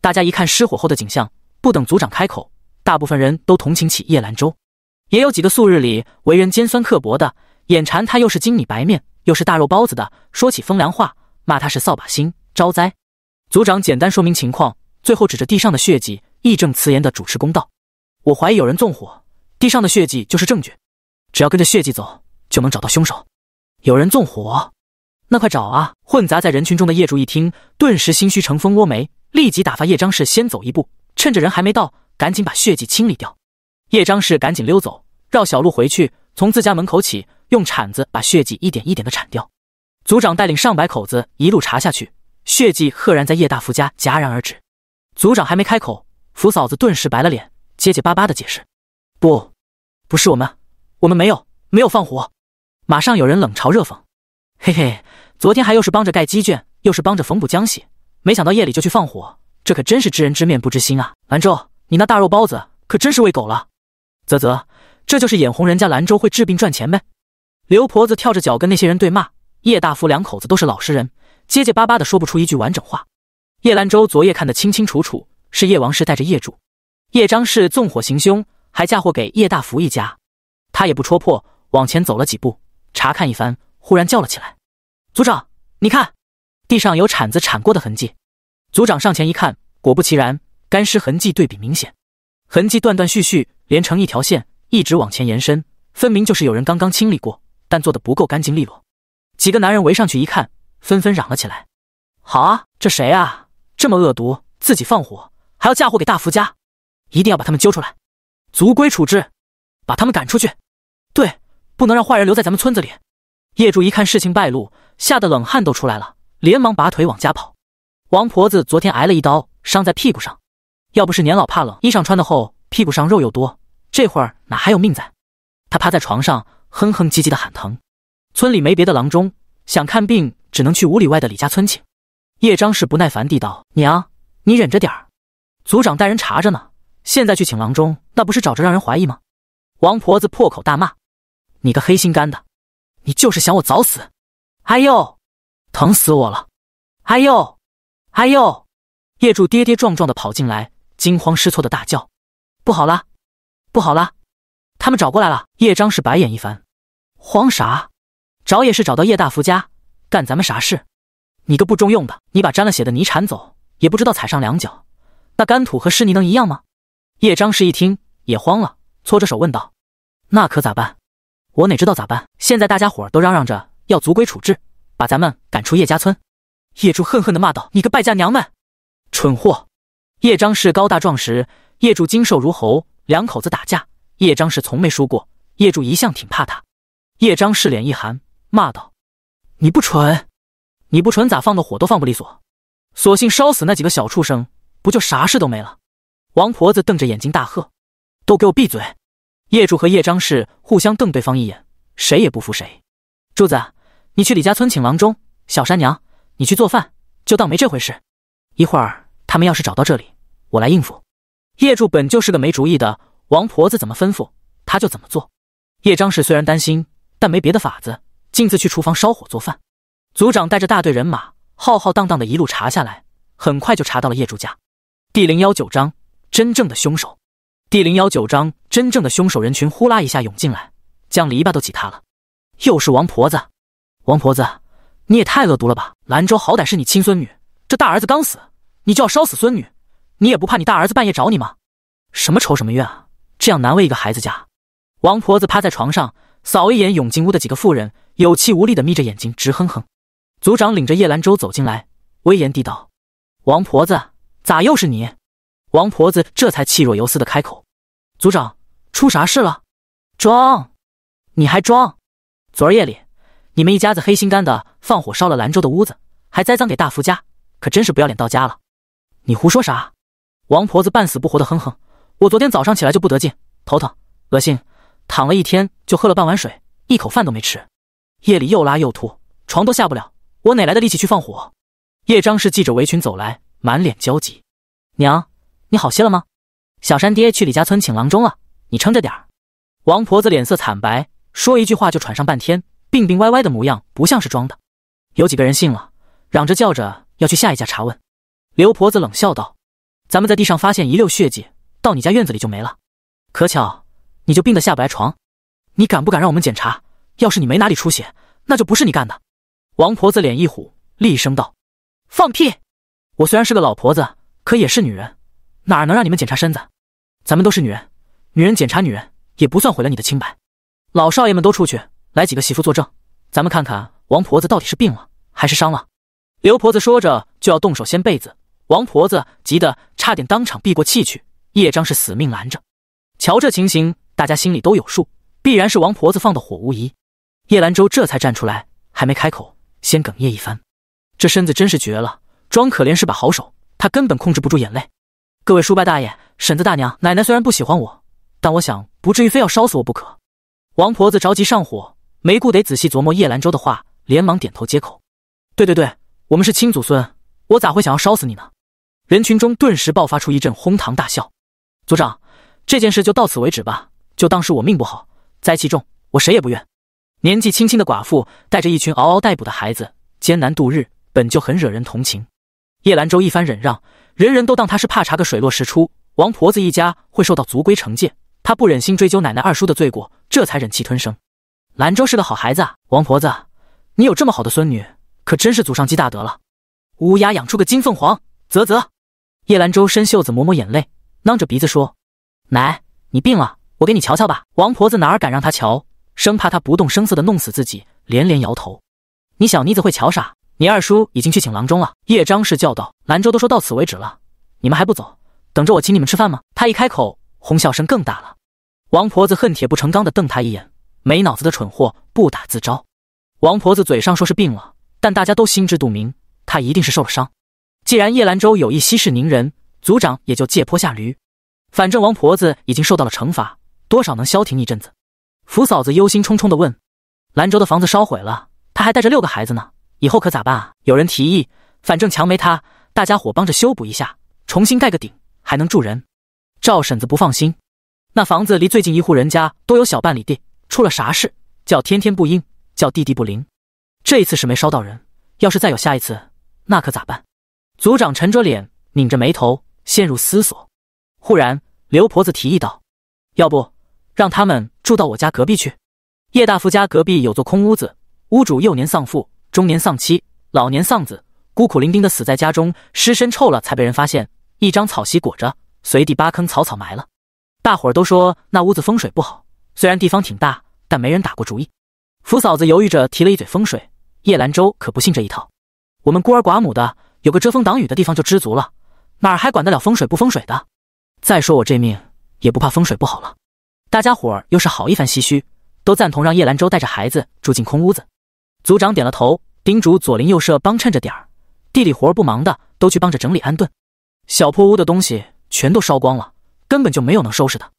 大家一看失火后的景象，不等族长开口，大部分人都同情起叶兰州，也有几个素日里为人尖酸刻薄的，眼馋他又是精米白面，又是大肉包子的，说起风凉话，骂他是扫把星，招灾。族长简单说明情况，最后指着地上的血迹，义正辞严的主持公道。我怀疑有人纵火。地上的血迹就是证据，只要跟着血迹走，就能找到凶手。有人纵火，那快找啊！混杂在人群中的业主一听，顿时心虚成蜂窝煤，立即打发叶张氏先走一步，趁着人还没到，赶紧把血迹清理掉。叶张氏赶紧溜走，绕小路回去，从自家门口起，用铲子把血迹一点一点的铲掉。组长带领上百口子一路查下去，血迹赫然在叶大福家戛然而止。组长还没开口，福嫂子顿时白了脸，结结巴巴的解释。不，不是我们，我们没有，没有放火。马上有人冷嘲热讽：“嘿嘿，昨天还又是帮着盖鸡圈，又是帮着缝补浆洗，没想到夜里就去放火，这可真是知人知面不知心啊！”兰州，你那大肉包子可真是喂狗了。啧啧，这就是眼红人家兰州会治病赚钱呗。刘婆子跳着脚跟那些人对骂。叶大夫两口子都是老实人，结结巴巴的说不出一句完整话。叶兰州昨夜看得清清楚楚，是叶王氏带着业主、叶张氏纵火行凶。还嫁祸给叶大福一家，他也不戳破，往前走了几步，查看一番，忽然叫了起来：“组长，你看，地上有铲子铲过的痕迹。”组长上前一看，果不其然，干尸痕迹对比明显，痕迹断断续续连成一条线，一直往前延伸，分明就是有人刚刚清理过，但做的不够干净利落。几个男人围上去一看，纷纷嚷了起来：“好啊，这谁啊？这么恶毒，自己放火还要嫁祸给大福家，一定要把他们揪出来！”族规处置，把他们赶出去。对，不能让坏人留在咱们村子里。叶柱一看事情败露，吓得冷汗都出来了，连忙拔腿往家跑。王婆子昨天挨了一刀，伤在屁股上，要不是年老怕冷，衣裳穿的厚，屁股上肉又多，这会儿哪还有命在？她趴在床上哼哼唧唧的喊疼。村里没别的郎中，想看病只能去五里外的李家村请。叶张氏不耐烦地道：“娘，你忍着点儿，族长带人查着呢。”现在去请郎中，那不是找着让人怀疑吗？王婆子破口大骂：“你个黑心肝的，你就是想我早死！”哎呦，疼死我了！哎呦，哎呦！叶柱跌跌撞撞的跑进来，惊慌失措的大叫：“不好了，不好了，他们找过来了！”叶章是白眼一翻：“慌啥？找也是找到叶大福家，干咱们啥事？你个不中用的，你把沾了血的泥铲走，也不知道踩上两脚，那干土和湿泥能一样吗？”叶张氏一听也慌了，搓着手问道：“那可咋办？我哪知道咋办？现在大家伙都嚷嚷着要族规处置，把咱们赶出叶家村。”叶柱恨恨地骂道：“你个败家娘们，蠢货！”叶张氏高大壮实，叶柱精瘦如猴，两口子打架，叶张氏从没输过，叶柱一向挺怕他。叶张氏脸一寒，骂道：“你不蠢？你不蠢咋放的火都放不利索？索性烧死那几个小畜生，不就啥事都没了？”王婆子瞪着眼睛大喝：“都给我闭嘴！”叶柱和叶张氏互相瞪对方一眼，谁也不服谁。柱子，你去李家村请郎中。小山娘，你去做饭，就当没这回事。一会儿他们要是找到这里，我来应付。叶柱本就是个没主意的，王婆子怎么吩咐他就怎么做。叶张氏虽然担心，但没别的法子，径自去厨房烧火做饭。组长带着大队人马，浩浩荡荡的一路查下来，很快就查到了叶柱家。第零幺九章。真正的凶手，第零幺九章真正的凶手。人群呼啦一下涌进来，将篱笆都挤塌了。又是王婆子，王婆子，你也太恶毒了吧！兰州好歹是你亲孙女，这大儿子刚死，你就要烧死孙女，你也不怕你大儿子半夜找你吗？什么仇什么怨啊！这样难为一个孩子家。王婆子趴在床上，扫一眼涌进屋的几个妇人，有气无力的眯着眼睛直哼哼。族长领着叶兰州走进来，威严地道：“王婆子，咋又是你？”王婆子这才气若游丝的开口：“族长，出啥事了？装？你还装？昨儿夜里，你们一家子黑心肝的放火烧了兰州的屋子，还栽赃给大福家，可真是不要脸到家了！你胡说啥？”王婆子半死不活的哼哼：“我昨天早上起来就不得劲，头疼、恶心，躺了一天，就喝了半碗水，一口饭都没吃。夜里又拉又吐，床都下不了，我哪来的力气去放火？”叶章氏系着围裙走来，满脸焦急：“娘。”你好些了吗？小山爹去李家村请郎中了，你撑着点儿。王婆子脸色惨白，说一句话就喘上半天，病病歪歪的模样不像是装的。有几个人信了，嚷着叫着要去下一家查问。刘婆子冷笑道：“咱们在地上发现一溜血迹，到你家院子里就没了。可巧，你就病得下不来床。你敢不敢让我们检查？要是你没哪里出血，那就不是你干的。”王婆子脸一虎，厉声道：“放屁！我虽然是个老婆子，可也是女人。”哪能让你们检查身子？咱们都是女人，女人检查女人也不算毁了你的清白。老少爷们都出去，来几个媳妇作证，咱们看看王婆子到底是病了还是伤了。刘婆子说着就要动手掀被子，王婆子急得差点当场闭过气去，叶张是死命拦着。瞧这情形，大家心里都有数，必然是王婆子放的火无疑。叶兰舟这才站出来，还没开口，先哽咽一番。这身子真是绝了，装可怜是把好手，他根本控制不住眼泪。各位叔伯大爷、婶子大娘、奶奶，虽然不喜欢我，但我想不至于非要烧死我不可。王婆子着急上火，没顾得仔细琢磨叶兰舟的话，连忙点头接口：“对对对，我们是亲祖孙，我咋会想要烧死你呢？”人群中顿时爆发出一阵哄堂大笑。族长，这件事就到此为止吧，就当是我命不好，灾气重，我谁也不怨。年纪轻轻的寡妇，带着一群嗷嗷待哺的孩子，艰难度日，本就很惹人同情。叶兰舟一番忍让。人人都当他是怕查个水落石出，王婆子一家会受到族规惩戒，他不忍心追究奶奶二叔的罪过，这才忍气吞声。兰州是个好孩子，啊，王婆子，你有这么好的孙女，可真是祖上积大德了，乌鸦养出个金凤凰，啧啧。叶兰州伸袖子抹抹眼泪，囔着鼻子说：“奶，你病了，我给你瞧瞧吧。”王婆子哪敢让他瞧，生怕他不动声色的弄死自己，连连摇头：“你小妮子会瞧啥？”你二叔已经去请郎中了，叶张氏叫道：“兰州都说到此为止了，你们还不走？等着我请你们吃饭吗？”他一开口，哄笑声更大了。王婆子恨铁不成钢的瞪他一眼：“没脑子的蠢货，不打自招。”王婆子嘴上说是病了，但大家都心知肚明，她一定是受了伤。既然叶兰州有意息事宁人，族长也就借坡下驴。反正王婆子已经受到了惩罚，多少能消停一阵子。福嫂子忧心忡忡地问：“兰州的房子烧毁了，他还带着六个孩子呢。”以后可咋办啊？有人提议，反正墙没塌，大家伙帮着修补一下，重新盖个顶，还能住人。赵婶子不放心，那房子离最近一户人家都有小半里地，出了啥事叫天天不应，叫地地不灵。这一次是没烧到人，要是再有下一次，那可咋办？族长沉着脸，拧着眉头，陷入思索。忽然，刘婆子提议道：“要不让他们住到我家隔壁去？叶大富家隔壁有座空屋子，屋主幼年丧父。”中年丧妻，老年丧子，孤苦伶仃的死在家中，尸身臭了才被人发现，一张草席裹着，随地挖坑草草埋了。大伙儿都说那屋子风水不好，虽然地方挺大，但没人打过主意。福嫂子犹豫着提了一嘴风水，叶兰舟可不信这一套。我们孤儿寡母的，有个遮风挡雨的地方就知足了，哪儿还管得了风水不风水的？再说我这命也不怕风水不好了。大家伙儿又是好一番唏嘘，都赞同让叶兰舟带着孩子住进空屋子。组长点了头，叮嘱左邻右舍帮衬着点儿，地里活不忙的都去帮着整理安顿。小破屋的东西全都烧光了，根本就没有能收拾的。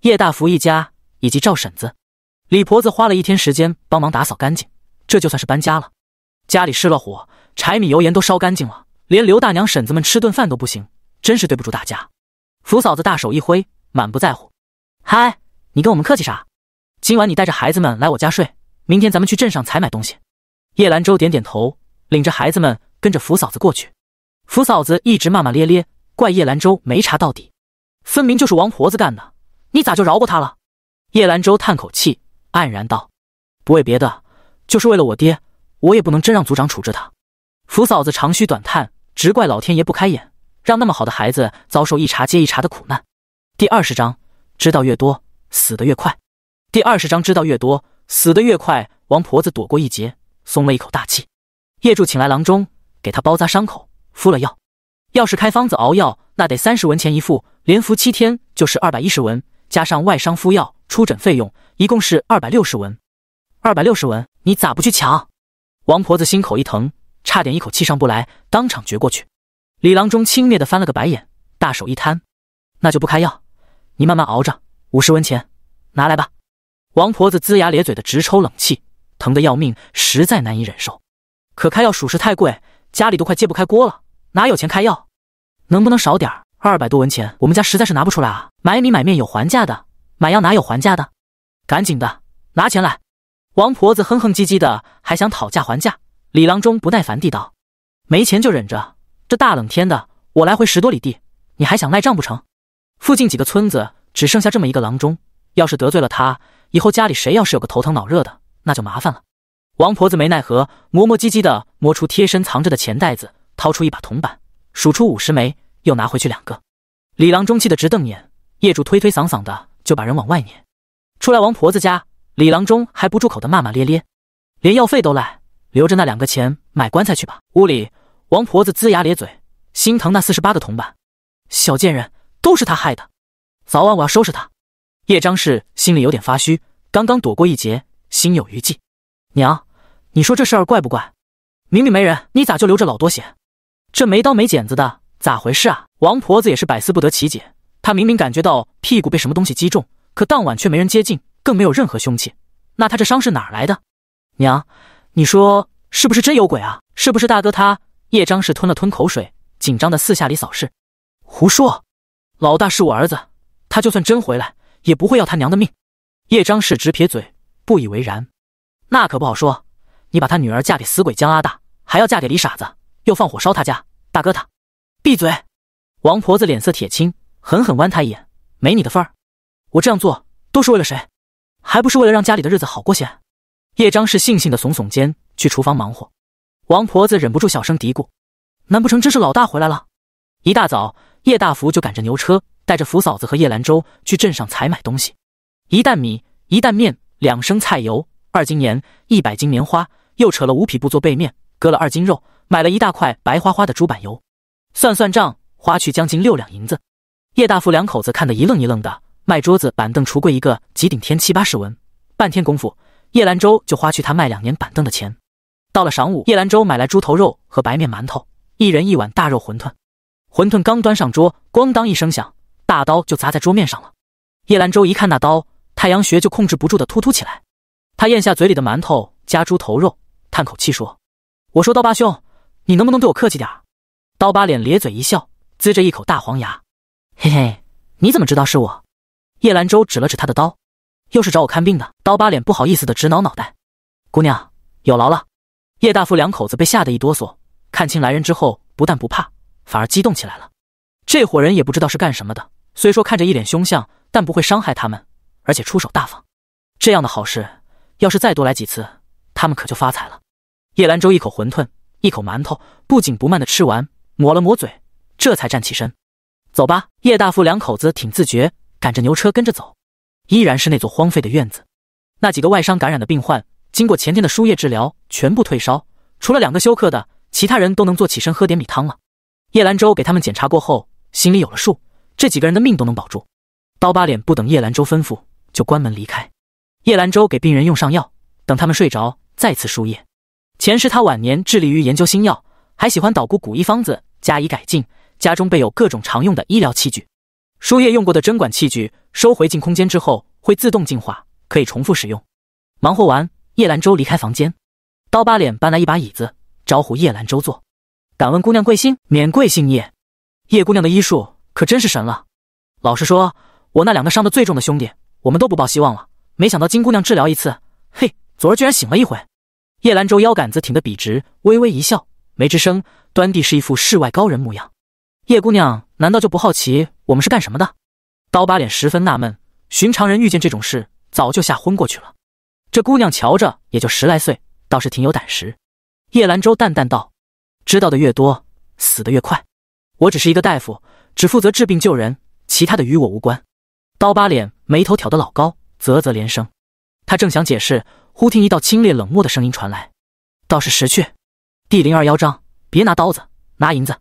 叶大福一家以及赵婶子、李婆子花了一天时间帮忙打扫干净，这就算是搬家了。家里失了火，柴米油盐都烧干净了，连刘大娘婶子们吃顿饭都不行，真是对不住大家。福嫂子大手一挥，满不在乎：“嗨，你跟我们客气啥？今晚你带着孩子们来我家睡，明天咱们去镇上采买东西。”叶兰舟点点头，领着孩子们跟着福嫂子过去。福嫂子一直骂骂咧咧，怪叶兰舟没查到底，分明就是王婆子干的，你咋就饶过她了？叶兰舟叹口气，黯然道：“不为别的，就是为了我爹，我也不能真让族长处置他。”福嫂子长吁短叹，只怪老天爷不开眼，让那么好的孩子遭受一茬接一茬的苦难。第二十章，知道越多，死得越快。第二十章，知道越多，死得越快。王婆子躲过一劫。松了一口大气，叶柱请来郎中，给他包扎伤口，敷了药。要是开方子熬药，那得三十文钱一副，连服七天就是二百一十文，加上外伤敷药、出诊费用，一共是二百六十文。二百六十文，你咋不去抢？王婆子心口一疼，差点一口气上不来，当场厥过去。李郎中轻蔑地翻了个白眼，大手一摊：“那就不开药，你慢慢熬着，五十文钱，拿来吧。”王婆子龇牙咧嘴的直抽冷气。疼得要命，实在难以忍受。可开药属实太贵，家里都快揭不开锅了，哪有钱开药？能不能少点儿？二百多文钱，我们家实在是拿不出来啊！买米买面有还价的，买药哪有还价的？赶紧的，拿钱来！王婆子哼哼唧唧的，还想讨价还价。李郎中不耐烦地道：“没钱就忍着，这大冷天的，我来回十多里地，你还想赖账不成？附近几个村子只剩下这么一个郎中，要是得罪了他，以后家里谁要是有个头疼脑热的……”那就麻烦了，王婆子没奈何，磨磨唧唧的摸出贴身藏着的钱袋子，掏出一把铜板，数出五十枚，又拿回去两个。李郎中气得直瞪眼，业主推推搡搡的就把人往外撵。出来王婆子家，李郎中还不住口的骂骂咧咧，连药费都赖，留着那两个钱买棺材去吧。屋里王婆子龇牙咧嘴，心疼那四十八个铜板，小贱人都是他害的，早晚我要收拾他。叶张氏心里有点发虚，刚刚躲过一劫。心有余悸，娘，你说这事儿怪不怪？明明没人，你咋就流着老多血？这没刀没剪子的，咋回事啊？王婆子也是百思不得其解。她明明感觉到屁股被什么东西击中，可当晚却没人接近，更没有任何凶器。那她这伤是哪来的？娘，你说是不是真有鬼啊？是不是大哥他？叶张氏吞了吞口水，紧张的四下里扫视。胡说！老大是我儿子，他就算真回来，也不会要他娘的命。叶张氏直撇嘴。不以为然，那可不好说。你把他女儿嫁给死鬼江阿大，还要嫁给李傻子，又放火烧他家。大哥，他闭嘴！王婆子脸色铁青，狠狠剜他一眼，没你的份儿。我这样做都是为了谁？还不是为了让家里的日子好过些？叶张氏悻悻地耸耸肩，去厨房忙活。王婆子忍不住小声嘀咕：难不成真是老大回来了？一大早，叶大福就赶着牛车，带着福嫂子和叶兰舟去镇上采买东西，一担米，一担面。两升菜油，二斤盐，一百斤棉花，又扯了五匹布做背面，割了二斤肉，买了一大块白花花的猪板油，算算账，花去将近六两银子。叶大富两口子看得一愣一愣的，卖桌子、板凳、橱柜一个几顶天七八十文，半天功夫，叶兰舟就花去他卖两年板凳的钱。到了晌午，叶兰舟买来猪头肉和白面馒头，一人一碗大肉馄饨。馄饨刚端上桌，咣当一声响，大刀就砸在桌面上了。叶兰舟一看那刀。太阳穴就控制不住的突突起来，他咽下嘴里的馒头夹猪头肉，叹口气说：“我说刀疤兄，你能不能对我客气点刀疤脸咧嘴一笑，龇着一口大黄牙：“嘿嘿，你怎么知道是我？”叶兰舟指了指他的刀，又是找我看病的。刀疤脸不好意思的直挠脑袋：“姑娘，有劳了。”叶大夫两口子被吓得一哆嗦，看清来人之后，不但不怕，反而激动起来了。这伙人也不知道是干什么的，虽说看着一脸凶相，但不会伤害他们。而且出手大方，这样的好事要是再多来几次，他们可就发财了。叶兰舟一口馄饨，一口馒头，不紧不慢的吃完，抹了抹嘴，这才站起身，走吧。叶大富两口子挺自觉，赶着牛车跟着走。依然是那座荒废的院子。那几个外伤感染的病患，经过前天的输液治疗，全部退烧，除了两个休克的，其他人都能坐起身喝点米汤了。叶兰舟给他们检查过后，心里有了数，这几个人的命都能保住。刀疤脸不等叶兰舟吩咐。就关门离开。叶兰舟给病人用上药，等他们睡着，再次输液。前世他晚年致力于研究新药，还喜欢捣鼓古医方子加以改进。家中备有各种常用的医疗器具。输液用过的针管器具收回进空间之后会自动净化，可以重复使用。忙活完，叶兰舟离开房间。刀疤脸搬来一把椅子，招呼叶兰舟坐。敢问姑娘贵姓？免贵姓叶。叶姑娘的医术可真是神了。老实说，我那两个伤得最重的兄弟。我们都不抱希望了，没想到金姑娘治疗一次，嘿，昨儿居然醒了一回。叶兰舟腰杆子挺得笔直，微微一笑，没吱声，端地是一副世外高人模样。叶姑娘难道就不好奇我们是干什么的？刀疤脸十分纳闷，寻常人遇见这种事早就吓昏过去了。这姑娘瞧着也就十来岁，倒是挺有胆识。叶兰舟淡淡道：“知道的越多，死得越快。我只是一个大夫，只负责治病救人，其他的与我无关。”刀疤脸眉头挑的老高，啧啧连声。他正想解释，忽听一道清冽冷漠的声音传来：“倒是识趣。”第零二幺章别拿刀子，拿银子。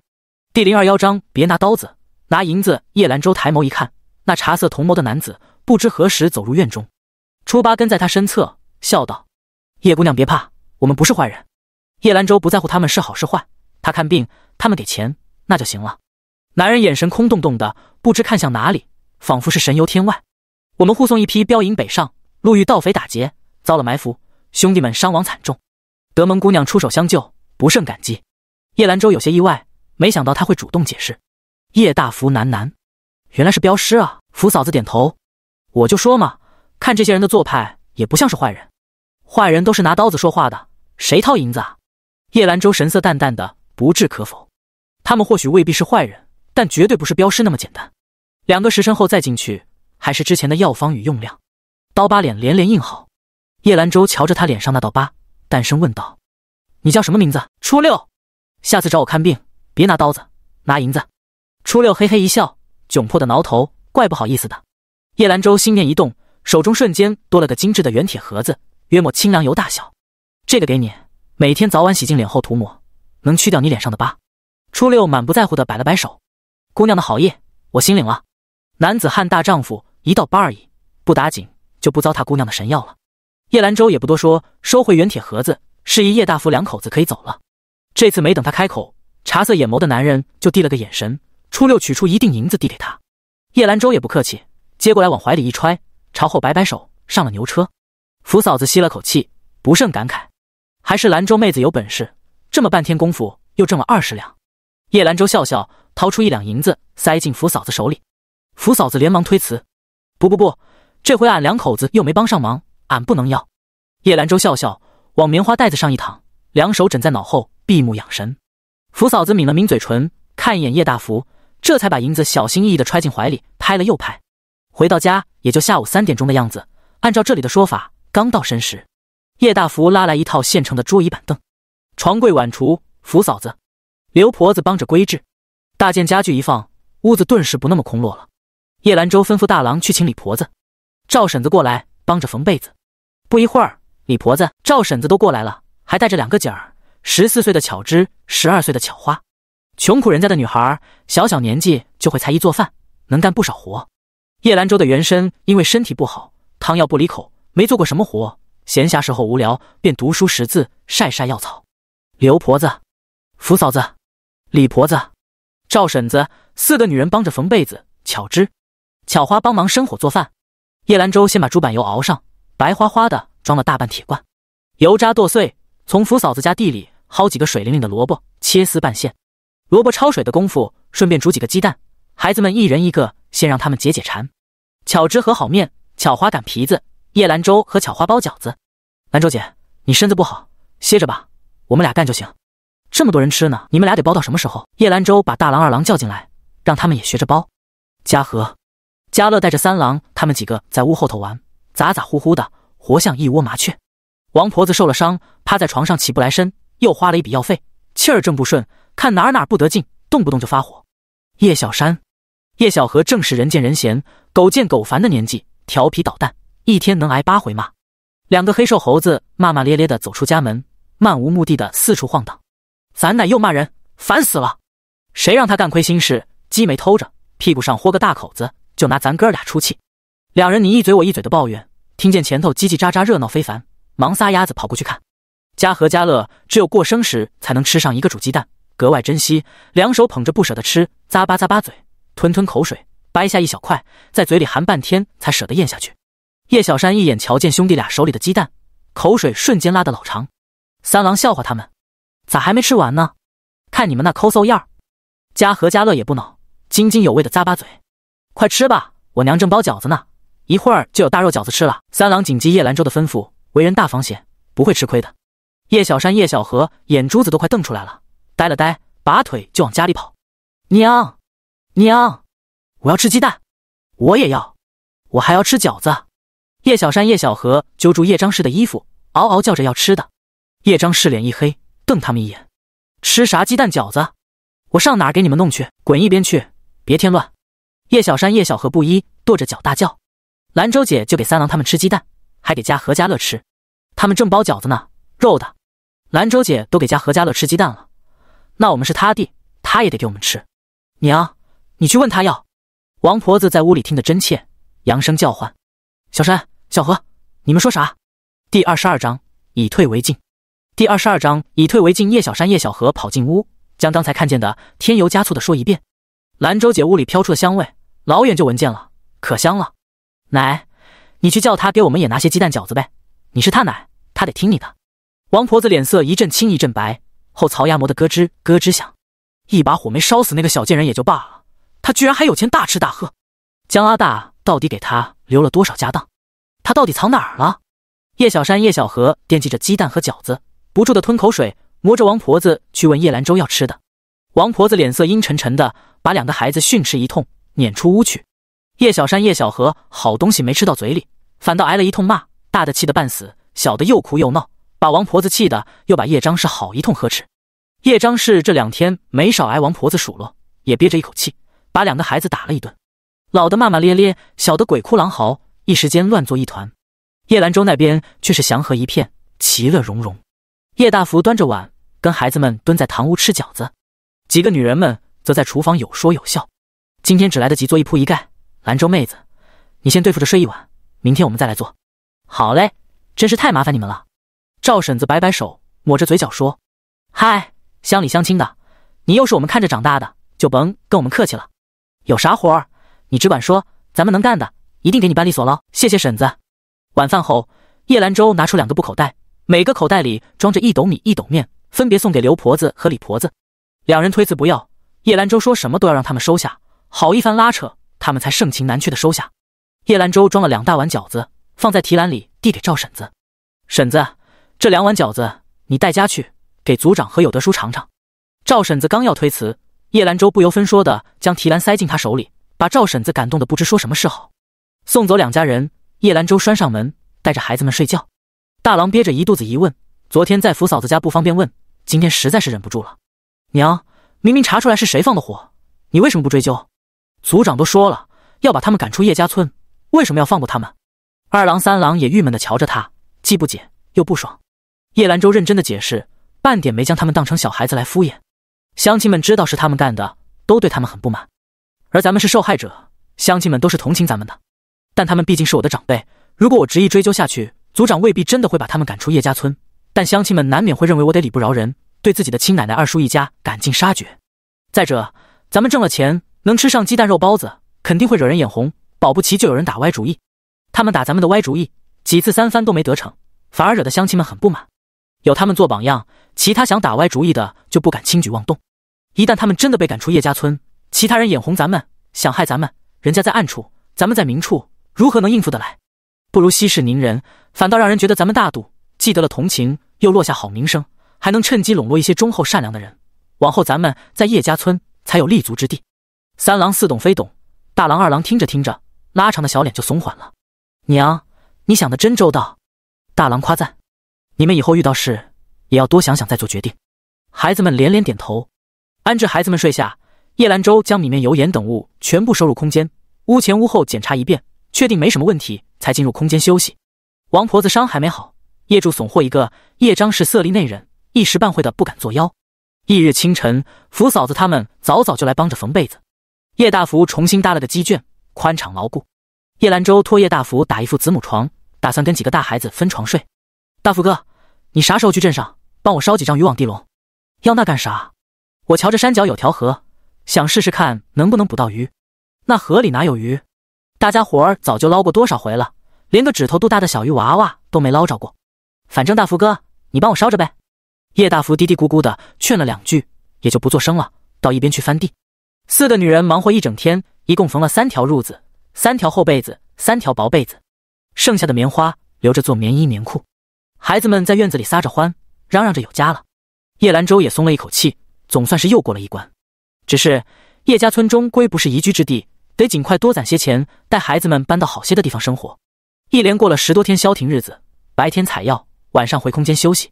第零二幺章别拿刀子，拿银子。叶兰舟抬眸一看，那茶色同眸的男子不知何时走入院中，初八跟在他身侧，笑道：“叶姑娘别怕，我们不是坏人。”叶兰舟不在乎他们是好是坏，他看病，他们给钱，那就行了。男人眼神空洞洞的，不知看向哪里。仿佛是神游天外。我们护送一批镖银北上，路遇盗匪打劫，遭了埋伏，兄弟们伤亡惨重。德蒙姑娘出手相救，不胜感激。叶兰舟有些意外，没想到他会主动解释。叶大福喃喃：“原来是镖师啊。”福嫂子点头：“我就说嘛，看这些人的做派，也不像是坏人。坏人都是拿刀子说话的，谁掏银子？”啊？”叶兰舟神色淡淡的，不置可否。他们或许未必是坏人，但绝对不是镖师那么简单。两个时辰后再进去，还是之前的药方与用量。刀疤脸连连应好。叶兰舟瞧着他脸上那道疤，淡声问道：“你叫什么名字？”初六，下次找我看病，别拿刀子，拿银子。初六嘿嘿一笑，窘迫的挠头，怪不好意思的。叶兰舟心念一动，手中瞬间多了个精致的圆铁盒子，约莫清凉油大小。这个给你，每天早晚洗净脸后涂抹，能去掉你脸上的疤。初六满不在乎的摆了摆手：“姑娘的好意，我心领了。”男子汉大丈夫，一道疤而已，不打紧，就不糟蹋姑娘的神药了。叶兰舟也不多说，收回原铁盒子，示意叶大福两口子可以走了。这次没等他开口，茶色眼眸的男人就递了个眼神，初六取出一锭银子递给他。叶兰舟也不客气，接过来往怀里一揣，朝后摆摆手，上了牛车。福嫂子吸了口气，不胜感慨，还是兰州妹子有本事，这么半天功夫又挣了二十两。叶兰舟笑笑，掏出一两银子塞进福嫂子手里。福嫂子连忙推辞：“不不不，这回俺两口子又没帮上忙，俺不能要。”叶兰舟笑笑，往棉花袋子上一躺，两手枕在脑后，闭目养神。福嫂子抿了抿嘴唇，看一眼叶大福，这才把银子小心翼翼地揣进怀里，拍了又拍。回到家也就下午三点钟的样子，按照这里的说法，刚到申时。叶大福拉来一套现成的桌椅板凳，床柜碗橱。福嫂子、刘婆子帮着规制，大件家具一放，屋子顿时不那么空落了。叶兰舟吩咐大郎去请李婆子、赵婶子过来帮着缝被子。不一会儿，李婆子、赵婶子都过来了，还带着两个姐儿，十四岁的巧芝、十二岁的巧花。穷苦人家的女孩，小小年纪就会裁衣做饭，能干不少活。叶兰舟的原身因为身体不好，汤药不离口，没做过什么活，闲暇时候无聊，便读书识字、晒晒药草。刘婆子、福嫂子、李婆子、赵婶子四个女人帮着缝被子，巧芝。巧花帮忙生火做饭，叶兰舟先把猪板油熬上，白花花的装了大半铁罐，油渣剁碎，从福嫂子家地里薅几个水灵灵的萝卜切丝拌馅，萝卜焯水的功夫顺便煮几个鸡蛋，孩子们一人一个，先让他们解解馋。巧芝和好面，巧花擀皮子，叶兰舟和巧花包饺子。兰舟姐，你身子不好，歇着吧，我们俩干就行。这么多人吃呢，你们俩得包到什么时候？叶兰舟把大郎、二郎叫进来，让他们也学着包。嘉禾。嘉乐带着三郎他们几个在屋后头玩，咋咋呼呼的，活像一窝麻雀。王婆子受了伤，趴在床上起不来身，又花了一笔药费，气儿正不顺，看哪儿哪儿不得劲，动不动就发火。叶小山、叶小河正是人见人嫌、狗见狗烦的年纪，调皮捣蛋，一天能挨八回骂。两个黑瘦猴子骂骂咧咧的走出家门，漫无目的的四处晃荡，咱奶又骂人，烦死了！谁让他干亏心事，鸡没偷着，屁股上豁个大口子。就拿咱哥俩出气，两人你一嘴我一嘴的抱怨。听见前头叽叽喳喳热闹非凡，忙撒丫子跑过去看。家和家乐只有过生时才能吃上一个煮鸡蛋，格外珍惜，两手捧着不舍得吃，咂巴咂巴嘴，吞吞口水，掰下一小块，在嘴里含半天才舍得咽下去。叶小山一眼瞧见兄弟俩手里的鸡蛋，口水瞬间拉得老长。三郎笑话他们，咋还没吃完呢？看你们那抠搜样儿。和禾乐也不恼，津津有味的咂巴嘴。快吃吧，我娘正包饺子呢，一会儿就有大肉饺子吃了。三郎谨记叶兰舟的吩咐，为人大方些，不会吃亏的。叶小山、叶小河眼珠子都快瞪出来了，呆了呆，拔腿就往家里跑。娘，娘，我要吃鸡蛋，我也要，我还要吃饺子。叶小山、叶小河揪住叶张氏的衣服，嗷嗷叫着要吃的。叶张氏脸一黑，瞪他们一眼：“吃啥鸡蛋饺子？我上哪儿给你们弄去？滚一边去，别添乱。”叶小山、叶小河不依，跺着脚大叫：“兰州姐就给三郎他们吃鸡蛋，还给家何家乐吃。他们正包饺子呢，肉的。兰州姐都给家何家乐吃鸡蛋了，那我们是他弟，他也得给我们吃。娘，你去问他要。”王婆子在屋里听得真切，扬声叫唤：“小山、小河，你们说啥？”第二十二章以退为进。第二十二章以退为进。叶小山、叶小河跑进屋，将刚才看见的添油加醋的说一遍。兰州姐屋里飘出的香味。老远就闻见了，可香了！奶，你去叫他给我们也拿些鸡蛋饺子呗。你是他奶，他得听你的。王婆子脸色一阵青一阵白，后槽牙磨得咯吱咯吱响。一把火没烧死那个小贱人也就罢了，他居然还有钱大吃大喝。江阿大到底给他留了多少家当？他到底藏哪儿了？叶小山、叶小河惦记着鸡蛋和饺子，不住的吞口水，磨着王婆子去问叶兰舟要吃的。王婆子脸色阴沉沉的，把两个孩子训斥一通。撵出屋去，叶小山、叶小河，好东西没吃到嘴里，反倒挨了一通骂。大的气得半死，小的又哭又闹，把王婆子气的又把叶张氏好一通呵斥。叶张氏这两天没少挨王婆子数落，也憋着一口气，把两个孩子打了一顿。老的骂骂咧咧，小的鬼哭狼嚎，一时间乱作一团。叶兰州那边却是祥和一片，其乐融融。叶大福端着碗，跟孩子们蹲在堂屋吃饺子，几个女人们则在厨房有说有笑。今天只来得及做一铺一盖，兰州妹子，你先对付着睡一晚，明天我们再来做。好嘞，真是太麻烦你们了。赵婶子摆摆手，抹着嘴角说：“嗨，乡里乡亲的，你又是我们看着长大的，就甭跟我们客气了。有啥活儿，你只管说，咱们能干的一定给你办利索了。谢谢婶子。”晚饭后，叶兰州拿出两个布口袋，每个口袋里装着一斗米、一斗面，分别送给刘婆子和李婆子。两人推辞不要，叶兰州说什么都要让他们收下。好一番拉扯，他们才盛情难却的收下。叶兰舟装了两大碗饺子，放在提篮里递给赵婶子。婶子，这两碗饺子你带家去，给族长和有德叔尝尝。赵婶子刚要推辞，叶兰舟不由分说的将提篮塞进他手里，把赵婶子感动的不知说什么是好。送走两家人，叶兰舟拴上门，带着孩子们睡觉。大郎憋着一肚子疑问，昨天在福嫂子家不方便问，今天实在是忍不住了。娘，明明查出来是谁放的火，你为什么不追究？族长都说了要把他们赶出叶家村，为什么要放过他们？二郎、三郎也郁闷的瞧着他，既不解又不爽。叶兰舟认真的解释，半点没将他们当成小孩子来敷衍。乡亲们知道是他们干的，都对他们很不满，而咱们是受害者，乡亲们都是同情咱们的。但他们毕竟是我的长辈，如果我执意追究下去，族长未必真的会把他们赶出叶家村，但乡亲们难免会认为我得理不饶人，对自己的亲奶奶、二叔一家赶尽杀绝。再者，咱们挣了钱。能吃上鸡蛋肉包子，肯定会惹人眼红，保不齐就有人打歪主意。他们打咱们的歪主意，几次三番都没得逞，反而惹得乡亲们很不满。有他们做榜样，其他想打歪主意的就不敢轻举妄动。一旦他们真的被赶出叶家村，其他人眼红咱们，想害咱们，人家在暗处，咱们在明处，如何能应付得来？不如息事宁人，反倒让人觉得咱们大度，既得了同情，又落下好名声，还能趁机笼络一些忠厚善良的人，往后咱们在叶家村才有立足之地。三郎似懂非懂，大郎二郎听着听着，拉长的小脸就松缓了。娘，你想的真周到。大郎夸赞，你们以后遇到事也要多想想再做决定。孩子们连连点头。安置孩子们睡下，叶兰舟将米面油盐等物全部收入空间，屋前屋后检查一遍，确定没什么问题，才进入空间休息。王婆子伤还没好，叶柱怂货一个，叶张是色厉内荏，一时半会的不敢作妖。翌日清晨，福嫂子他们早早就来帮着缝被子。叶大福重新搭了个鸡圈，宽敞牢固。叶兰舟托叶大福打一副子母床，打算跟几个大孩子分床睡。大福哥，你啥时候去镇上帮我烧几张渔网地笼？要那干啥？我瞧着山脚有条河，想试试看能不能捕到鱼。那河里哪有鱼？大家伙儿早就捞过多少回了，连个指头肚大的小鱼娃娃都没捞着过。反正大福哥，你帮我烧着呗。叶大福嘀嘀咕咕的劝了两句，也就不作声了，到一边去翻地。四个女人忙活一整天，一共缝了三条褥子，三条厚被子，三条薄被子，剩下的棉花留着做棉衣棉裤。孩子们在院子里撒着欢，嚷嚷着有家了。叶兰舟也松了一口气，总算是又过了一关。只是叶家村中归不是宜居之地，得尽快多攒些钱，带孩子们搬到好些的地方生活。一连过了十多天消停日子，白天采药，晚上回空间休息。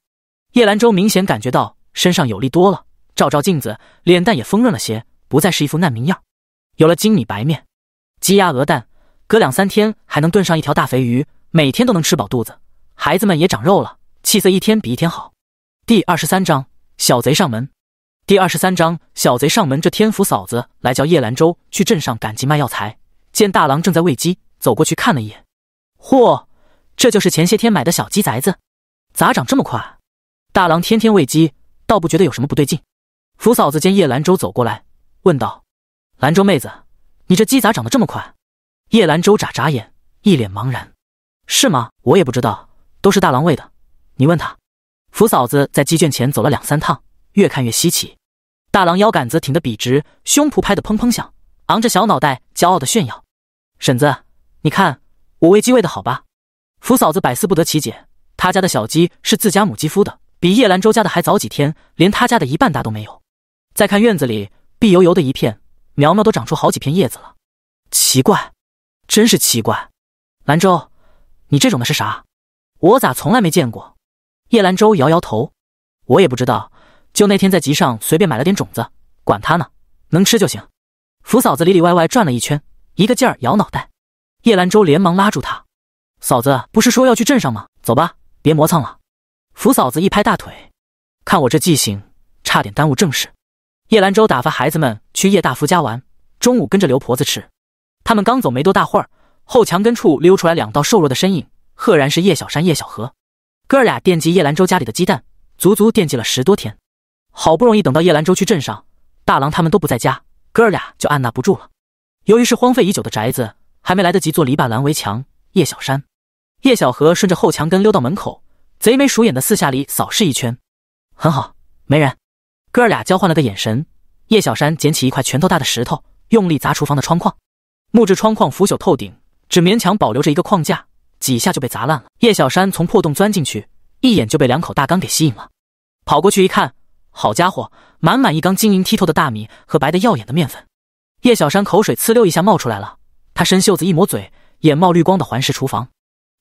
叶兰舟明显感觉到身上有力多了，照照镜子，脸蛋也丰润了些。不再是一副难民样，有了精米白面、鸡鸭鹅蛋，隔两三天还能炖上一条大肥鱼，每天都能吃饱肚子，孩子们也长肉了，气色一天比一天好。第二十三章小贼上门。第二十三章小贼上门。这天福嫂子来叫叶兰舟去镇上赶集卖药材，见大郎正在喂鸡，走过去看了一眼，嚯，这就是前些天买的小鸡崽子，咋长这么快？大郎天天喂鸡，倒不觉得有什么不对劲。福嫂子见叶兰舟走过来。问道：“兰州妹子，你这鸡咋长得这么快？”叶兰州眨眨眼，一脸茫然：“是吗？我也不知道，都是大郎喂的。你问他。”福嫂子在鸡圈前走了两三趟，越看越稀奇。大郎腰杆子挺得笔直，胸脯拍得砰砰响，昂着小脑袋骄傲的炫耀：“婶子，你看我喂鸡喂的好吧？”福嫂子百思不得其解，他家的小鸡是自家母鸡孵的，比叶兰州家的还早几天，连他家的一半大都没有。再看院子里。碧油油的一片，苗苗都长出好几片叶子了。奇怪，真是奇怪！兰州，你这种的是啥？我咋从来没见过？叶兰州摇摇头，我也不知道。就那天在集上随便买了点种子，管他呢，能吃就行。福嫂子里里外外转了一圈，一个劲儿摇脑袋。叶兰州连忙拉住他：“嫂子不是说要去镇上吗？走吧，别磨蹭了。”福嫂子一拍大腿：“看我这记性，差点耽误正事。”叶兰舟打发孩子们去叶大福家玩，中午跟着刘婆子吃。他们刚走没多大会儿，后墙根处溜出来两道瘦弱的身影，赫然是叶小山、叶小河。哥俩惦记叶兰舟家里的鸡蛋，足足惦记了十多天。好不容易等到叶兰舟去镇上，大郎他们都不在家，哥俩就按捺不住了。由于是荒废已久的宅子，还没来得及做篱笆拦围墙，叶小山、叶小河顺着后墙根溜到门口，贼眉鼠眼的四下里扫视一圈，很好，没人。哥俩交换了个眼神，叶小山捡起一块拳头大的石头，用力砸厨房的窗框。木质窗框腐朽透顶，只勉强保留着一个框架，几下就被砸烂了。叶小山从破洞钻进去，一眼就被两口大缸给吸引了。跑过去一看，好家伙，满满一缸晶莹剔透的大米和白的耀眼的面粉。叶小山口水呲溜一下冒出来了，他伸袖子一抹嘴，眼冒绿光的环视厨房。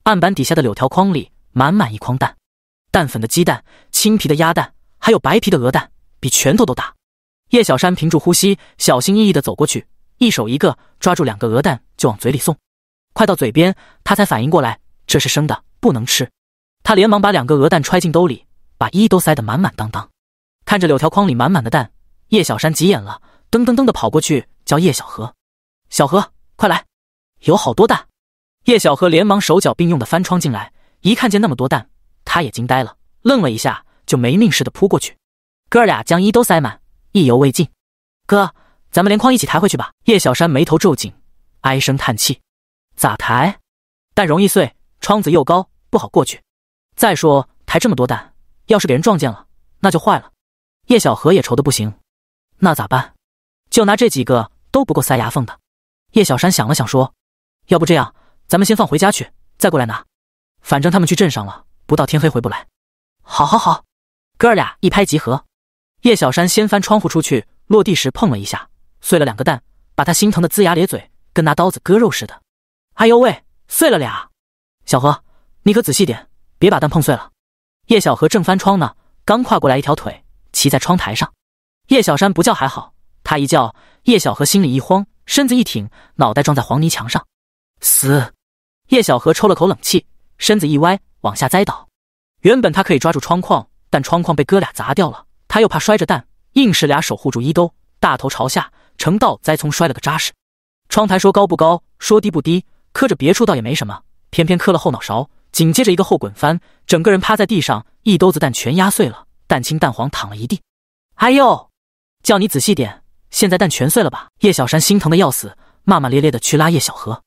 案板底下的柳条筐里满满一筐蛋，蛋粉的鸡蛋，青皮的鸭蛋，还有白皮的鹅蛋。比拳头都大，叶小山屏住呼吸，小心翼翼地走过去，一手一个抓住两个鹅蛋就往嘴里送。快到嘴边，他才反应过来这是生的不能吃，他连忙把两个鹅蛋揣进兜里，把衣都塞得满满当当。看着柳条筐里满满的蛋，叶小山急眼了，噔噔噔地跑过去叫叶小河：“小河，快来，有好多蛋！”叶小河连忙手脚并用地翻窗进来，一看见那么多蛋，他也惊呆了，愣了一下，就没命似的扑过去。哥俩将衣兜塞满，意犹未尽。哥，咱们连筐一起抬回去吧。叶小山眉头皱紧，唉声叹气：“咋抬？蛋容易碎，窗子又高，不好过去。再说抬这么多蛋，要是给人撞见了，那就坏了。”叶小河也愁得不行：“那咋办？就拿这几个都不够塞牙缝的。”叶小山想了想说：“要不这样，咱们先放回家去，再过来拿。反正他们去镇上了，不到天黑回不来。”“好好好。”哥俩一拍即合。叶小山掀翻窗户出去，落地时碰了一下，碎了两个蛋，把他心疼的龇牙咧嘴，跟拿刀子割肉似的。哎呦喂，碎了俩！小何，你可仔细点，别把蛋碰碎了。叶小河正翻窗呢，刚跨过来一条腿，骑在窗台上。叶小山不叫还好，他一叫，叶小河心里一慌，身子一挺，脑袋撞在黄泥墙上，嘶！叶小河抽了口冷气，身子一歪，往下栽倒。原本他可以抓住窗框，但窗框被哥俩砸掉了。他又怕摔着蛋，硬是俩手护住衣兜，大头朝下，成道栽葱摔了个扎实。窗台说高不高，说低不低，磕着别处倒也没什么，偏偏磕了后脑勺，紧接着一个后滚翻，整个人趴在地上，一兜子蛋全压碎了，蛋清蛋黄淌了一地。哎呦！叫你仔细点，现在蛋全碎了吧？叶小山心疼的要死，骂骂咧咧的去拉叶小河。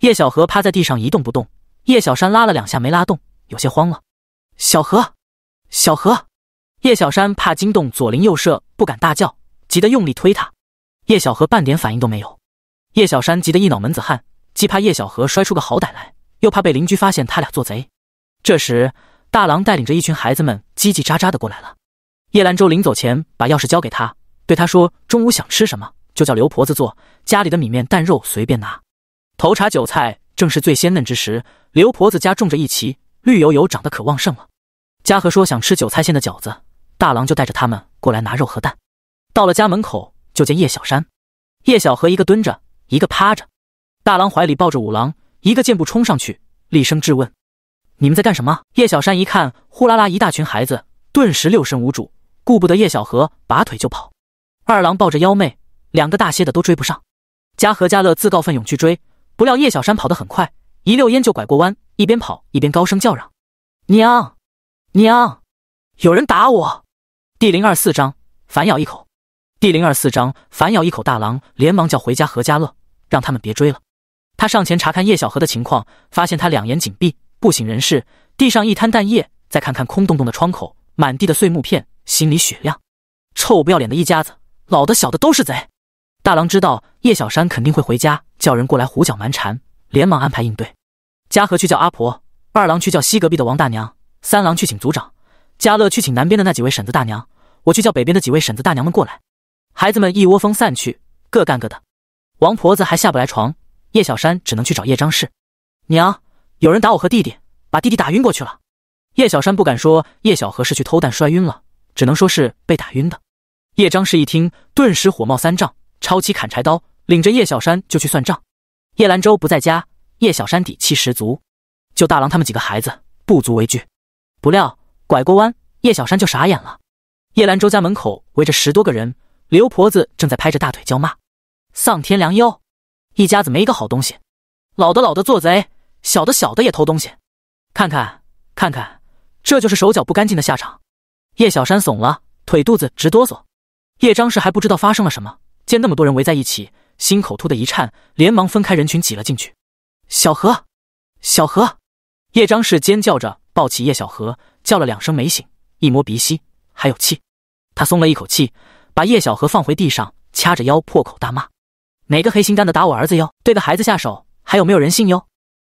叶小河趴在地上一动不动，叶小山拉了两下没拉动，有些慌了。小河，小河。叶小山怕惊动左邻右舍，不敢大叫，急得用力推他。叶小河半点反应都没有。叶小山急得一脑门子汗，既怕叶小河摔出个好歹来，又怕被邻居发现他俩做贼。这时，大郎带领着一群孩子们叽叽喳喳的过来了。叶兰舟临走前把钥匙交给他，对他说：“中午想吃什么，就叫刘婆子做。家里的米面蛋肉随便拿。头茬韭菜正是最鲜嫩之时，刘婆子家种着一畦，绿油油长得可旺盛了。”嘉禾说：“想吃韭菜馅的饺子。”大郎就带着他们过来拿肉和蛋，到了家门口就见叶小山、叶小河一个蹲着，一个趴着，大郎怀里抱着五郎，一个箭步冲上去，厉声质问：“你们在干什么？”叶小山一看，呼啦啦一大群孩子，顿时六神无主，顾不得叶小河，拔腿就跑。二郎抱着幺妹，两个大些的都追不上。嘉和嘉乐自告奋勇去追，不料叶小山跑得很快，一溜烟就拐过弯，一边跑一边高声叫嚷：“娘，娘，有人打我！”第零二四章反咬一口。第零二四章反咬一口。大郎连忙叫回家何家乐，让他们别追了。他上前查看叶小河的情况，发现他两眼紧闭，不省人事，地上一滩蛋液。再看看空洞洞的窗口，满地的碎木片，心里雪亮。臭不要脸的一家子，老的、小的都是贼。大郎知道叶小山肯定会回家叫人过来胡搅蛮缠，连忙安排应对。家和去叫阿婆，二郎去叫西隔壁的王大娘，三郎去请族长，家乐去请南边的那几位婶子大娘。我去叫北边的几位婶子大娘们过来，孩子们一窝蜂散去，各干各的。王婆子还下不来床，叶小山只能去找叶张氏。娘，有人打我和弟弟，把弟弟打晕过去了。叶小山不敢说叶小河是去偷蛋摔晕了，只能说是被打晕的。叶张氏一听，顿时火冒三丈，抄起砍柴刀，领着叶小山就去算账。叶兰舟不在家，叶小山底气十足，就大郎他们几个孩子不足为惧。不料拐过弯，叶小山就傻眼了。叶兰州家门口围着十多个人，刘婆子正在拍着大腿叫骂：“丧天良妖，一家子没一个好东西，老的老的做贼，小的小的也偷东西，看看看看，这就是手脚不干净的下场。”叶小山怂了，腿肚子直哆嗦。叶张氏还不知道发生了什么，见那么多人围在一起，心口突的一颤，连忙分开人群挤了进去。小何，小何！叶张氏尖叫着抱起叶小何，叫了两声没醒，一摸鼻息。还有气，他松了一口气，把叶小河放回地上，掐着腰破口大骂：“哪个黑心肝的打我儿子哟？对个孩子下手，还有没有人性哟？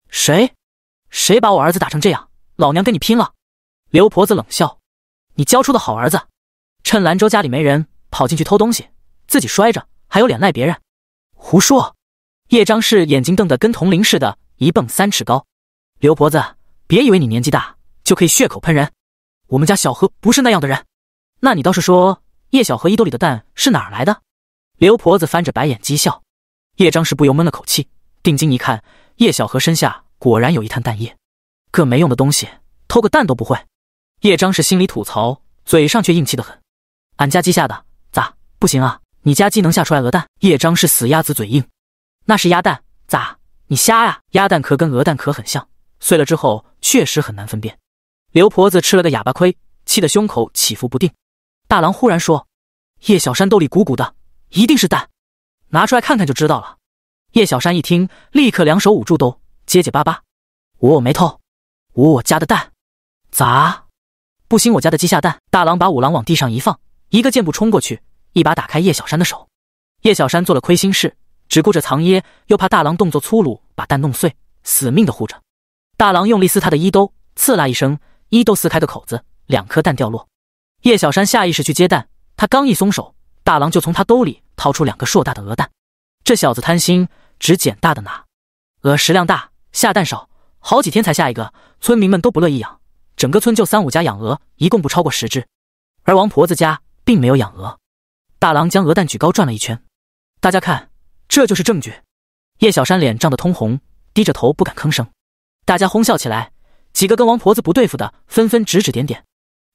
谁？谁把我儿子打成这样？老娘跟你拼了！”刘婆子冷笑：“你教出的好儿子，趁兰州家里没人，跑进去偷东西，自己摔着，还有脸赖别人？胡说！”叶张氏眼睛瞪得跟铜铃似的，一蹦三尺高：“刘婆子，别以为你年纪大就可以血口喷人，我们家小何不是那样的人。”那你倒是说，叶小河衣兜里的蛋是哪来的？刘婆子翻着白眼讥笑。叶张氏不由闷了口气，定睛一看，叶小河身下果然有一滩蛋液。个没用的东西，偷个蛋都不会。叶张氏心里吐槽，嘴上却硬气得很。俺家鸡下的，咋不行啊？你家鸡能下出来鹅蛋？叶张氏死鸭子嘴硬，那是鸭蛋，咋？你瞎呀？鸭蛋壳跟鹅蛋壳很像，碎了之后确实很难分辨。刘婆子吃了个哑巴亏，气得胸口起伏不定。大郎忽然说：“叶小山兜里鼓鼓的，一定是蛋，拿出来看看就知道了。”叶小山一听，立刻两手捂住兜，结结巴巴：“我我没偷，我我家的蛋，咋？不兴我家的鸡下蛋。”大郎把五郎往地上一放，一个箭步冲过去，一把打开叶小山的手。叶小山做了亏心事，只顾着藏掖，又怕大郎动作粗鲁把蛋弄碎，死命的护着。大郎用力撕他的衣兜，刺啦一声，衣兜撕开的口子，两颗蛋掉落。叶小山下意识去接蛋，他刚一松手，大郎就从他兜里掏出两个硕大的鹅蛋。这小子贪心，只捡大的拿。鹅食量大，下蛋少，好几天才下一个。村民们都不乐意养，整个村就三五家养鹅，一共不超过十只。而王婆子家并没有养鹅。大郎将鹅蛋举高转了一圈，大家看，这就是证据。叶小山脸涨得通红，低着头不敢吭声。大家哄笑起来，几个跟王婆子不对付的纷纷指指点点，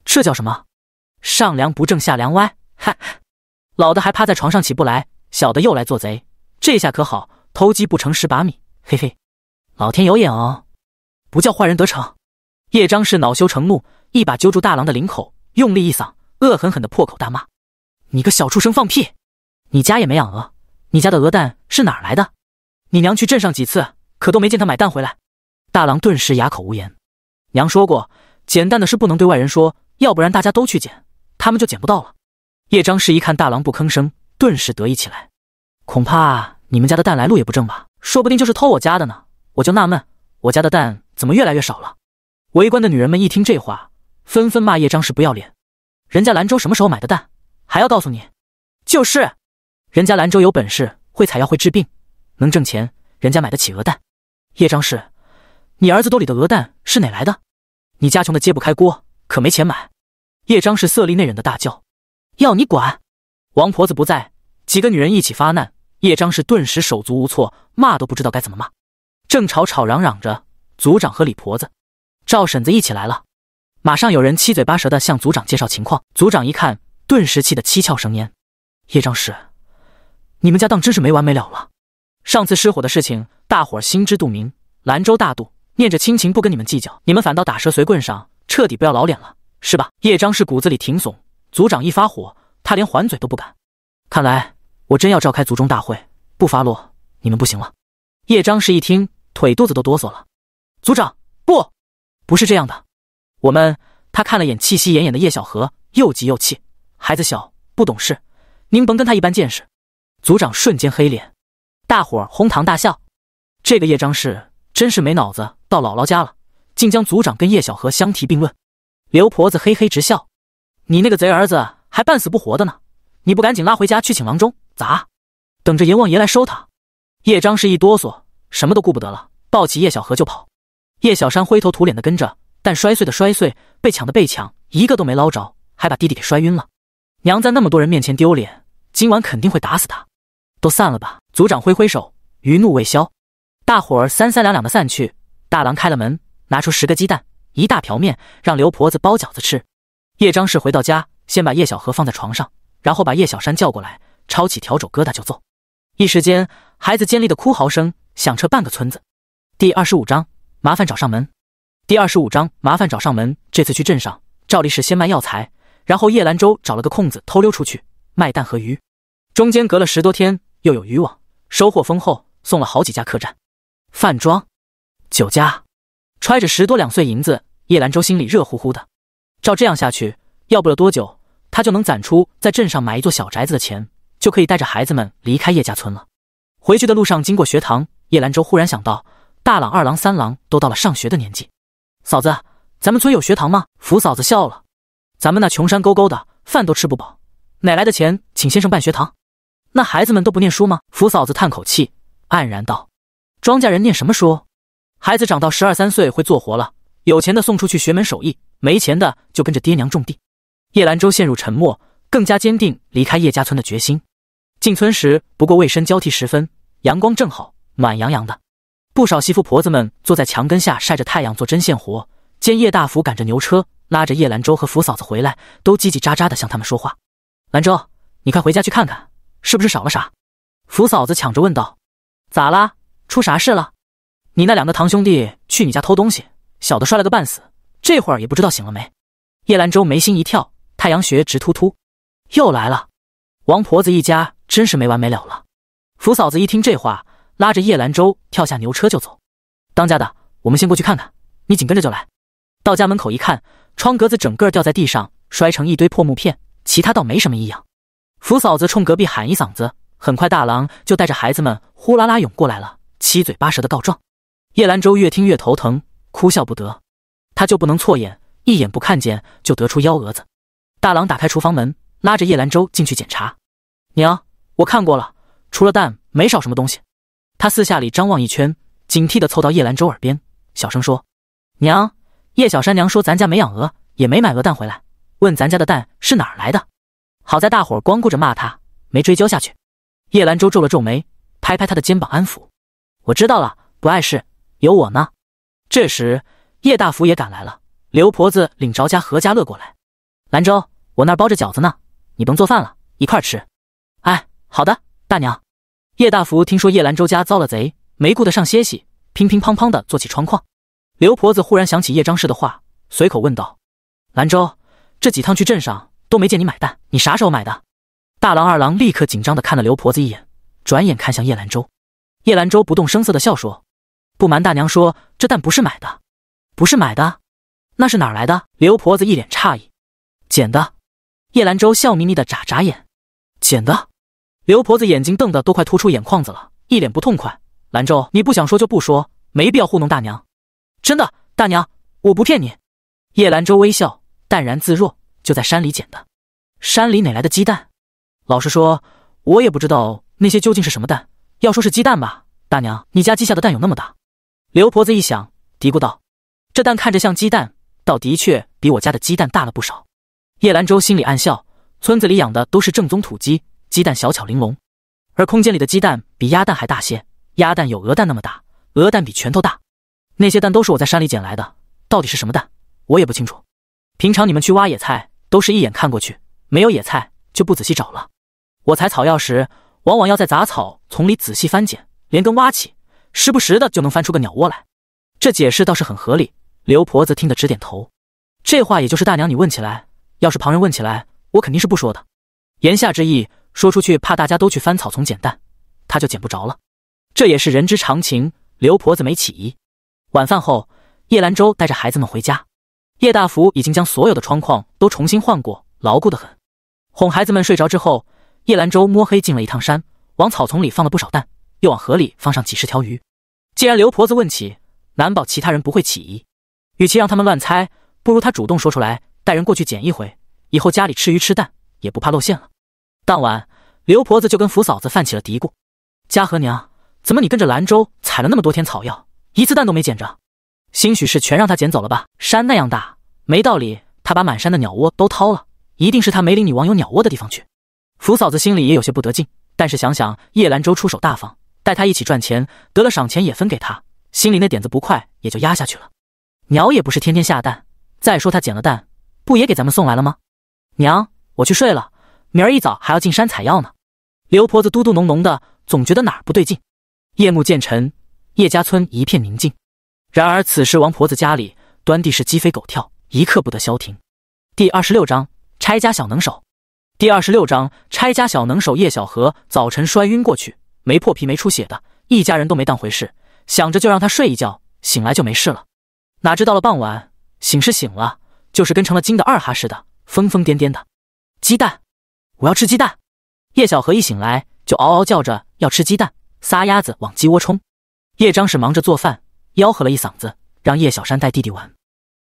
这叫什么？上梁不正下梁歪，哈，老的还趴在床上起不来，小的又来做贼，这下可好，偷鸡不成蚀把米，嘿嘿，老天有眼哦，不叫坏人得逞。叶张氏恼羞成怒，一把揪住大郎的领口，用力一嗓，恶狠狠地破口大骂：“你个小畜生放屁！你家也没养鹅，你家的鹅蛋是哪来的？你娘去镇上几次，可都没见她买蛋回来。”大郎顿时哑口无言。娘说过，捡蛋的事不能对外人说，要不然大家都去捡。他们就捡不到了。叶张氏一看大郎不吭声，顿时得意起来。恐怕你们家的蛋来路也不正吧？说不定就是偷我家的呢。我就纳闷，我家的蛋怎么越来越少了？围观的女人们一听这话，纷纷骂叶张氏不要脸。人家兰州什么时候买的蛋？还要告诉你？就是，人家兰州有本事，会采药，会治病，能挣钱。人家买得起鹅蛋。叶张氏，你儿子兜里的鹅蛋是哪来的？你家穷的揭不开锅，可没钱买。叶张氏色厉内荏的大叫：“要你管！”王婆子不在，几个女人一起发难，叶张氏顿时手足无措，骂都不知道该怎么骂。正吵吵嚷嚷着，族长和李婆子、赵婶子一起来了，马上有人七嘴八舌的向族长介绍情况。族长一看，顿时气得七窍生烟：“叶张氏，你们家当真是没完没了了！上次失火的事情，大伙儿心知肚明。兰州大度，念着亲情不跟你们计较，你们反倒打蛇随棍上，彻底不要老脸了。”是吧？叶张氏骨子里挺怂，族长一发火，他连还嘴都不敢。看来我真要召开族中大会，不发落你们不行了。叶张氏一听，腿肚子都哆嗦了。族长不，不是这样的。我们……他看了眼气息奄奄的叶小河，又急又气。孩子小，不懂事，您甭跟他一般见识。族长瞬间黑脸，大伙儿哄堂大笑。这个叶张氏真是没脑子，到姥姥家了，竟将族长跟叶小河相提并论。刘婆子嘿嘿直笑，你那个贼儿子还半死不活的呢，你不赶紧拉回家去请郎中咋？等着阎王爷来收他！叶张氏一哆嗦，什么都顾不得了，抱起叶小河就跑。叶小山灰头土脸的跟着，但摔碎的摔碎，被抢的被抢，一个都没捞着，还把弟弟给摔晕了。娘在那么多人面前丢脸，今晚肯定会打死他。都散了吧！族长挥挥手，余怒未消，大伙三三两两的散去。大郎开了门，拿出十个鸡蛋。一大瓢面，让刘婆子包饺子吃。叶张氏回到家，先把叶小荷放在床上，然后把叶小山叫过来，抄起笤帚疙瘩就揍。一时间，孩子尖利的哭嚎声响彻半个村子。第二十五章麻烦找上门。第二十五章麻烦找上门。这次去镇上，照例是先卖药材，然后叶兰州找了个空子，偷溜出去卖蛋和鱼。中间隔了十多天，又有渔网，收获丰厚，送了好几家客栈、饭庄、酒家。揣着十多两碎银子，叶兰舟心里热乎乎的。照这样下去，要不了多久，他就能攒出在镇上买一座小宅子的钱，就可以带着孩子们离开叶家村了。回去的路上，经过学堂，叶兰舟忽然想到，大郎、二郎、三郎都到了上学的年纪。嫂子，咱们村有学堂吗？福嫂子笑了：“咱们那穷山沟沟的，饭都吃不饱，哪来的钱请先生办学堂？那孩子们都不念书吗？”福嫂子叹口气，黯然道：“庄稼人念什么书？”孩子长到十二三岁会做活了，有钱的送出去学门手艺，没钱的就跟着爹娘种地。叶兰舟陷入沉默，更加坚定离开叶家村的决心。进村时不过未深交替时分，阳光正好，暖洋洋的。不少媳妇婆子们坐在墙根下晒着太阳做针线活，见叶大福赶着牛车拉着叶兰舟和福嫂子回来，都叽叽喳喳的向他们说话。兰舟，你快回家去看看，是不是少了啥？福嫂子抢着问道。咋啦？出啥事了？你那两个堂兄弟去你家偷东西，小的摔了个半死，这会儿也不知道醒了没。叶兰舟眉心一跳，太阳穴直突突，又来了。王婆子一家真是没完没了了。福嫂子一听这话，拉着叶兰舟跳下牛车就走。当家的，我们先过去看看，你紧跟着就来。到家门口一看，窗格子整个掉在地上，摔成一堆破木片，其他倒没什么异样。福嫂子冲隔壁喊一嗓子，很快大郎就带着孩子们呼啦啦涌过来了，七嘴八舌的告状。叶兰舟越听越头疼，哭笑不得。他就不能错眼，一眼不看见就得出幺蛾子。大郎打开厨房门，拉着叶兰舟进去检查。娘，我看过了，除了蛋没少什么东西。他四下里张望一圈，警惕地凑到叶兰舟耳边，小声说：“娘，叶小山娘说咱家没养鹅，也没买鹅蛋回来，问咱家的蛋是哪儿来的。好在大伙儿光顾着骂他，没追究下去。”叶兰舟皱了皱眉，拍拍他的肩膀安抚：“我知道了，不碍事。”有我呢。这时，叶大福也赶来了。刘婆子领着家何家乐过来。兰州，我那儿包着饺子呢，你甭做饭了，一块儿吃。哎，好的，大娘。叶大福听说叶兰州家遭了贼，没顾得上歇息，乒乒乓乓的做起窗框。刘婆子忽然想起叶张氏的话，随口问道：“兰州，这几趟去镇上都没见你买蛋，你啥时候买的？”大郎、二郎立刻紧张的看了刘婆子一眼，转眼看向叶兰州。叶兰州不动声色的笑说。不瞒大娘说，这蛋不是买的，不是买的，那是哪儿来的？刘婆子一脸诧异。捡的。叶兰州笑眯眯的眨眨眼，捡的。刘婆子眼睛瞪得都快突出眼眶子了，一脸不痛快。兰州，你不想说就不说，没必要糊弄大娘。真的，大娘，我不骗你。叶兰州微笑，淡然自若，就在山里捡的。山里哪来的鸡蛋？老实说，我也不知道那些究竟是什么蛋。要说是鸡蛋吧，大娘，你家鸡下的蛋有那么大？刘婆子一想，嘀咕道：“这蛋看着像鸡蛋，倒的确比我家的鸡蛋大了不少。”叶兰舟心里暗笑，村子里养的都是正宗土鸡，鸡蛋小巧玲珑，而空间里的鸡蛋比鸭蛋还大些，鸭蛋有鹅蛋那么大，鹅蛋比拳头大。那些蛋都是我在山里捡来的，到底是什么蛋，我也不清楚。平常你们去挖野菜，都是一眼看过去，没有野菜就不仔细找了。我采草药时，往往要在杂草丛里仔细翻捡，连根挖起。时不时的就能翻出个鸟窝来，这解释倒是很合理。刘婆子听得直点头。这话也就是大娘你问起来，要是旁人问起来，我肯定是不说的。言下之意，说出去怕大家都去翻草丛捡蛋，他就捡不着了。这也是人之常情。刘婆子没起疑。晚饭后，叶兰舟带着孩子们回家。叶大福已经将所有的窗框都重新换过，牢固的很。哄孩子们睡着之后，叶兰舟摸黑进了一趟山，往草丛里放了不少蛋。又往河里放上几十条鱼，既然刘婆子问起，难保其他人不会起疑。与其让他们乱猜，不如他主动说出来，带人过去捡一回。以后家里吃鱼吃蛋也不怕露馅了。当晚，刘婆子就跟福嫂子犯起了嘀咕：“家和娘，怎么你跟着兰州采了那么多天草药，一次蛋都没捡着？兴许是全让他捡走了吧？山那样大，没道理他把满山的鸟窝都掏了。一定是他没领女王有鸟窝的地方去。”福嫂子心里也有些不得劲，但是想想叶兰州出手大方。带他一起赚钱，得了赏钱也分给他，心里那点子不快也就压下去了。鸟也不是天天下蛋，再说他捡了蛋，不也给咱们送来了吗？娘，我去睡了，明儿一早还要进山采药呢。刘婆子嘟嘟哝哝的，总觉得哪儿不对劲。夜幕渐沉，叶家村一片宁静。然而此时王婆子家里端地是鸡飞狗跳，一刻不得消停。第二十六章：拆家小能手。第二十六章：拆家小能手。叶小河早晨摔晕过去。没破皮没出血的，一家人都没当回事，想着就让他睡一觉，醒来就没事了。哪知到了傍晚，醒是醒了，就是跟成了精的二哈似的，疯疯癫癫的。鸡蛋，我要吃鸡蛋！叶小河一醒来就嗷嗷叫着要吃鸡蛋，撒丫子往鸡窝冲。叶张氏忙着做饭，吆喝了一嗓子，让叶小山带弟弟玩。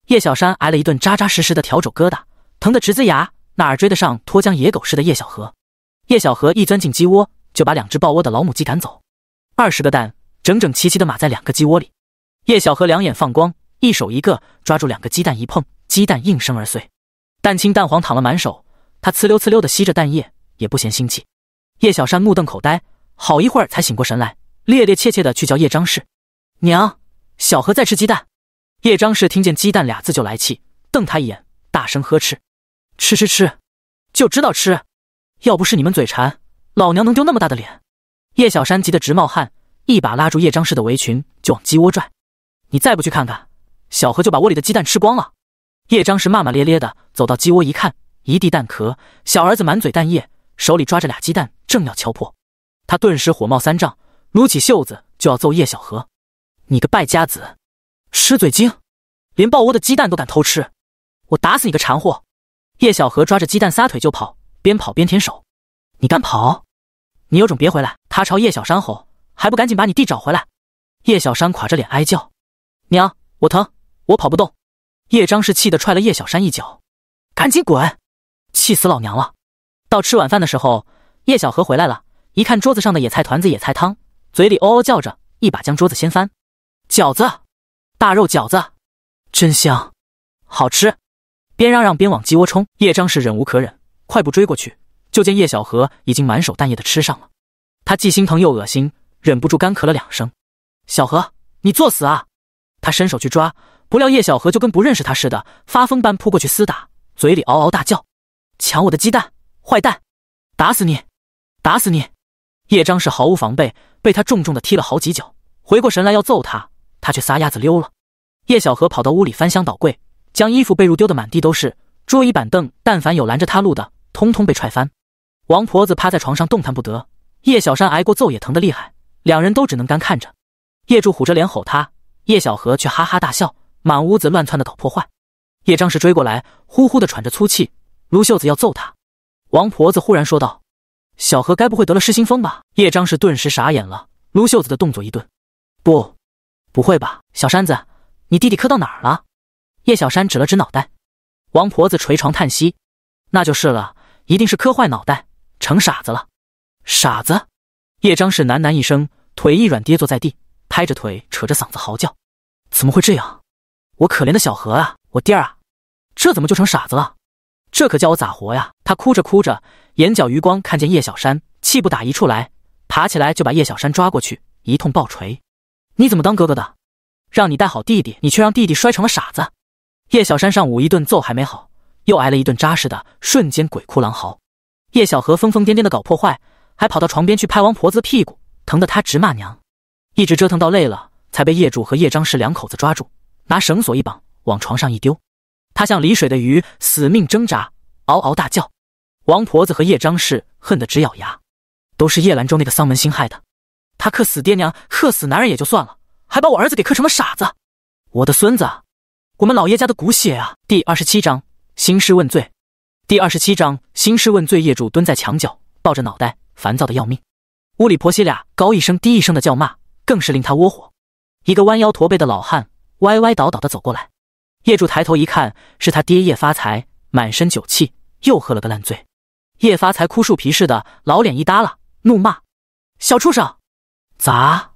叶小山挨了一顿扎扎实实的笤帚疙瘩，疼得直呲牙，哪儿追得上脱缰野狗似的叶小河？叶小河一钻进鸡窝。就把两只抱窝的老母鸡赶走，二十个蛋整整齐齐的码在两个鸡窝里。叶小河两眼放光，一手一个抓住两个鸡蛋，一碰，鸡蛋应声而碎，蛋清蛋黄淌了满手，他呲溜呲溜的吸着蛋液，也不嫌腥气。叶小山目瞪口呆，好一会儿才醒过神来，怯怯怯怯的去叫叶张氏：“娘，小何在吃鸡蛋。”叶张氏听见“鸡蛋”俩字就来气，瞪他一眼，大声呵斥：“吃吃吃，就知道吃！要不是你们嘴馋。”老娘能丢那么大的脸？叶小山急得直冒汗，一把拉住叶张氏的围裙就往鸡窝拽。你再不去看看，小何就把窝里的鸡蛋吃光了。叶张氏骂骂咧咧的走到鸡窝一看，一地蛋壳，小儿子满嘴蛋液，手里抓着俩鸡蛋正要敲破。他顿时火冒三丈，撸起袖子就要揍叶小何。你个败家子，吃嘴精，连抱窝的鸡蛋都敢偷吃，我打死你个馋货！叶小何抓着鸡蛋撒腿就跑，边跑边舔手。你敢跑？你有种别回来！他朝叶小山吼：“还不赶紧把你弟找回来！”叶小山垮着脸哀叫：“娘，我疼，我跑不动。”叶张氏气得踹了叶小山一脚：“赶紧滚！气死老娘了！”到吃晚饭的时候，叶小河回来了，一看桌子上的野菜团子、野菜汤，嘴里嗷嗷叫着，一把将桌子掀翻。饺子，大肉饺子，真香，好吃！边嚷嚷边往鸡窝冲。叶张氏忍无可忍，快步追过去。就见叶小河已经满手蛋液的吃上了，他既心疼又恶心，忍不住干咳了两声。小何，你作死啊！他伸手去抓，不料叶小河就跟不认识他似的，发疯般扑过去厮打，嘴里嗷嗷大叫：“抢我的鸡蛋，坏蛋，打死你，打死你！”叶张氏毫无防备，被他重重的踢了好几脚。回过神来要揍他，他却撒丫子溜了。叶小河跑到屋里翻箱倒柜，将衣服被褥丢的满地都是，桌椅板凳，但凡有拦着他路的，通通被踹翻。王婆子趴在床上动弹不得，叶小山挨过揍也疼得厉害，两人都只能干看着。叶柱虎着脸吼他，叶小河却哈哈大笑，满屋子乱窜的搞破坏。叶张氏追过来，呼呼的喘着粗气，撸袖子要揍他。王婆子忽然说道：“小何该不会得了失心疯吧？”叶张氏顿时傻眼了，撸袖子的动作一顿：“不，不会吧？小山子，你弟弟磕到哪儿了？”叶小山指了指脑袋。王婆子捶床叹息：“那就是了，一定是磕坏脑袋。”成傻子了，傻子！叶张氏喃喃一声，腿一软跌坐在地，拍着腿，扯着嗓子嚎叫：“怎么会这样？我可怜的小何啊，我弟儿，这怎么就成傻子了？这可叫我咋活呀！”他哭着哭着，眼角余光看见叶小山，气不打一处来，爬起来就把叶小山抓过去，一通暴锤：“你怎么当哥哥的？让你带好弟弟，你却让弟弟摔成了傻子！”叶小山上午一顿揍还没好，又挨了一顿扎实的，瞬间鬼哭狼嚎。叶小河疯疯癫癫的搞破坏，还跑到床边去拍王婆子屁股，疼得她直骂娘。一直折腾到累了，才被叶主和叶张氏两口子抓住，拿绳索一绑，往床上一丢。他像离水的鱼，死命挣扎，嗷嗷大叫。王婆子和叶张氏恨得直咬牙，都是叶兰州那个丧门星害的。他克死爹娘，克死男人也就算了，还把我儿子给克成了傻子，我的孙子，我们老叶家的骨血啊！第二十七章：兴师问罪。第二十七章兴师问罪。叶柱蹲在墙角，抱着脑袋，烦躁的要命。屋里婆媳俩高一声低一声的叫骂，更是令他窝火。一个弯腰驼背的老汉歪歪倒倒的走过来，叶柱抬头一看，是他爹叶发财，满身酒气，又喝了个烂醉。叶发财枯树皮似的老脸一耷拉，怒骂：“小畜生，咋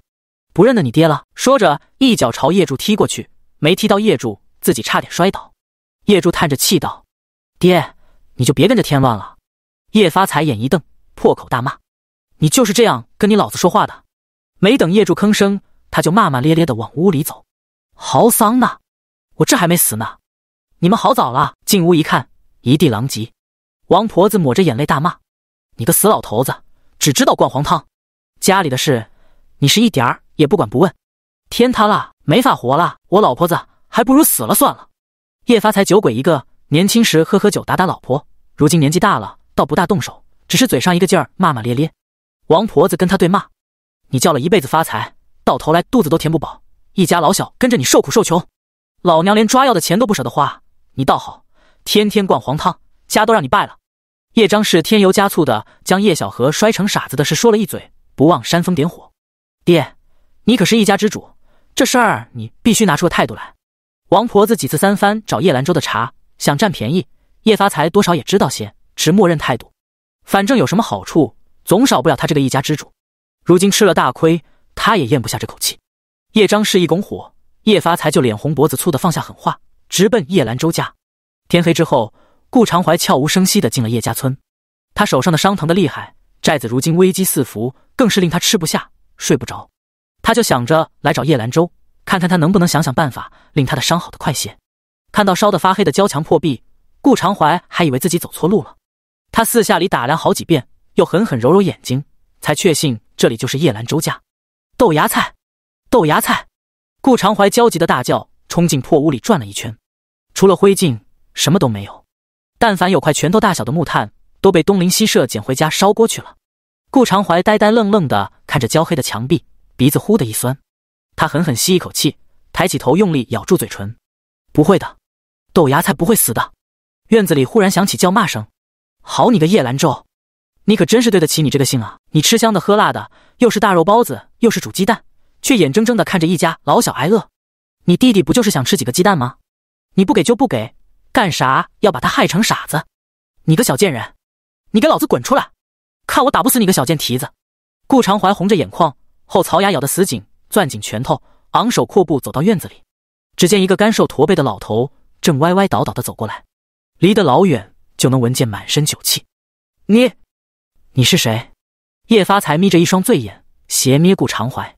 不认得你爹了？”说着一脚朝叶柱踢过去，没踢到叶柱，自己差点摔倒。叶柱叹着气道：“爹。”你就别跟着添乱了！叶发财眼一瞪，破口大骂：“你就是这样跟你老子说话的？”没等叶柱吭声，他就骂骂咧咧的往屋里走。豪桑呢？我这还没死呢！你们好早了！进屋一看，一地狼藉。王婆子抹着眼泪大骂：“你个死老头子，只知道灌黄汤！家里的事，你是一点儿也不管不问！天塌了，没法活了！我老婆子还不如死了算了！”叶发财酒鬼一个。年轻时喝喝酒打打老婆，如今年纪大了，倒不大动手，只是嘴上一个劲儿骂骂咧咧。王婆子跟他对骂：“你叫了一辈子发财，到头来肚子都填不饱，一家老小跟着你受苦受穷，老娘连抓药的钱都不舍得花，你倒好，天天灌黄汤，家都让你败了。”叶张氏添油加醋的将叶小荷摔成傻子的事说了一嘴，不忘煽风点火：“爹，你可是一家之主，这事儿你必须拿出个态度来。”王婆子几次三番找叶兰州的茬。想占便宜，叶发财多少也知道些，持默认态度。反正有什么好处，总少不了他这个一家之主。如今吃了大亏，他也咽不下这口气。叶张氏一拱火，叶发财就脸红脖子粗的放下狠话，直奔叶兰州家。天黑之后，顾长怀悄无声息的进了叶家村。他手上的伤疼的厉害，寨子如今危机四伏，更是令他吃不下、睡不着。他就想着来找叶兰州，看看他能不能想想办法，令他的伤好的快些。看到烧得发黑的焦墙破壁，顾长怀还以为自己走错路了。他四下里打量好几遍，又狠狠揉揉眼睛，才确信这里就是叶兰周家。豆芽菜，豆芽菜！顾长怀焦急的大叫，冲进破屋里转了一圈，除了灰烬，什么都没有。但凡有块拳头大小的木炭，都被东邻西舍捡回家烧锅去了。顾长怀呆呆愣愣地看着焦黑的墙壁，鼻子忽的一酸，他狠狠吸一口气，抬起头，用力咬住嘴唇：“不会的。”豆芽才不会死的！院子里忽然响起叫骂声：“好你个叶兰舟，你可真是对得起你这个姓啊！你吃香的喝辣的，又是大肉包子又是煮鸡蛋，却眼睁睁的看着一家老小挨饿。你弟弟不就是想吃几个鸡蛋吗？你不给就不给，干啥要把他害成傻子？你个小贱人，你给老子滚出来，看我打不死你个小贱蹄子！”顾长怀红着眼眶，后槽牙咬得死紧，攥紧拳头，昂首阔步走到院子里。只见一个干瘦驼背的老头。正歪歪倒倒的走过来，离得老远就能闻见满身酒气。你，你是谁？叶发财眯着一双醉眼，斜眯顾长怀。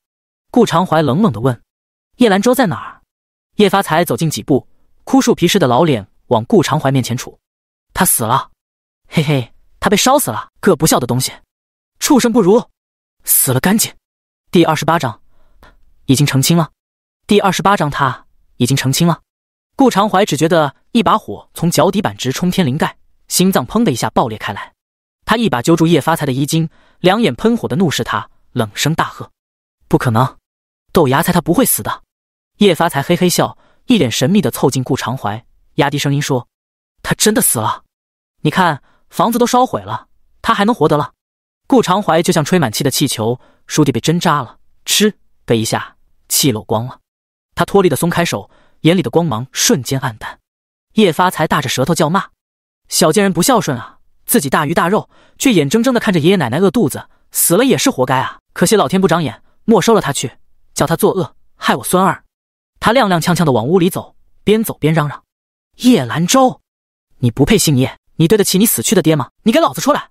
顾长怀冷冷的问：“叶兰舟在哪儿？”叶发财走近几步，枯树皮似的老脸往顾长怀面前杵：“他死了，嘿嘿，他被烧死了。个不孝的东西，畜生不如，死了干净。”第二十八章已经成亲了。第二十八章他已经成亲了。顾长怀只觉得一把火从脚底板直冲天灵盖，心脏砰的一下爆裂开来。他一把揪住叶发财的衣襟，两眼喷火的怒视他，冷声大喝：“不可能！豆芽菜他不会死的！”叶发财嘿嘿笑，一脸神秘的凑近顾长怀，压低声音说：“他真的死了。你看，房子都烧毁了，他还能活得了？”顾长怀就像吹满气的气球，倏地被针扎了，嗤的一下，气漏光了。他脱力的松开手。眼里的光芒瞬间暗淡，叶发财大着舌头叫骂：“小贱人不孝顺啊！自己大鱼大肉，却眼睁睁的看着爷爷奶奶饿肚子，死了也是活该啊！可惜老天不长眼，没收了他去，叫他作恶，害我孙儿！”他踉踉跄跄的往屋里走，边走边嚷嚷：“叶兰舟，你不配姓叶！你对得起你死去的爹吗？你给老子出来！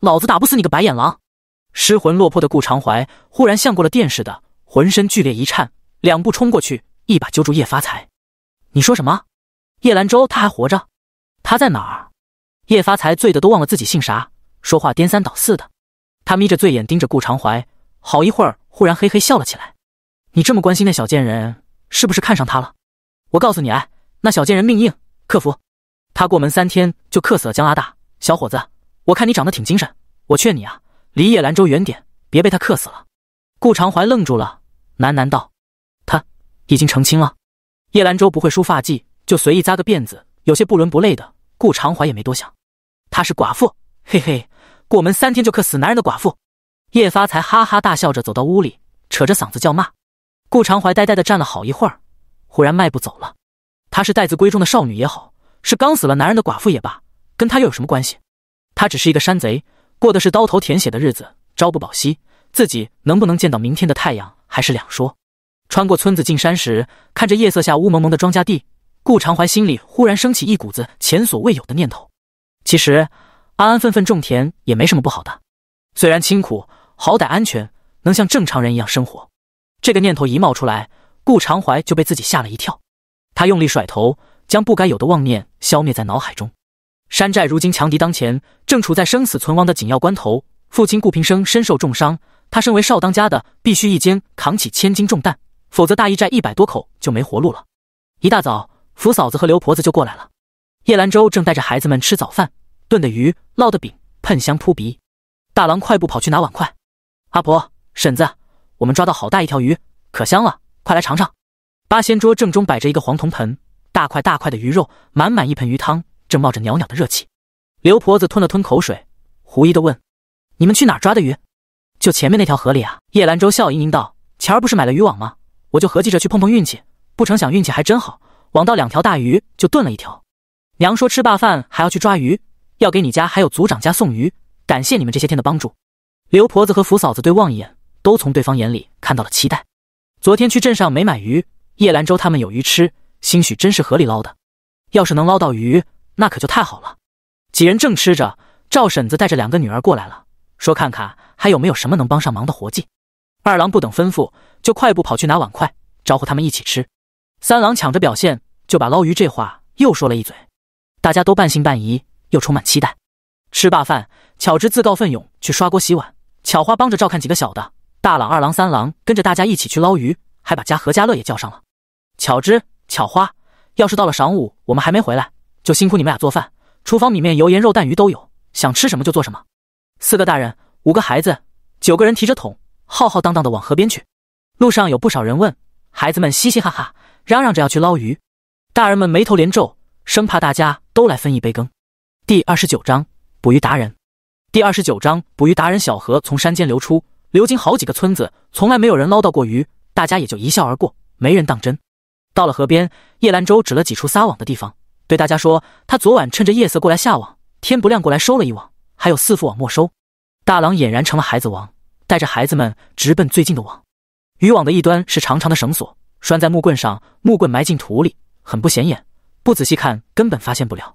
老子打不死你个白眼狼！”失魂落魄的顾长怀忽然像过了电似的，浑身剧烈一颤，两步冲过去。一把揪住叶发财，“你说什么？叶兰州他还活着？他在哪儿？”叶发财醉的都忘了自己姓啥，说话颠三倒四的。他眯着醉眼盯着顾长怀，好一会儿，忽然嘿嘿笑了起来。“你这么关心那小贱人，是不是看上他了？”“我告诉你，哎，那小贱人命硬，克服。他过门三天就克死了江阿大。小伙子，我看你长得挺精神，我劝你啊，离叶兰州远点，别被他克死了。”顾长怀愣住了，喃喃道。已经成亲了，叶兰舟不会梳发髻，就随意扎个辫子，有些不伦不类的。顾长怀也没多想，她是寡妇，嘿嘿，过门三天就克死男人的寡妇。叶发财哈哈大笑着走到屋里，扯着嗓子叫骂。顾长怀呆呆的站了好一会儿，忽然迈步走了。她是待字闺中的少女也好，是刚死了男人的寡妇也罢，跟她又有什么关系？他只是一个山贼，过的是刀头舔血的日子，朝不保夕，自己能不能见到明天的太阳还是两说。穿过村子进山时，看着夜色下雾蒙蒙的庄稼地，顾长怀心里忽然升起一股子前所未有的念头。其实，安安分分种田也没什么不好的，虽然清苦，好歹安全，能像正常人一样生活。这个念头一冒出来，顾长怀就被自己吓了一跳。他用力甩头，将不该有的妄念消灭在脑海中。山寨如今强敌当前，正处在生死存亡的紧要关头，父亲顾平生身受重伤，他身为少当家的，必须一肩扛起千斤重担。否则，大义寨一百多口就没活路了。一大早，福嫂子和刘婆子就过来了。叶兰舟正带着孩子们吃早饭，炖的鱼，烙的饼，喷香扑鼻。大郎快步跑去拿碗筷。阿婆、婶子，我们抓到好大一条鱼，可香了，快来尝尝。八仙桌正中摆着一个黄铜盆，大块大块的鱼肉，满满一盆鱼汤，正冒着袅袅的热气。刘婆子吞了吞口水，狐疑的问：“你们去哪儿抓的鱼？”“就前面那条河里啊。”叶兰舟笑盈盈道：“前儿不是买了渔网吗？”我就合计着去碰碰运气，不成想运气还真好，网到两条大鱼，就炖了一条。娘说吃罢饭还要去抓鱼，要给你家还有族长家送鱼，感谢你们这些天的帮助。刘婆子和福嫂子对望一眼，都从对方眼里看到了期待。昨天去镇上没买鱼，叶兰舟他们有鱼吃，兴许真是河里捞的。要是能捞到鱼，那可就太好了。几人正吃着，赵婶子带着两个女儿过来了，说看看还有没有什么能帮上忙的活计。二郎不等吩咐。就快步跑去拿碗筷，招呼他们一起吃。三郎抢着表现，就把捞鱼这话又说了一嘴。大家都半信半疑，又充满期待。吃罢饭，巧之自告奋勇去刷锅洗碗，巧花帮着照看几个小的。大郎、二郎、三郎跟着大家一起去捞鱼，还把家和家乐也叫上了。巧之、巧花，要是到了晌午我们还没回来，就辛苦你们俩做饭。厨房米面油盐肉蛋鱼都有，想吃什么就做什么。四个大人，五个孩子，九个人提着桶，浩浩荡荡的往河边去。路上有不少人问，孩子们嘻嘻哈哈，嚷嚷着要去捞鱼，大人们眉头连皱，生怕大家都来分一杯羹。第二十九章捕鱼达人。第二十九章捕鱼达人。小河从山间流出，流经好几个村子，从来没有人捞到过鱼，大家也就一笑而过，没人当真。到了河边，叶兰舟指了几处撒网的地方，对大家说：“他昨晚趁着夜色过来下网，天不亮过来收了一网，还有四副网没收。”大郎俨然成了孩子王，带着孩子们直奔最近的网。渔网的一端是长长的绳索，拴在木棍上，木棍埋进土里，很不显眼，不仔细看根本发现不了。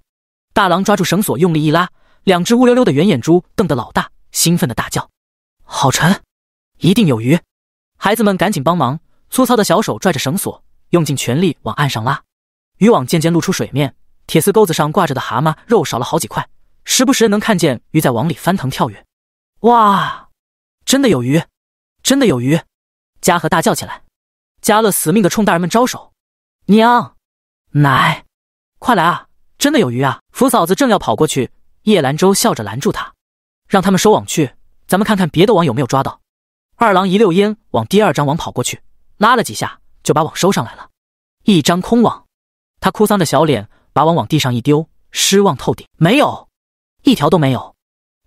大郎抓住绳索，用力一拉，两只乌溜溜的圆眼珠瞪得老大，兴奋的大叫：“好沉，一定有鱼！”孩子们赶紧帮忙，粗糙的小手拽着绳索，用尽全力往岸上拉。渔网渐渐露出水面，铁丝钩子上挂着的蛤蟆肉少了好几块，时不时能看见鱼在网里翻腾跳跃。哇，真的有鱼！真的有鱼！嘉禾大叫起来，嘉乐死命的冲大人们招手：“娘，奶，快来啊！真的有鱼啊！”福嫂子正要跑过去，叶兰舟笑着拦住他：“让他们收网去，咱们看看别的网有没有抓到。”二郎一溜烟往第二张网跑过去，拉了几下就把网收上来了，一张空网。他哭丧着小脸，把网往地上一丢，失望透顶：“没有，一条都没有。”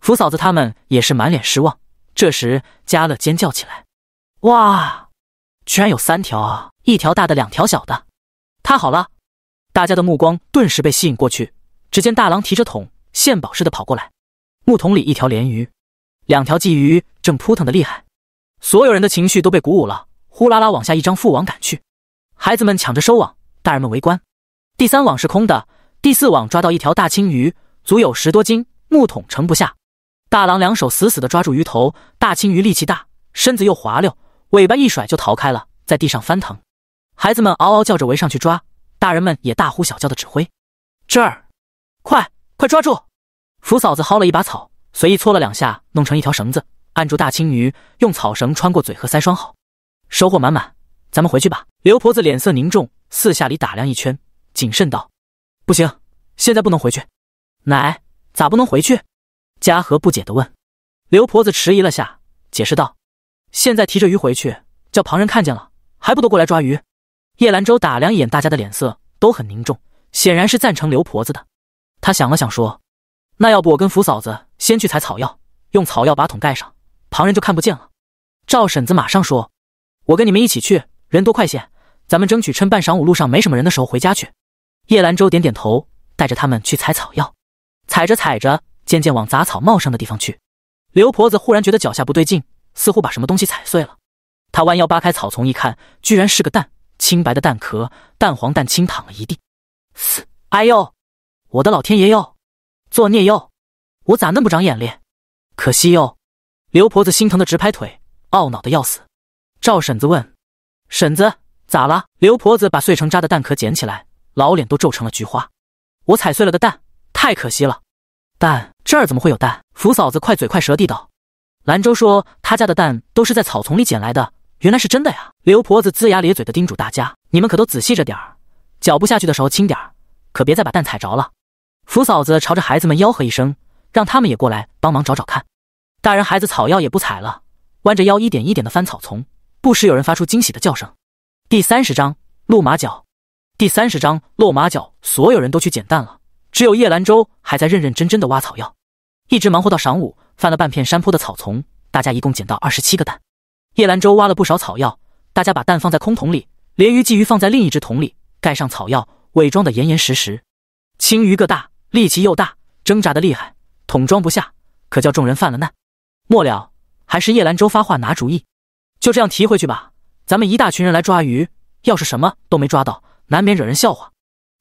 福嫂子他们也是满脸失望。这时，嘉乐尖叫起来。哇，居然有三条啊！一条大的，两条小的，太好了！大家的目光顿时被吸引过去。只见大郎提着桶，献宝似的跑过来，木桶里一条鲢鱼，两条鲫鱼正扑腾的厉害。所有人的情绪都被鼓舞了，呼啦啦往下一张父网赶去。孩子们抢着收网，大人们围观。第三网是空的，第四网抓到一条大青鱼，足有十多斤，木桶盛不下。大郎两手死死的抓住鱼头，大青鱼力气大，身子又滑溜。尾巴一甩就逃开了，在地上翻腾，孩子们嗷嗷叫着围上去抓，大人们也大呼小叫的指挥：“这儿，快快抓住！”福嫂子薅了一把草，随意搓了两下，弄成一条绳子，按住大青鱼，用草绳穿过嘴和腮，拴好，收获满满。咱们回去吧。刘婆子脸色凝重，四下里打量一圈，谨慎道：“不行，现在不能回去。”“奶，咋不能回去？”嘉禾不解地问。刘婆子迟疑了下，解释道。现在提着鱼回去，叫旁人看见了，还不都过来抓鱼？叶兰舟打量一眼，大家的脸色都很凝重，显然是赞成刘婆子的。他想了想说：“那要不我跟福嫂子先去采草药，用草药把桶盖上，旁人就看不见了。”赵婶子马上说：“我跟你们一起去，人多快些，咱们争取趁半晌午路上没什么人的时候回家去。”叶兰舟点点头，带着他们去采草药。采着采着，渐渐往杂草茂盛的地方去。刘婆子忽然觉得脚下不对劲。似乎把什么东西踩碎了，他弯腰扒开草丛一看，居然是个蛋，清白的蛋壳，蛋黄蛋清躺了一地。嘶，哎呦，我的老天爷哟，作孽哟，我咋那么不长眼咧？可惜哟。刘婆子心疼的直拍腿，懊恼的要死。赵婶子问：“婶子咋了？”刘婆子把碎成渣的蛋壳捡起来，老脸都皱成了菊花。我踩碎了个蛋，太可惜了。蛋这儿怎么会有蛋？福嫂子快嘴快舌地道。兰州说：“他家的蛋都是在草丛里捡来的，原来是真的呀！”刘婆子龇牙咧嘴的叮嘱大家：“你们可都仔细着点儿，脚步下去的时候轻点儿，可别再把蛋踩着了。”福嫂子朝着孩子们吆喝一声：“让他们也过来帮忙找找看。”大人孩子草药也不采了，弯着腰一点一点的翻草丛，不时有人发出惊喜的叫声。第三十章落马脚。第三十章落马脚。所有人都去捡蛋了，只有叶兰州还在认认真真的挖草药，一直忙活到晌午。翻了半片山坡的草丛，大家一共捡到二十七个蛋。叶兰舟挖了不少草药，大家把蛋放在空桶里，鲢鱼、鲫鱼放在另一只桶里，盖上草药，伪装的严严实实。青鱼个大，力气又大，挣扎的厉害，桶装不下，可叫众人犯了难。末了，还是叶兰舟发话拿主意，就这样提回去吧。咱们一大群人来抓鱼，要是什么都没抓到，难免惹人笑话。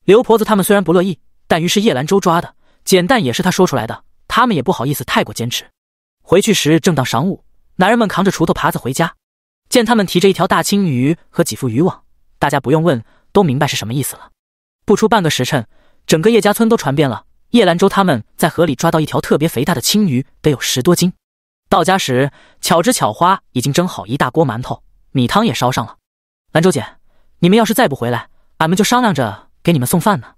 刘婆子他们虽然不乐意，但鱼是叶兰舟抓的，捡蛋也是他说出来的。他们也不好意思太过坚持，回去时正当晌午，男人们扛着锄头耙子回家，见他们提着一条大青鱼和几副渔网，大家不用问都明白是什么意思了。不出半个时辰，整个叶家村都传遍了叶兰州他们在河里抓到一条特别肥大的青鱼，得有十多斤。到家时，巧枝巧花已经蒸好一大锅馒头，米汤也烧上了。兰舟姐，你们要是再不回来，俺们就商量着给你们送饭呢。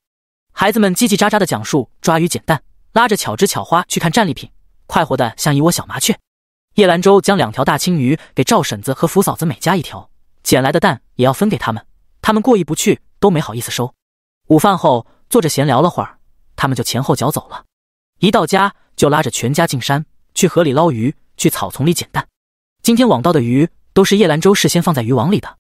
孩子们叽叽喳喳的讲述抓鱼捡蛋。拉着巧枝巧花去看战利品，快活的像一窝小麻雀。叶兰舟将两条大青鱼给赵婶子和福嫂子每家一条，捡来的蛋也要分给他们，他们过意不去，都没好意思收。午饭后坐着闲聊了会儿，他们就前后脚走了。一到家就拉着全家进山，去河里捞鱼，去草丛里捡蛋。今天网到的鱼都是叶兰舟事先放在渔网里的，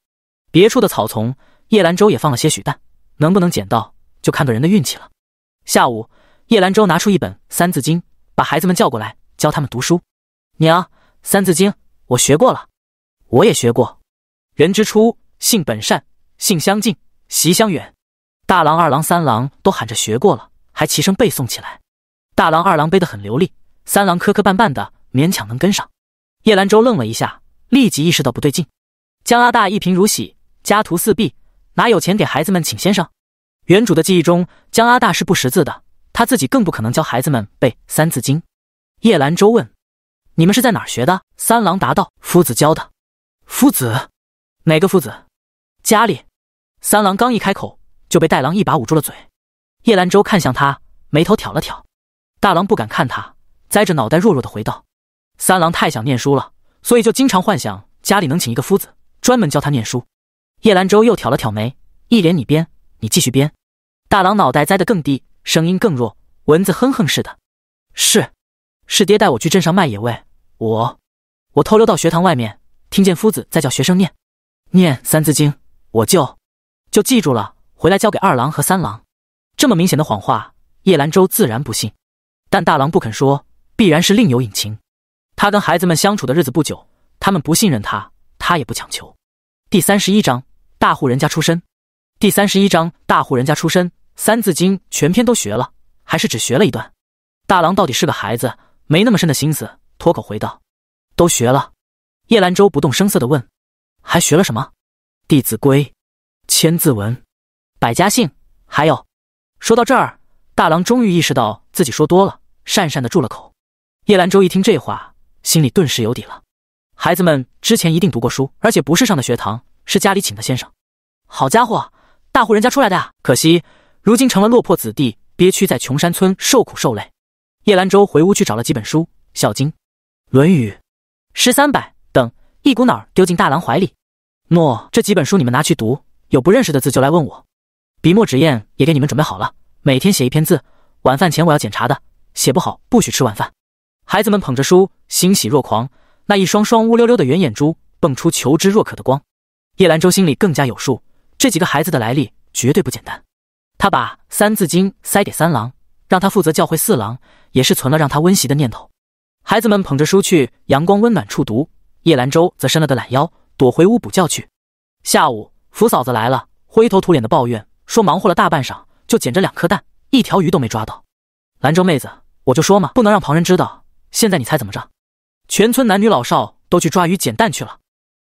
别处的草丛叶兰舟也放了些许蛋，能不能捡到就看个人的运气了。下午。叶兰舟拿出一本《三字经》，把孩子们叫过来教他们读书。娘，《三字经》我学过了，我也学过。人之初，性本善，性相近，习相远。大郎、二郎、三郎都喊着学过了，还齐声背诵起来。大郎、二郎背得很流利，三郎磕磕绊绊的，勉强能跟上。叶兰舟愣了一下，立即意识到不对劲。江阿大一贫如洗，家徒四壁，哪有钱给孩子们请先生？原主的记忆中，江阿大是不识字的。他自己更不可能教孩子们背《三字经》。叶兰舟问：“你们是在哪儿学的？”三郎答道：“夫子教的。”夫子？哪个夫子？家里。三郎刚一开口，就被大郎一把捂住了嘴。叶兰舟看向他，眉头挑了挑。大郎不敢看他，栽着脑袋，弱弱的回道：“三郎太想念书了，所以就经常幻想家里能请一个夫子专门教他念书。”叶兰舟又挑了挑眉，一脸你编，你继续编。大郎脑袋栽得更低。声音更弱，蚊子哼哼似的。是，是爹带我去镇上卖野味，我，我偷溜到学堂外面，听见夫子在叫学生念，念三字经，我就，就记住了，回来交给二郎和三郎。这么明显的谎话，叶兰舟自然不信，但大郎不肯说，必然是另有隐情。他跟孩子们相处的日子不久，他们不信任他，他也不强求。第三十一章大户人家出身。第三十一章大户人家出身。《三字经》全篇都学了，还是只学了一段？大郎到底是个孩子，没那么深的心思，脱口回道：“都学了。”叶兰舟不动声色地问：“还学了什么？”《弟子规》《千字文》《百家姓》，还有……说到这儿，大郎终于意识到自己说多了，讪讪地住了口。叶兰舟一听这话，心里顿时有底了：孩子们之前一定读过书，而且不是上的学堂，是家里请的先生。好家伙，大户人家出来的呀，可惜。如今成了落魄子弟，憋屈在穷山村受苦受累。叶兰舟回屋去找了几本书，《孝经》《论语》《诗三百》等，一股脑丢进大郎怀里。诺，这几本书你们拿去读，有不认识的字就来问我。笔墨纸砚也给你们准备好了，每天写一篇字，晚饭前我要检查的，写不好不许吃晚饭。孩子们捧着书欣喜若狂，那一双双乌溜溜的圆眼珠蹦出求知若渴的光。叶兰舟心里更加有数，这几个孩子的来历绝对不简单。他把《三字经》塞给三郎，让他负责教会四郎，也是存了让他温习的念头。孩子们捧着书去阳光温暖处读，叶兰舟则伸了个懒腰，躲回屋补觉去。下午，福嫂子来了，灰头土脸的抱怨说：“忙活了大半晌，就捡着两颗蛋，一条鱼都没抓到。”兰州妹子，我就说嘛，不能让旁人知道。现在你猜怎么着？全村男女老少都去抓鱼捡蛋去了。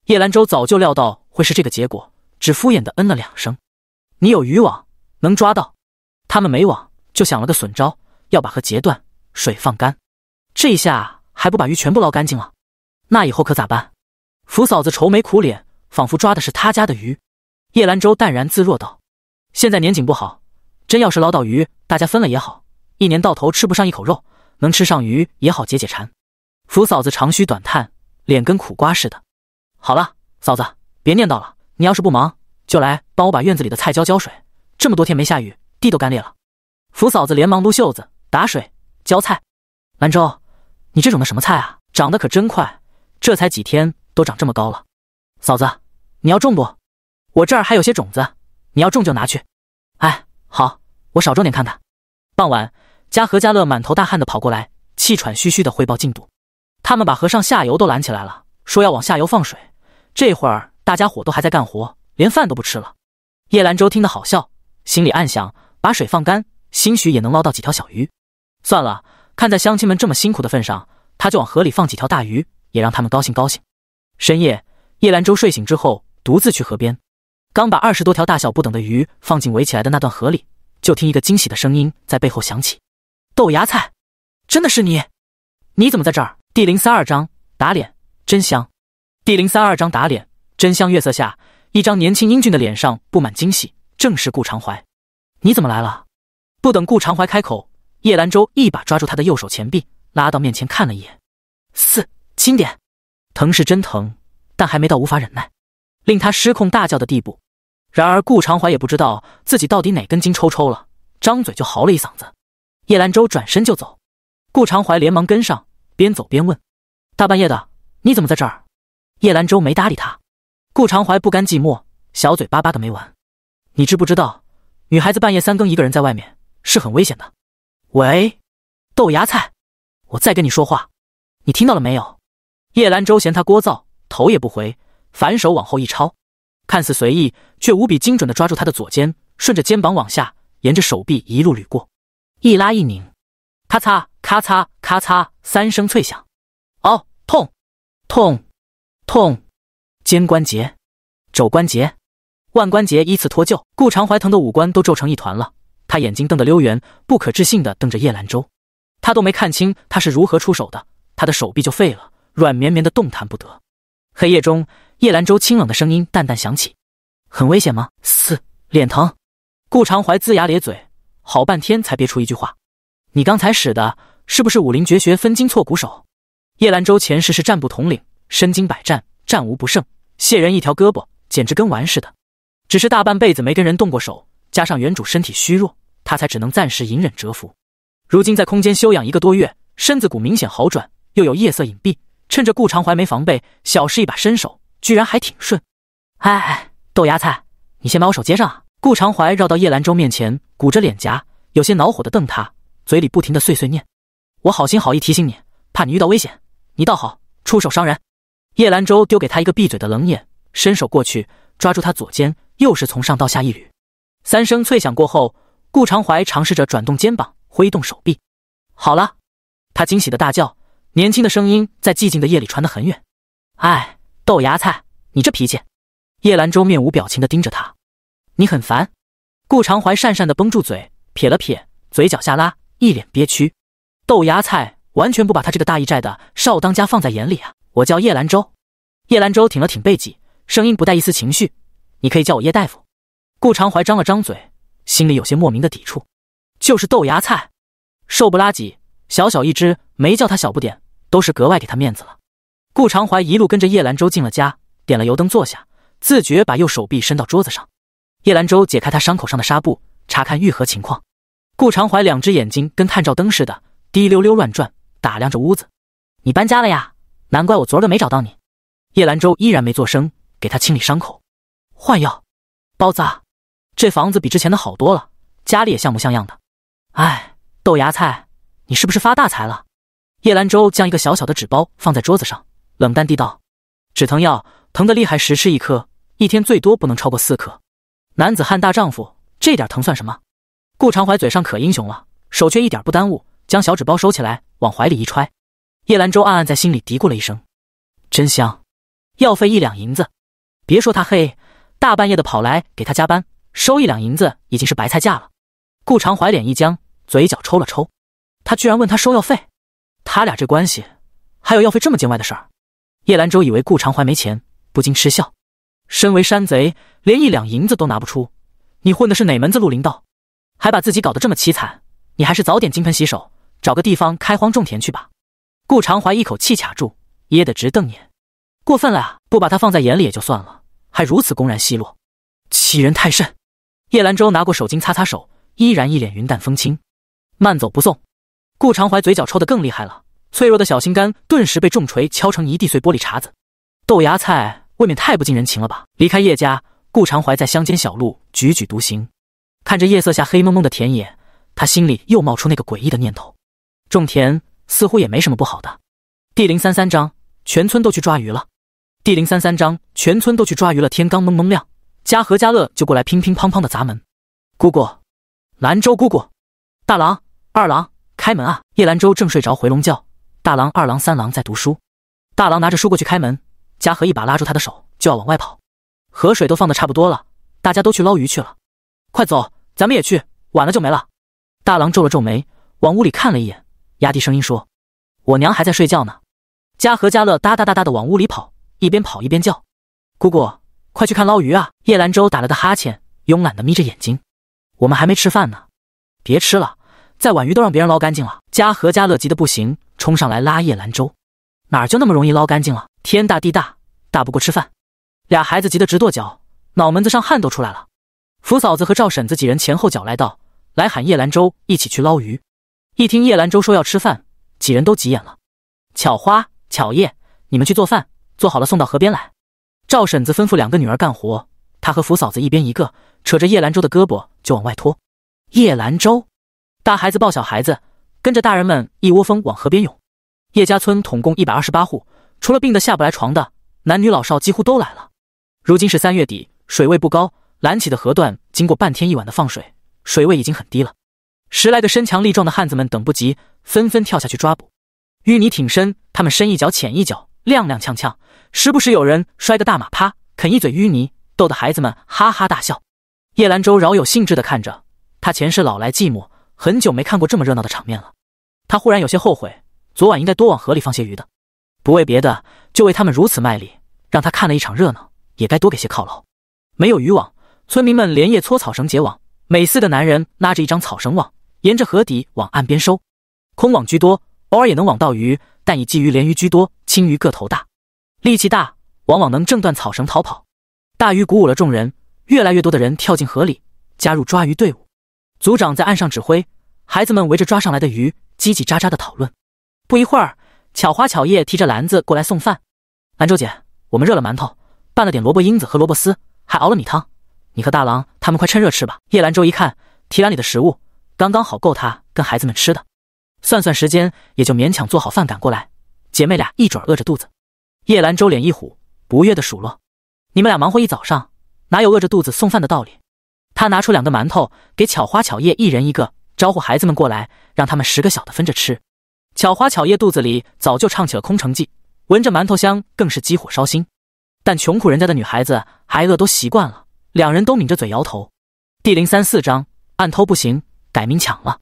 叶兰舟早就料到会是这个结果，只敷衍的嗯了两声。你有渔网？能抓到，他们没网，就想了个损招，要把河截断，水放干，这一下还不把鱼全部捞干净了？那以后可咋办？福嫂子愁眉苦脸，仿佛抓的是他家的鱼。叶兰舟淡然自若道：“现在年景不好，真要是捞到鱼，大家分了也好。一年到头吃不上一口肉，能吃上鱼也好解解馋。”福嫂子长吁短叹，脸跟苦瓜似的。好了，嫂子别念叨了。你要是不忙，就来帮我把院子里的菜浇浇水。这么多天没下雨，地都干裂了。福嫂子连忙撸袖子打水浇菜。兰州，你这种的什么菜啊？长得可真快，这才几天都长这么高了。嫂子，你要种不？我这儿还有些种子，你要种就拿去。哎，好，我少种点看看。傍晚，家和家乐满头大汗的跑过来，气喘吁吁的汇报进度。他们把河上下游都拦起来了，说要往下游放水。这会儿大家伙都还在干活，连饭都不吃了。叶兰州听得好笑。心里暗想，把水放干，兴许也能捞到几条小鱼。算了，看在乡亲们这么辛苦的份上，他就往河里放几条大鱼，也让他们高兴高兴。深夜，叶兰舟睡醒之后，独自去河边，刚把二十多条大小不等的鱼放进围起来的那段河里，就听一个惊喜的声音在背后响起：“豆芽菜，真的是你，你怎么在这儿？”第零三二章打脸真香。第零三二章打脸真香。月色下，一张年轻英俊的脸上布满惊喜。正是顾长怀，你怎么来了？不等顾长怀开口，叶兰舟一把抓住他的右手前臂，拉到面前看了一眼，四轻点，疼是真疼，但还没到无法忍耐、令他失控大叫的地步。然而顾长怀也不知道自己到底哪根筋抽抽了，张嘴就嚎了一嗓子。叶兰舟转身就走，顾长怀连忙跟上，边走边问：“大半夜的，你怎么在这儿？”叶兰舟没搭理他，顾长怀不甘寂寞，小嘴巴巴的没完。你知不知道，女孩子半夜三更一个人在外面是很危险的？喂，豆芽菜，我在跟你说话，你听到了没有？叶兰舟嫌他聒噪，头也不回，反手往后一抄，看似随意，却无比精准的抓住他的左肩，顺着肩膀往下，沿着手臂一路捋过，一拉一拧，咔嚓咔嚓咔嚓三声脆响，哦，痛，痛，痛，肩关节，肘关节。腕关节依次脱臼，顾长怀疼的五官都皱成一团了，他眼睛瞪得溜圆，不可置信地瞪着叶兰舟。他都没看清他是如何出手的，他的手臂就废了，软绵绵的动弹不得。黑夜中，叶兰舟清冷的声音淡淡响起：“很危险吗？”嘶，脸疼。顾长怀龇牙咧嘴，好半天才憋出一句话：“你刚才使的是不是武林绝学分筋错骨手？”叶兰舟前世是战部统领，身经百战，战无不胜，卸人一条胳膊，简直跟玩似的。只是大半辈子没跟人动过手，加上原主身体虚弱，他才只能暂时隐忍蛰伏。如今在空间休养一个多月，身子骨明显好转，又有夜色隐蔽，趁着顾长怀没防备，小试一把身手，居然还挺顺。哎豆芽菜，你先把我手接上啊！顾长怀绕到叶兰舟面前，鼓着脸颊，有些恼火的瞪他，嘴里不停的碎碎念：“我好心好意提醒你，怕你遇到危险，你倒好，出手伤人。”叶兰舟丢给他一个闭嘴的冷眼，伸手过去。抓住他左肩，又是从上到下一捋，三声脆响过后，顾长怀尝试着转动肩膀，挥动手臂。好了，他惊喜的大叫，年轻的声音在寂静的夜里传得很远。哎，豆芽菜，你这脾气！叶兰舟面无表情的盯着他，你很烦。顾长怀讪讪的绷住嘴，撇了撇嘴角下拉，一脸憋屈。豆芽菜完全不把他这个大义寨的少当家放在眼里啊！我叫叶兰舟。叶兰舟挺了挺背脊。声音不带一丝情绪，你可以叫我叶大夫。顾长怀张了张嘴，心里有些莫名的抵触。就是豆芽菜，瘦不拉几，小小一只，没叫他小不点，都是格外给他面子了。顾长怀一路跟着叶兰舟进了家，点了油灯坐下，自觉把右手臂伸到桌子上。叶兰舟解开他伤口上的纱布，查看愈合情况。顾长怀两只眼睛跟探照灯似的，滴溜溜乱转，打量着屋子。你搬家了呀？难怪我昨儿都没找到你。叶兰舟依然没作声。给他清理伤口，换药，包扎。这房子比之前的好多了，家里也像模像样的。哎，豆芽菜，你是不是发大财了？叶兰舟将一个小小的纸包放在桌子上，冷淡地道：“止疼药，疼的厉害时吃一颗，一天最多不能超过四颗。男子汉大丈夫，这点疼算什么？”顾长怀嘴上可英雄了，手却一点不耽误，将小纸包收起来，往怀里一揣。叶兰舟暗暗在心里嘀咕了一声：“真香。”药费一两银子。别说他黑，大半夜的跑来给他加班，收一两银子已经是白菜价了。顾长怀脸一僵，嘴角抽了抽，他居然问他收药费？他俩这关系，还有药费这么见外的事儿？叶兰舟以为顾长怀没钱，不禁嗤笑。身为山贼，连一两银子都拿不出，你混的是哪门子绿林道？还把自己搞得这么凄惨，你还是早点金盆洗手，找个地方开荒种田去吧。顾长怀一口气卡住，噎得直瞪眼。过分了啊！不把他放在眼里也就算了，还如此公然奚落，欺人太甚。叶兰舟拿过手巾擦擦手，依然一脸云淡风轻。慢走不送。顾长怀嘴角抽得更厉害了，脆弱的小心肝顿时被重锤敲成一地碎玻璃碴子。豆芽菜未免太不近人情了吧！离开叶家，顾长怀在乡间小路踽踽独行，看着夜色下黑蒙蒙的田野，他心里又冒出那个诡异的念头：种田似乎也没什么不好的。第零三三章，全村都去抓鱼了。第零三三章，全村都去抓鱼了。天刚蒙蒙亮，家和家乐就过来乒乒乓乓的砸门。姑姑，兰州姑姑，大郎、二郎，开门啊！叶兰州正睡着回笼觉，大郎、二郎、三郎在读书。大郎拿着书过去开门，家和一把拉住他的手就要往外跑。河水都放的差不多了，大家都去捞鱼去了，快走，咱们也去，晚了就没了。大郎皱了皱眉，往屋里看了一眼，压低声音说：“我娘还在睡觉呢。”家和家乐哒哒哒哒的往屋里跑。一边跑一边叫：“姑姑，快去看捞鱼啊！”叶兰舟打了个哈欠，慵懒的眯着眼睛：“我们还没吃饭呢，别吃了，再晚鱼都让别人捞干净了。”嘉和嘉乐急得不行，冲上来拉叶兰舟：“哪儿就那么容易捞干净了？天大地大，大不过吃饭。”俩孩子急得直跺脚，脑门子上汗都出来了。福嫂子和赵婶子几人前后脚来到，来喊叶兰舟一起去捞鱼。一听叶兰舟说要吃饭，几人都急眼了：“巧花、巧叶，你们去做饭。”做好了，送到河边来。赵婶子吩咐两个女儿干活，她和福嫂子一边一个，扯着叶兰舟的胳膊就往外拖。叶兰舟，大孩子抱小孩子，跟着大人们一窝蜂往河边涌。叶家村统共一百二十八户，除了病的下不来床的，男女老少几乎都来了。如今是三月底，水位不高，拦起的河段经过半天一晚的放水，水位已经很低了。十来个身强力壮的汉子们等不及，纷纷跳下去抓捕。淤泥挺深，他们深一脚浅一脚，踉踉跄跄。时不时有人摔个大马趴，啃一嘴淤泥，逗得孩子们哈哈大笑。叶兰舟饶有兴致地看着，他前世老来寂寞，很久没看过这么热闹的场面了。他忽然有些后悔，昨晚应该多往河里放些鱼的，不为别的，就为他们如此卖力，让他看了一场热闹，也该多给些犒劳。没有渔网，村民们连夜搓草绳结网，每四个男人拉着一张草绳网，沿着河底往岸边收，空网居多，偶尔也能网到鱼，但以鲫鱼、鲢鱼居多，青鱼个头大。力气大，往往能挣断草绳逃跑。大鱼鼓舞了众人，越来越多的人跳进河里，加入抓鱼队伍。组长在岸上指挥，孩子们围着抓上来的鱼，叽叽喳喳的讨论。不一会儿，巧花、巧叶提着篮子过来送饭。兰州姐，我们热了馒头，拌了点萝卜缨子和萝卜丝，还熬了米汤。你和大郎他们快趁热吃吧。叶兰州一看，提篮里的食物刚刚好够她跟孩子们吃的。算算时间，也就勉强做好饭赶过来，姐妹俩一准饿着肚子。叶兰周脸一虎，不悦的数落：“你们俩忙活一早上，哪有饿着肚子送饭的道理？”他拿出两个馒头，给巧花、巧叶一人一个，招呼孩子们过来，让他们十个小的分着吃。巧花、巧叶肚子里早就唱起了空城计，闻着馒头香更是急火烧心。但穷苦人家的女孩子挨饿都习惯了，两人都抿着嘴摇头。第零三四章，暗偷不行，改名抢了。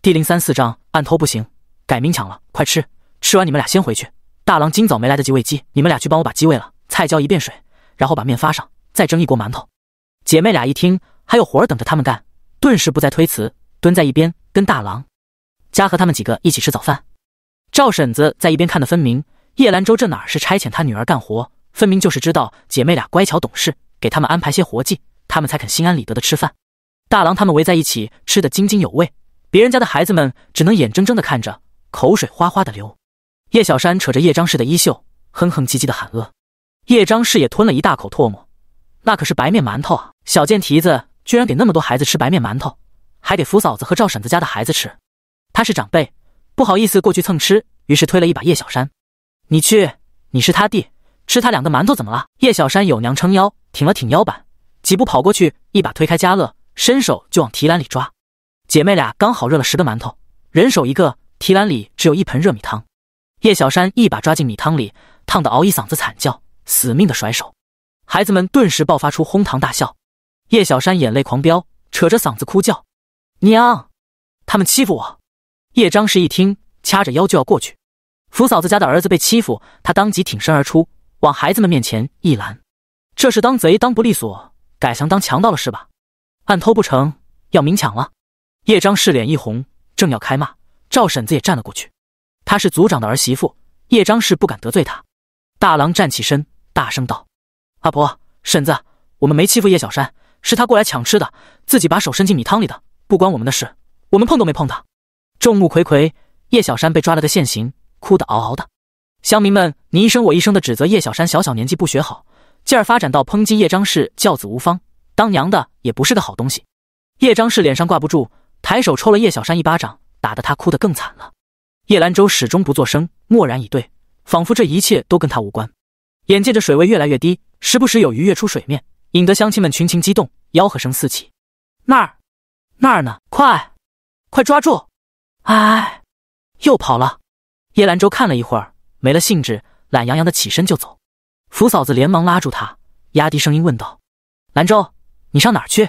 第零三四章，暗偷不行，改名抢了。快吃，吃完你们俩先回去。大郎今早没来得及喂鸡，你们俩去帮我把鸡喂了，菜浇一遍水，然后把面发上，再蒸一锅馒头。姐妹俩一听还有活儿等着他们干，顿时不再推辞，蹲在一边跟大郎、嘉禾他们几个一起吃早饭。赵婶子在一边看得分明，叶兰舟这哪是差遣他女儿干活，分明就是知道姐妹俩乖巧懂事，给他们安排些活计，他们才肯心安理得的吃饭。大郎他们围在一起吃的津津有味，别人家的孩子们只能眼睁睁的看着，口水哗哗的流。叶小山扯着叶张氏的衣袖，哼哼唧唧的喊饿。叶张氏也吞了一大口唾沫，那可是白面馒头啊！小贱蹄子居然给那么多孩子吃白面馒头，还给福嫂子和赵婶子家的孩子吃。他是长辈，不好意思过去蹭吃，于是推了一把叶小山：“你去，你是他弟，吃他两个馒头怎么了？”叶小山有娘撑腰，挺了挺腰板，几步跑过去，一把推开家乐，伸手就往提篮里抓。姐妹俩刚好热了十个馒头，人手一个，提篮里只有一盆热米汤。叶小山一把抓进米汤里，烫得嗷一嗓子惨叫，死命的甩手。孩子们顿时爆发出哄堂大笑。叶小山眼泪狂飙，扯着嗓子哭叫：“娘，他们欺负我！”叶张氏一听，掐着腰就要过去。福嫂子家的儿子被欺负，他当即挺身而出，往孩子们面前一拦：“这是当贼当不利索，改强当强盗了是吧？暗偷不成，要明抢了。”叶张氏脸一红，正要开骂，赵婶子也站了过去。她是族长的儿媳妇，叶张氏不敢得罪她。大郎站起身，大声道：“阿婆、婶子，我们没欺负叶小山，是他过来抢吃的，自己把手伸进米汤里的，不关我们的事。我们碰都没碰他。”众目睽睽，叶小山被抓了个现行，哭得嗷嗷的。乡民们你一声我一声的指责叶小山，小小年纪不学好，进而发展到抨击叶张氏教子无方，当娘的也不是个好东西。叶张氏脸上挂不住，抬手抽了叶小山一巴掌，打得他哭得更惨了。叶兰舟始终不作声，默然以对，仿佛这一切都跟他无关。眼见着水位越来越低，时不时有鱼跃出水面，引得乡亲们群情激动，吆喝声四起。那儿，那儿呢？快，快抓住！哎，又跑了。叶兰舟看了一会儿，没了兴致，懒洋洋的起身就走。福嫂子连忙拉住他，压低声音问道：“兰舟，你上哪儿去？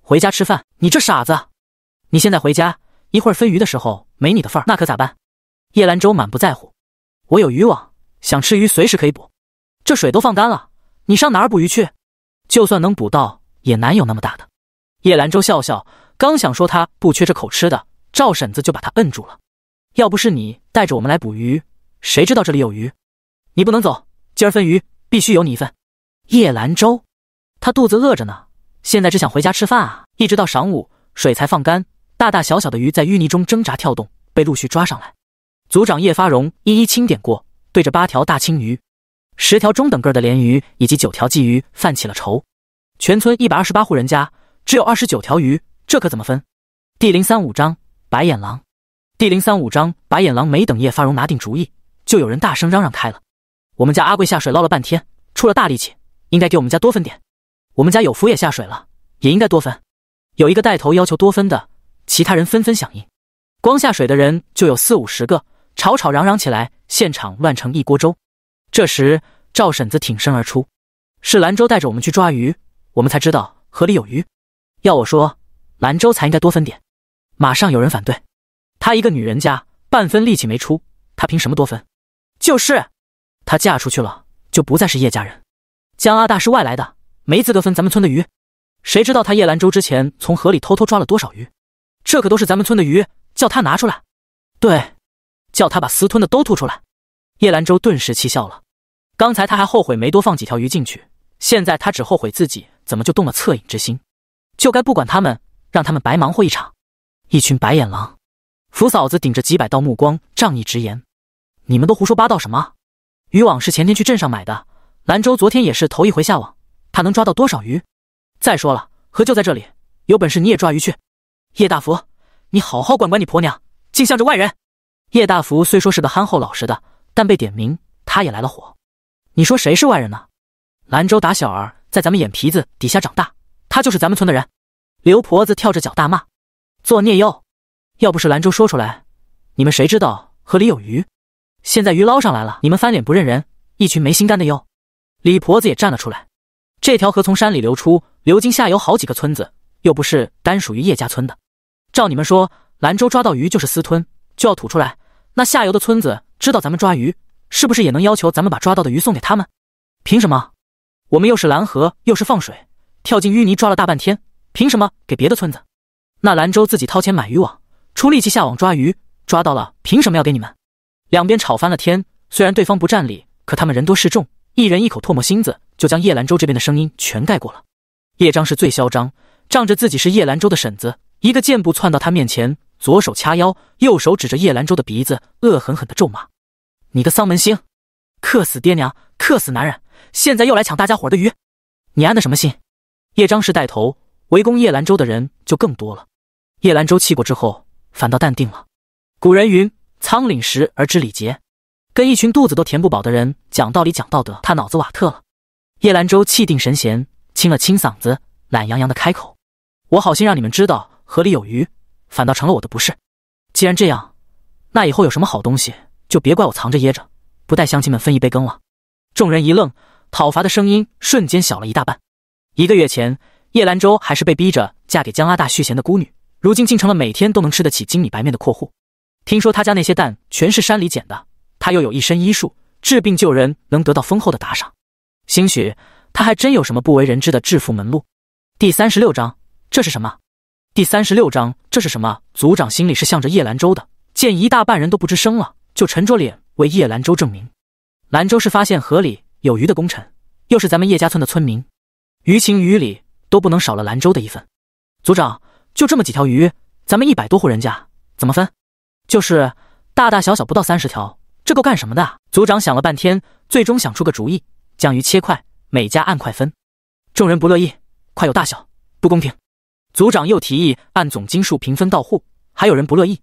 回家吃饭？你这傻子！你现在回家，一会儿分鱼的时候没你的份儿，那可咋办？”叶兰舟满不在乎，我有渔网，想吃鱼随时可以捕。这水都放干了，你上哪儿捕鱼去？就算能捕到，也难有那么大的。叶兰舟笑笑，刚想说他不缺这口吃的，赵婶子就把他摁住了。要不是你带着我们来捕鱼，谁知道这里有鱼？你不能走，今儿分鱼必须有你一份。叶兰舟，他肚子饿着呢，现在只想回家吃饭啊！一直到晌午，水才放干，大大小小的鱼在淤泥中挣扎跳动，被陆续抓上来。组长叶发荣一一清点过，对着八条大青鱼、十条中等个的鲢鱼以及九条鲫鱼犯起了愁。全村一百二十八户人家，只有二十九条鱼，这可怎么分？第零三五章白眼狼。第零三五章白眼狼。没等叶发荣拿定主意，就有人大声嚷嚷开了：“我们家阿贵下水捞了半天，出了大力气，应该给我们家多分点。我们家有福也下水了，也应该多分。”有一个带头要求多分的，其他人纷纷响应，光下水的人就有四五十个。吵吵嚷嚷起来，现场乱成一锅粥。这时，赵婶子挺身而出：“是兰州带着我们去抓鱼，我们才知道河里有鱼。要我说，兰州才应该多分点。”马上有人反对：“她一个女人家，半分力气没出，她凭什么多分？”“就是，她嫁出去了，就不再是叶家人。江阿大是外来的，没资格分咱们村的鱼。谁知道他叶兰州之前从河里偷偷抓了多少鱼？这可都是咱们村的鱼，叫他拿出来。”“对。”叫他把私吞的都吐出来，叶兰舟顿时气笑了。刚才他还后悔没多放几条鱼进去，现在他只后悔自己怎么就动了恻隐之心，就该不管他们，让他们白忙活一场。一群白眼狼！福嫂子顶着几百道目光，仗义直言：“你们都胡说八道什么？渔网是前天去镇上买的，兰舟昨天也是头一回下网，他能抓到多少鱼？再说了，河就在这里，有本事你也抓鱼去。叶大福，你好好管管你婆娘，竟向着外人。”叶大福虽说是个憨厚老实的，但被点名，他也来了火。你说谁是外人呢？兰州打小儿在咱们眼皮子底下长大，他就是咱们村的人。刘婆子跳着脚大骂：“作孽哟！要不是兰州说出来，你们谁知道河里有鱼？现在鱼捞上来了，你们翻脸不认人，一群没心肝的哟！”李婆子也站了出来：“这条河从山里流出，流经下游好几个村子，又不是单属于叶家村的。照你们说，兰州抓到鱼就是私吞，就要吐出来。”那下游的村子知道咱们抓鱼，是不是也能要求咱们把抓到的鱼送给他们？凭什么？我们又是拦河又是放水，跳进淤泥抓了大半天，凭什么给别的村子？那兰州自己掏钱买渔网，出力气下网抓鱼，抓到了凭什么要给你们？两边吵翻了天，虽然对方不占理，可他们人多势众，一人一口唾沫星子就将叶兰州这边的声音全盖过了。叶章是最嚣张，仗着自己是叶兰州的婶子，一个箭步窜到他面前。左手掐腰，右手指着叶兰舟的鼻子，恶狠狠的咒骂：“你个丧门星，克死爹娘，克死男人，现在又来抢大家伙的鱼，你安的什么心？”叶张氏带头围攻叶兰舟的人就更多了。叶兰舟气过之后，反倒淡定了。古人云：“仓廪实而知礼节。”跟一群肚子都填不饱的人讲道理、讲道德，他脑子瓦特了。叶兰舟气定神闲，清了清嗓子，懒洋洋的开口：“我好心让你们知道河里有鱼。”反倒成了我的不是。既然这样，那以后有什么好东西，就别怪我藏着掖着，不带乡亲们分一杯羹了。众人一愣，讨伐的声音瞬间小了一大半。一个月前，叶兰舟还是被逼着嫁给江阿大续弦的孤女，如今竟成了每天都能吃得起精米白面的阔户。听说他家那些蛋全是山里捡的，他又有一身医术，治病救人能得到丰厚的打赏。兴许他还真有什么不为人知的致富门路。第三十六章，这是什么？第三十六章，这是什么？组长心里是向着叶兰州的。见一大半人都不吱声了，就沉着脸为叶兰州证明：兰州是发现河里有鱼的功臣，又是咱们叶家村的村民，于情于理都不能少了兰州的一份。组长，就这么几条鱼，咱们一百多户人家怎么分？就是大大小小不到三十条，这够干什么的？组长想了半天，最终想出个主意：将鱼切块，每家按块分。众人不乐意，块有大小，不公平。组长又提议按总斤数平分到户，还有人不乐意。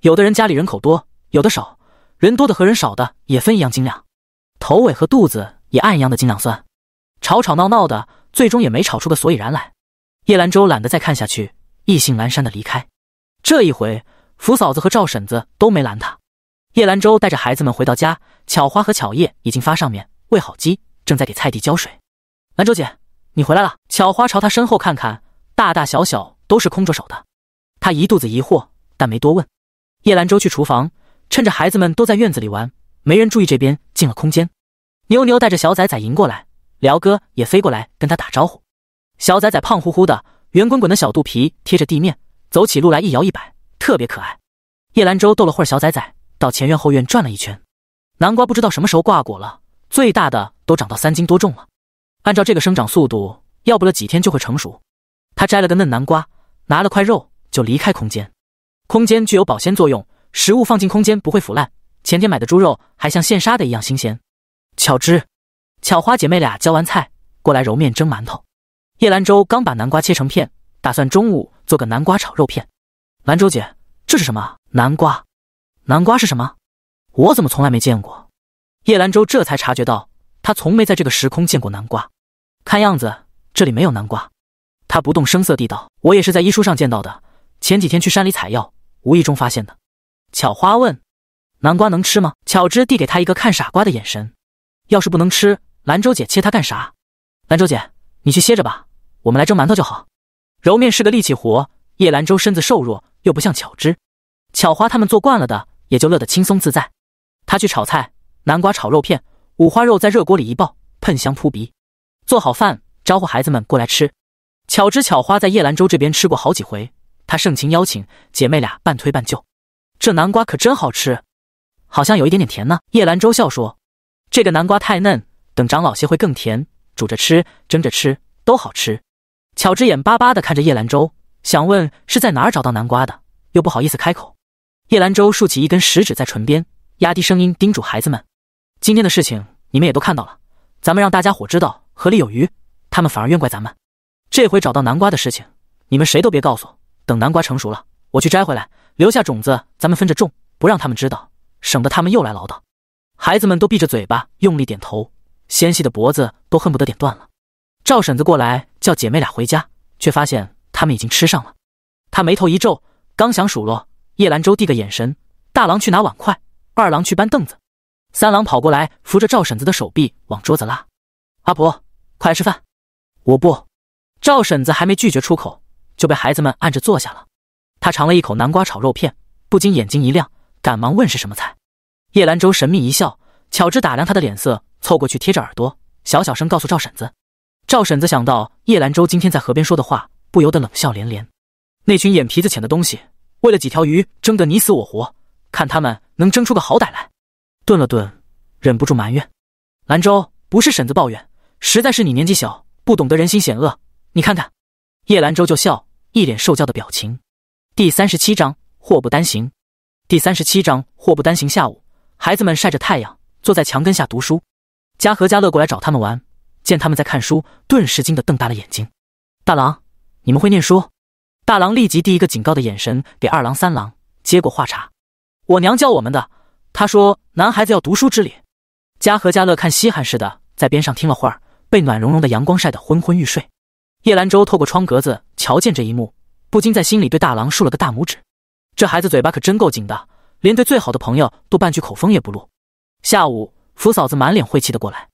有的人家里人口多，有的少，人多的和人少的也分一样斤两，头尾和肚子也按一样的斤两算，吵吵闹闹的，最终也没吵出个所以然来。叶兰舟懒得再看下去，意兴阑珊的离开。这一回，福嫂子和赵婶子都没拦他。叶兰舟带着孩子们回到家，巧花和巧叶已经发上面喂好鸡，正在给菜地浇水。兰舟姐，你回来了。巧花朝他身后看看。大大小小都是空着手的，他一肚子疑惑，但没多问。叶兰舟去厨房，趁着孩子们都在院子里玩，没人注意这边，进了空间。妞妞带着小仔仔迎过来，辽哥也飞过来跟他打招呼。小仔仔胖乎乎的，圆滚滚的小肚皮贴着地面，走起路来一摇一摆，特别可爱。叶兰舟逗了会儿小仔仔，到前院后院转了一圈。南瓜不知道什么时候挂果了，最大的都长到三斤多重了。按照这个生长速度，要不了几天就会成熟。他摘了个嫩南瓜，拿了块肉就离开空间。空间具有保鲜作用，食物放进空间不会腐烂。前天买的猪肉还像现杀的一样新鲜。巧之，巧花姐妹俩浇完菜，过来揉面蒸馒头。叶兰舟刚把南瓜切成片，打算中午做个南瓜炒肉片。兰舟姐，这是什么南瓜？南瓜是什么？我怎么从来没见过？叶兰舟这才察觉到，她从没在这个时空见过南瓜。看样子这里没有南瓜。他不动声色地道：“我也是在医书上见到的。前几天去山里采药，无意中发现的。”巧花问：“南瓜能吃吗？”巧芝递给他一个看傻瓜的眼神：“要是不能吃，兰州姐切它干啥？”兰州姐，你去歇着吧，我们来蒸馒头就好。揉面是个力气活，叶兰州身子瘦弱，又不像巧芝、巧花他们做惯了的，也就乐得轻松自在。他去炒菜，南瓜炒肉片，五花肉在热锅里一爆，喷香扑鼻。做好饭，招呼孩子们过来吃。巧枝巧花在叶兰州这边吃过好几回，她盛情邀请姐妹俩，半推半就。这南瓜可真好吃，好像有一点点甜呢。叶兰州笑说：“这个南瓜太嫩，等长老些会更甜。煮着吃，蒸着吃都好吃。”巧枝眼巴巴地看着叶兰州，想问是在哪儿找到南瓜的，又不好意思开口。叶兰州竖起一根食指在唇边，压低声音叮嘱孩子们：“今天的事情你们也都看到了，咱们让大家伙知道河里有鱼，他们反而怨怪咱们。”这回找到南瓜的事情，你们谁都别告诉。等南瓜成熟了，我去摘回来，留下种子，咱们分着种，不让他们知道，省得他们又来唠叨。孩子们都闭着嘴巴，用力点头，纤细的脖子都恨不得点断了。赵婶子过来叫姐妹俩回家，却发现他们已经吃上了。她眉头一皱，刚想数落，叶兰舟递个眼神，大郎去拿碗筷，二郎去搬凳子，三郎跑过来扶着赵婶子的手臂往桌子拉。阿婆，快来吃饭。我不。赵婶子还没拒绝出口，就被孩子们按着坐下了。她尝了一口南瓜炒肉片，不禁眼睛一亮，赶忙问是什么菜。叶兰舟神秘一笑，巧芝打量他的脸色，凑过去贴着耳朵，小小声告诉赵婶子。赵婶子想到叶兰舟今天在河边说的话，不由得冷笑连连。那群眼皮子浅的东西，为了几条鱼争得你死我活，看他们能争出个好歹来。顿了顿，忍不住埋怨：“兰舟，不是婶子抱怨，实在是你年纪小，不懂得人心险恶。”你看看，叶兰舟就笑，一脸受教的表情。第三十七章祸不单行。第三十七章祸不单行。下午，孩子们晒着太阳，坐在墙根下读书。嘉和嘉乐过来找他们玩，见他们在看书，顿时惊得瞪大了眼睛。大郎，你们会念书？大郎立即第一个警告的眼神给二郎、三郎，接过话茬：“我娘教我们的，她说男孩子要读书之礼。”嘉和嘉乐看稀罕似的，在边上听了会儿，被暖融融的阳光晒得昏昏欲睡。叶兰舟透过窗格子瞧见这一幕，不禁在心里对大郎竖了个大拇指。这孩子嘴巴可真够紧的，连对最好的朋友都半句口风也不露。下午，福嫂子满脸晦气的过来，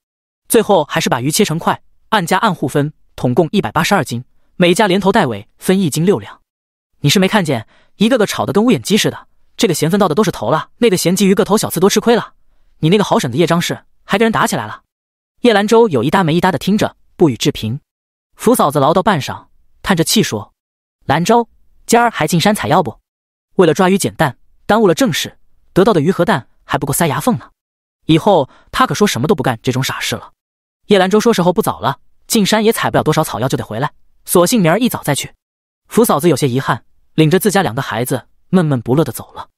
最后还是把鱼切成块，按家按户分，统共一百八十二斤，每家连头带尾分一斤六两。你是没看见，一个个吵的跟乌眼鸡似的。这个嫌分到的都是头了，那个嫌鲫鱼个头小刺多吃亏了。你那个好婶子叶张氏还跟人打起来了。叶兰舟有一搭没一搭的听着，不予置评。福嫂子唠叨半晌，叹着气说：“兰州，今儿还进山采药不？为了抓鱼捡蛋，耽误了正事，得到的鱼和蛋还不够塞牙缝呢。以后他可说什么都不干这种傻事了。”叶兰州说：“时候不早了，进山也采不了多少草药，就得回来。索性明儿一早再去。”福嫂子有些遗憾，领着自家两个孩子，闷闷不乐的走了。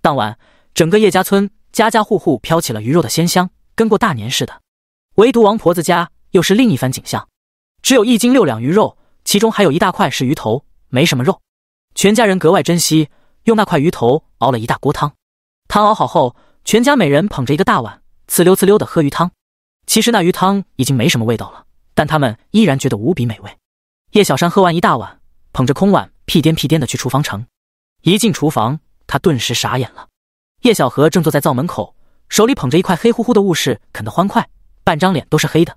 当晚，整个叶家村家家户户飘起了鱼肉的鲜香，跟过大年似的。唯独王婆子家，又是另一番景象。只有一斤六两鱼肉，其中还有一大块是鱼头，没什么肉。全家人格外珍惜，用那块鱼头熬了一大锅汤。汤熬好后，全家每人捧着一个大碗，呲溜呲溜的喝鱼汤。其实那鱼汤已经没什么味道了，但他们依然觉得无比美味。叶小山喝完一大碗，捧着空碗，屁颠屁颠的去厨房盛。一进厨房，他顿时傻眼了。叶小河正坐在灶门口，手里捧着一块黑乎乎的物事啃得欢快，半张脸都是黑的。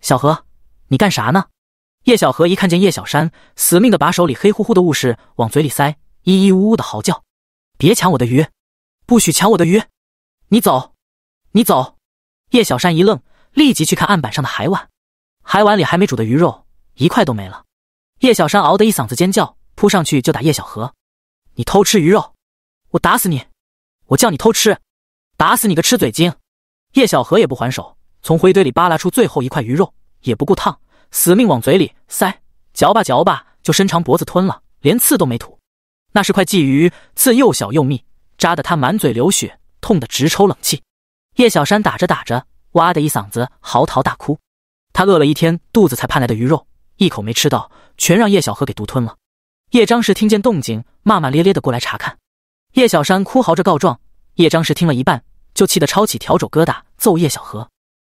小何，你干啥呢？叶小河一看见叶小山，死命的把手里黑乎乎的物事往嘴里塞，咿咿呜呜的嚎叫：“别抢我的鱼，不许抢我的鱼！你走，你走！”叶小山一愣，立即去看案板上的海碗，海碗里还没煮的鱼肉一块都没了。叶小山嗷的一嗓子尖叫，扑上去就打叶小河：“你偷吃鱼肉，我打死你！我叫你偷吃，打死你个吃嘴精！”叶小河也不还手，从灰堆里扒拉出最后一块鱼肉，也不顾烫。死命往嘴里塞，嚼吧嚼吧，就伸长脖子吞了，连刺都没吐。那是块鲫鱼，刺又小又密，扎得他满嘴流血，痛得直抽冷气。叶小山打着打着，哇的一嗓子嚎啕大哭。他饿了一天，肚子才盼来的鱼肉，一口没吃到，全让叶小河给独吞了。叶张氏听见动静，骂骂咧咧的过来查看。叶小山哭嚎着告状，叶张氏听了一半，就气得抄起笤帚疙瘩揍叶小河。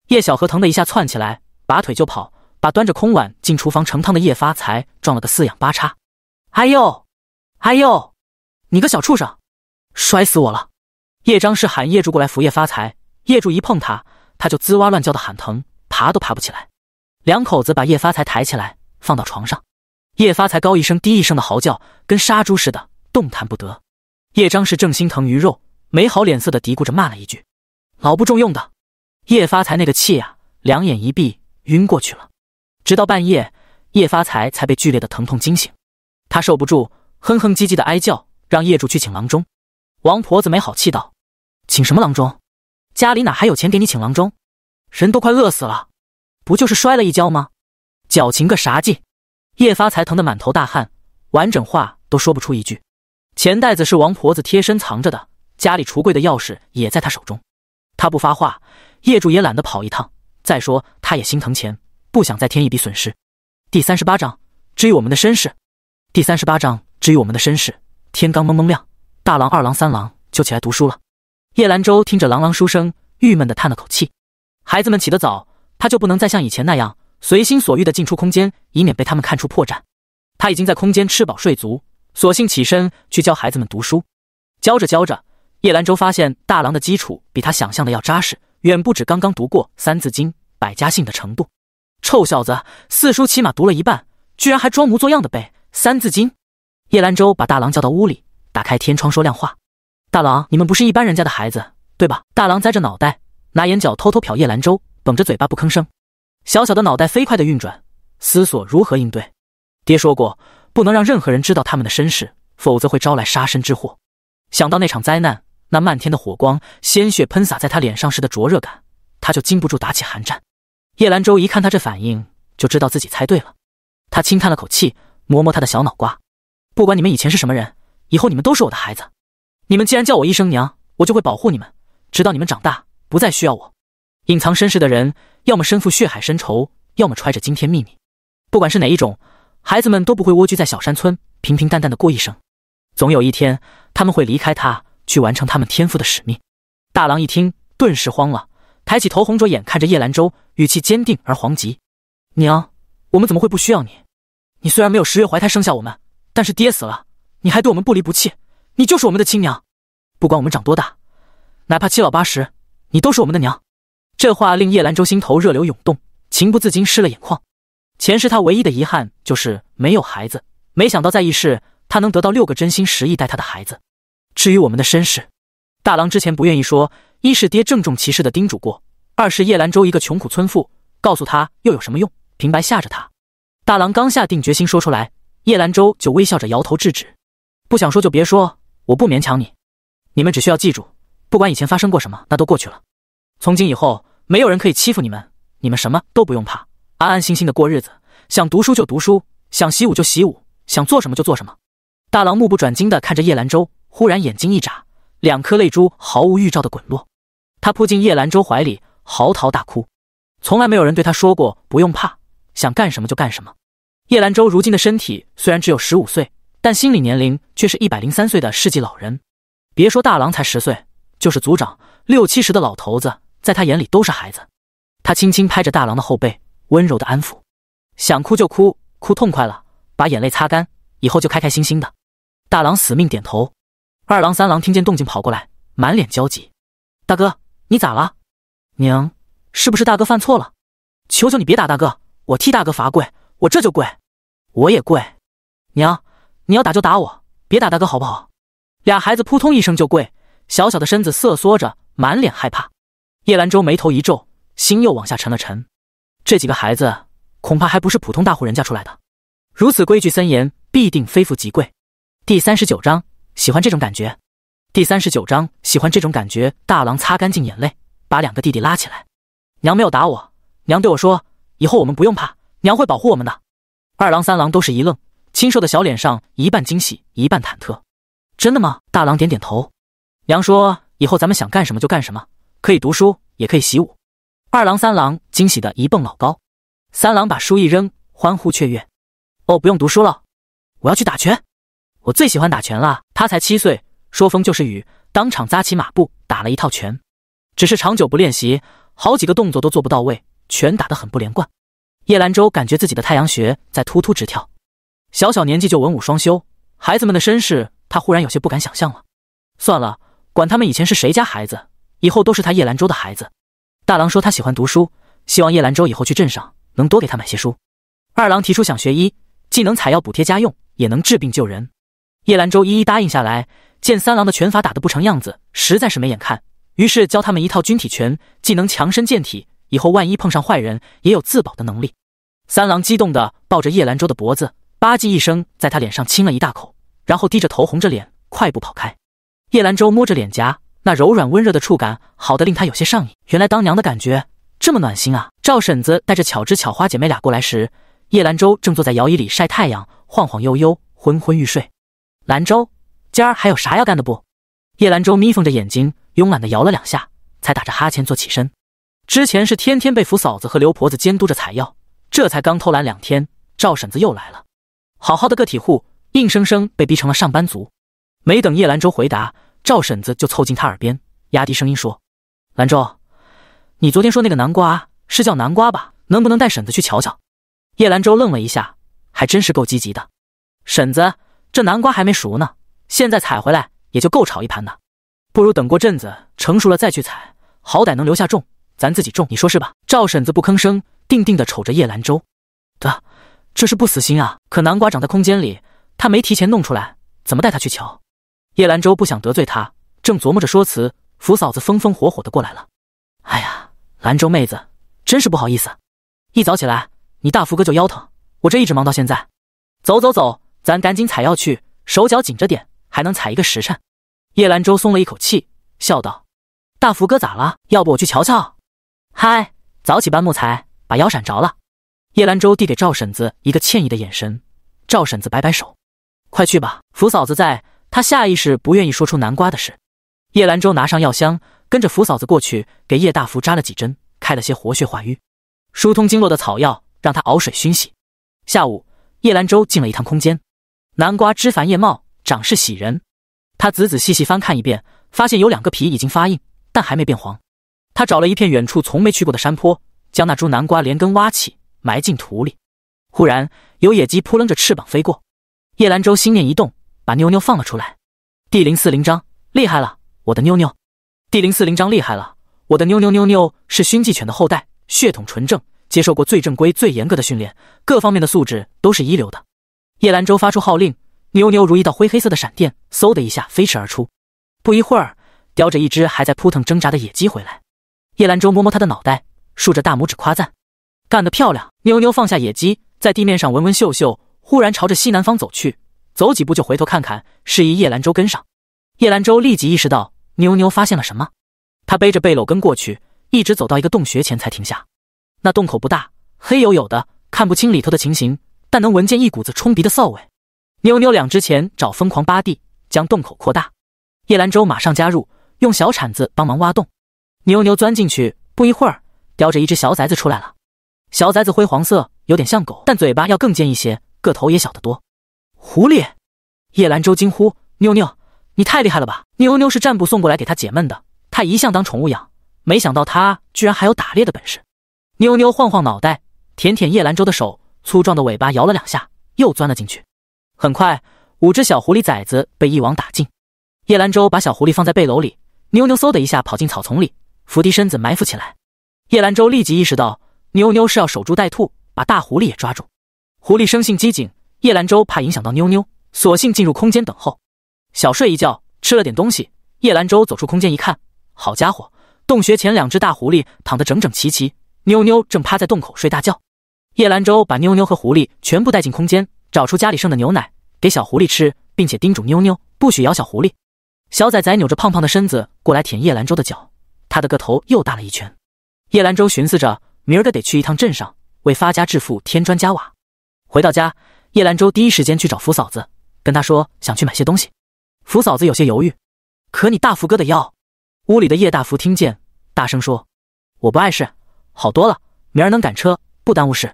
叶小河疼得一下窜起来，拔腿就跑。把端着空碗进厨房盛汤的叶发财撞了个四仰八叉，哎呦，哎呦，你个小畜生，摔死我了！叶张氏喊叶柱过来扶叶发财，叶柱一碰他，他就滋哇乱叫的喊疼，爬都爬不起来。两口子把叶发财抬起来放到床上，叶发财高一声低一声的嚎叫，跟杀猪似的，动弹不得。叶张氏正心疼鱼肉，没好脸色的嘀咕着骂了一句：“老不中用的！”叶发财那个气呀，两眼一闭，晕过去了。直到半夜，叶发财才被剧烈的疼痛惊醒，他受不住，哼哼唧唧的哀叫，让业主去请郎中。王婆子没好气道：“请什么郎中？家里哪还有钱给你请郎中？人都快饿死了，不就是摔了一跤吗？矫情个啥劲！”叶发财疼得满头大汗，完整话都说不出一句。钱袋子是王婆子贴身藏着的，家里橱柜的钥匙也在他手中。他不发话，业主也懒得跑一趟。再说，他也心疼钱。不想再添一笔损失。第三十八章：至于我们的身世。第三十八章：至于我们的身世。天刚蒙蒙亮，大郎、二郎、三郎就起来读书了。叶兰舟听着朗朗书声，郁闷的叹了口气。孩子们起得早，他就不能再像以前那样随心所欲的进出空间，以免被他们看出破绽。他已经在空间吃饱睡足，索性起身去教孩子们读书。教着教着，叶兰舟发现大郎的基础比他想象的要扎实，远不止刚刚读过《三字经》《百家姓》的程度。臭小子，四书起码读了一半，居然还装模作样的背《三字经》。叶兰舟把大郎叫到屋里，打开天窗说亮话：“大郎，你们不是一般人家的孩子，对吧？”大郎栽着脑袋，拿眼角偷偷瞟叶兰舟，绷着嘴巴不吭声。小小的脑袋飞快的运转，思索如何应对。爹说过，不能让任何人知道他们的身世，否则会招来杀身之祸。想到那场灾难，那漫天的火光，鲜血喷洒在他脸上时的灼热感，他就禁不住打起寒战。叶兰舟一看他这反应，就知道自己猜对了。他轻叹了口气，摸摸他的小脑瓜。不管你们以前是什么人，以后你们都是我的孩子。你们既然叫我一声娘，我就会保护你们，直到你们长大不再需要我。隐藏身世的人，要么身负血海深仇，要么揣着惊天秘密。不管是哪一种，孩子们都不会蜗居在小山村，平平淡淡的过一生。总有一天，他们会离开他，去完成他们天赋的使命。大郎一听，顿时慌了。抬起头，红着眼看着叶兰舟，语气坚定而惶急：“娘，我们怎么会不需要你？你虽然没有十月怀胎生下我们，但是爹死了，你还对我们不离不弃，你就是我们的亲娘。不管我们长多大，哪怕七老八十，你都是我们的娘。”这话令叶兰舟心头热流涌动，情不自禁湿了眼眶。前世他唯一的遗憾就是没有孩子，没想到在一世他能得到六个真心实意待他的孩子。至于我们的身世……大郎之前不愿意说，一是爹郑重其事的叮嘱过，二是叶兰州一个穷苦村妇，告诉他又有什么用？平白吓着他。大郎刚下定决心说出来，叶兰舟就微笑着摇头制止：“不想说就别说，我不勉强你。你们只需要记住，不管以前发生过什么，那都过去了。从今以后，没有人可以欺负你们，你们什么都不用怕，安安心心的过日子。想读书就读书，想习武就习武，想做什么就做什么。”大郎目不转睛的看着叶兰舟，忽然眼睛一眨。两颗泪珠毫无预兆的滚落，他扑进叶兰舟怀里，嚎啕大哭。从来没有人对他说过不用怕，想干什么就干什么。叶兰舟如今的身体虽然只有十五岁，但心理年龄却是一百零三岁的世纪老人。别说大郎才十岁，就是族长六七十的老头子，在他眼里都是孩子。他轻轻拍着大郎的后背，温柔的安抚：“想哭就哭，哭痛快了，把眼泪擦干，以后就开开心心的。”大郎死命点头。二郎、三郎听见动静跑过来，满脸焦急：“大哥，你咋了？娘，是不是大哥犯错了？求求你别打大哥，我替大哥罚跪，我这就跪，我也跪。娘，你要打就打我，别打大哥好不好？”俩孩子扑通一声就跪，小小的身子瑟缩着，满脸害怕。叶兰舟眉头一皱，心又往下沉了沉。这几个孩子恐怕还不是普通大户人家出来的，如此规矩森严，必定非富即贵。第三十九章。喜欢这种感觉，第三十九章喜欢这种感觉。大郎擦干净眼泪，把两个弟弟拉起来。娘没有打我，娘对我说：“以后我们不用怕，娘会保护我们的。”二郎、三郎都是一愣，清瘦的小脸上一半惊喜，一半忐忑。“真的吗？”大郎点点头。娘说：“以后咱们想干什么就干什么，可以读书，也可以习武。”二郎、三郎惊喜的一蹦老高。三郎把书一扔，欢呼雀跃：“哦，不用读书了，我要去打拳。”我最喜欢打拳了。他才七岁，说风就是雨，当场扎起马步，打了一套拳。只是长久不练习，好几个动作都做不到位，拳打得很不连贯。叶兰舟感觉自己的太阳穴在突突直跳。小小年纪就文武双修，孩子们的身世，他忽然有些不敢想象了。算了，管他们以前是谁家孩子，以后都是他叶兰舟的孩子。大郎说他喜欢读书，希望叶兰舟以后去镇上能多给他买些书。二郎提出想学医，既能采药补贴家用，也能治病救人。叶兰舟一一答应下来，见三郎的拳法打得不成样子，实在是没眼看，于是教他们一套军体拳，既能强身健体，以后万一碰上坏人也有自保的能力。三郎激动地抱着叶兰舟的脖子，吧唧一声在他脸上亲了一大口，然后低着头红着脸快步跑开。叶兰舟摸着脸颊，那柔软温热的触感，好的令他有些上瘾。原来当娘的感觉这么暖心啊！赵婶子带着巧枝、巧花姐妹俩过来时，叶兰舟正坐在摇椅里晒太阳，晃晃悠悠，昏昏欲睡。兰州，今儿还有啥要干的不？叶兰州眯缝着眼睛，慵懒的摇了两下，才打着哈欠坐起身。之前是天天被福嫂子和刘婆子监督着采药，这才刚偷懒两天，赵婶子又来了。好好的个体户，硬生生被逼成了上班族。没等叶兰州回答，赵婶子就凑近他耳边，压低声音说：“兰州，你昨天说那个南瓜是叫南瓜吧？能不能带婶子去瞧瞧？”叶兰州愣了一下，还真是够积极的，婶子。这南瓜还没熟呢，现在采回来也就够炒一盘的，不如等过阵子成熟了再去采，好歹能留下种，咱自己种，你说是吧？赵婶子不吭声，定定的瞅着叶兰舟，得，这是不死心啊！可南瓜长在空间里，他没提前弄出来，怎么带他去瞧？叶兰舟不想得罪他，正琢磨着说辞，福嫂子风风火火的过来了。哎呀，兰舟妹子，真是不好意思，一早起来，你大福哥就腰疼，我这一直忙到现在。走走走。咱赶紧采药去，手脚紧着点，还能采一个时辰。叶兰舟松了一口气，笑道：“大福哥咋了？要不我去瞧瞧？”“嗨，早起搬木材，把腰闪着了。”叶兰舟递给赵婶子一个歉意的眼神，赵婶子摆摆手：“快去吧，福嫂子在。”她下意识不愿意说出南瓜的事。叶兰舟拿上药箱，跟着福嫂子过去，给叶大福扎了几针，开了些活血化瘀、疏通经络的草药，让他熬水熏洗。下午，叶兰舟进了一趟空间。南瓜枝繁叶茂，长势喜人。他仔仔细细翻看一遍，发现有两个皮已经发硬，但还没变黄。他找了一片远处从没去过的山坡，将那株南瓜连根挖起，埋进土里。忽然有野鸡扑棱着翅膀飞过，叶兰舟心念一动，把妞妞放了出来。第零四零章厉害了我的妞妞。第零四零章厉害了我的妞妞妞妞是熏鸡犬的后代，血统纯正，接受过最正规、最严格的训练，各方面的素质都是一流的。叶兰舟发出号令，妞妞如一道灰黑色的闪电，嗖的一下飞驰而出。不一会儿，叼着一只还在扑腾挣扎的野鸡回来。叶兰舟摸摸它的脑袋，竖着大拇指夸赞：“干得漂亮！”妞妞放下野鸡，在地面上闻闻嗅嗅，忽然朝着西南方走去。走几步就回头看看，示意叶兰舟跟上。叶兰舟立即意识到妞妞发现了什么，他背着背篓跟过去，一直走到一个洞穴前才停下。那洞口不大，黑黝黝的，看不清里头的情形。但能闻见一股子冲鼻的臊味。妞妞两只前找疯狂巴蒂将洞口扩大，叶兰舟马上加入，用小铲子帮忙挖洞。妞妞钻进去，不一会儿，叼着一只小崽子出来了。小崽子灰黄色，有点像狗，但嘴巴要更尖一些，个头也小得多。狐狸！叶兰舟惊呼：“妞妞，你太厉害了吧！”妞妞是占卜送过来给他解闷的，他一向当宠物养，没想到他居然还有打猎的本事。妞妞晃晃脑袋，舔舔叶兰舟的手。粗壮的尾巴摇了两下，又钻了进去。很快，五只小狐狸崽子被一网打尽。叶兰舟把小狐狸放在背篓里，妞妞嗖的一下跑进草丛里，伏低身子埋伏起来。叶兰舟立即意识到，妞妞是要守株待兔，把大狐狸也抓住。狐狸生性机警，叶兰舟怕影响到妞妞，索性进入空间等候。小睡一觉，吃了点东西，叶兰舟走出空间一看，好家伙，洞穴前两只大狐狸躺得整整齐齐，妞妞正趴在洞口睡大觉。叶兰舟把妞妞和狐狸全部带进空间，找出家里剩的牛奶给小狐狸吃，并且叮嘱妞妞不许咬小狐狸。小崽崽扭着胖胖的身子过来舔叶兰舟的脚，他的个头又大了一圈。叶兰舟寻思着，明儿个得去一趟镇上，为发家致富添砖加瓦。回到家，叶兰舟第一时间去找福嫂子，跟她说想去买些东西。福嫂子有些犹豫，可你大福哥的腰。屋里的叶大福听见，大声说：“我不碍事，好多了，明儿能赶车，不耽误事。”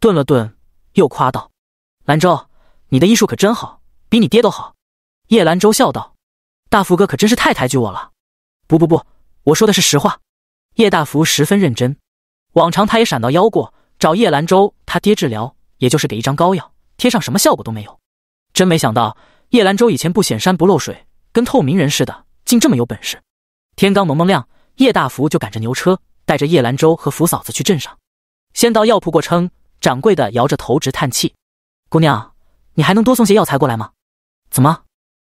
顿了顿，又夸道：“兰州，你的医术可真好，比你爹都好。”叶兰州笑道：“大福哥可真是太抬举我了。”“不不不，我说的是实话。”叶大福十分认真。往常他也闪到腰过，找叶兰州他爹治疗，也就是给一张膏药贴上，什么效果都没有。真没想到，叶兰州以前不显山不漏水，跟透明人似的，竟这么有本事。天刚蒙蒙亮，叶大福就赶着牛车，带着叶兰州和福嫂子去镇上，先到药铺过称。掌柜的摇着头直叹气：“姑娘，你还能多送些药材过来吗？”“怎么？”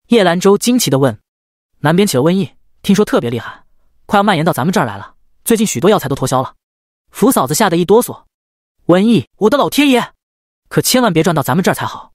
叶兰舟惊奇地问。“南边起了瘟疫，听说特别厉害，快要蔓延到咱们这儿来了。最近许多药材都脱销了。”福嫂子吓得一哆嗦：“瘟疫！我的老天爷！可千万别转到咱们这儿才好。”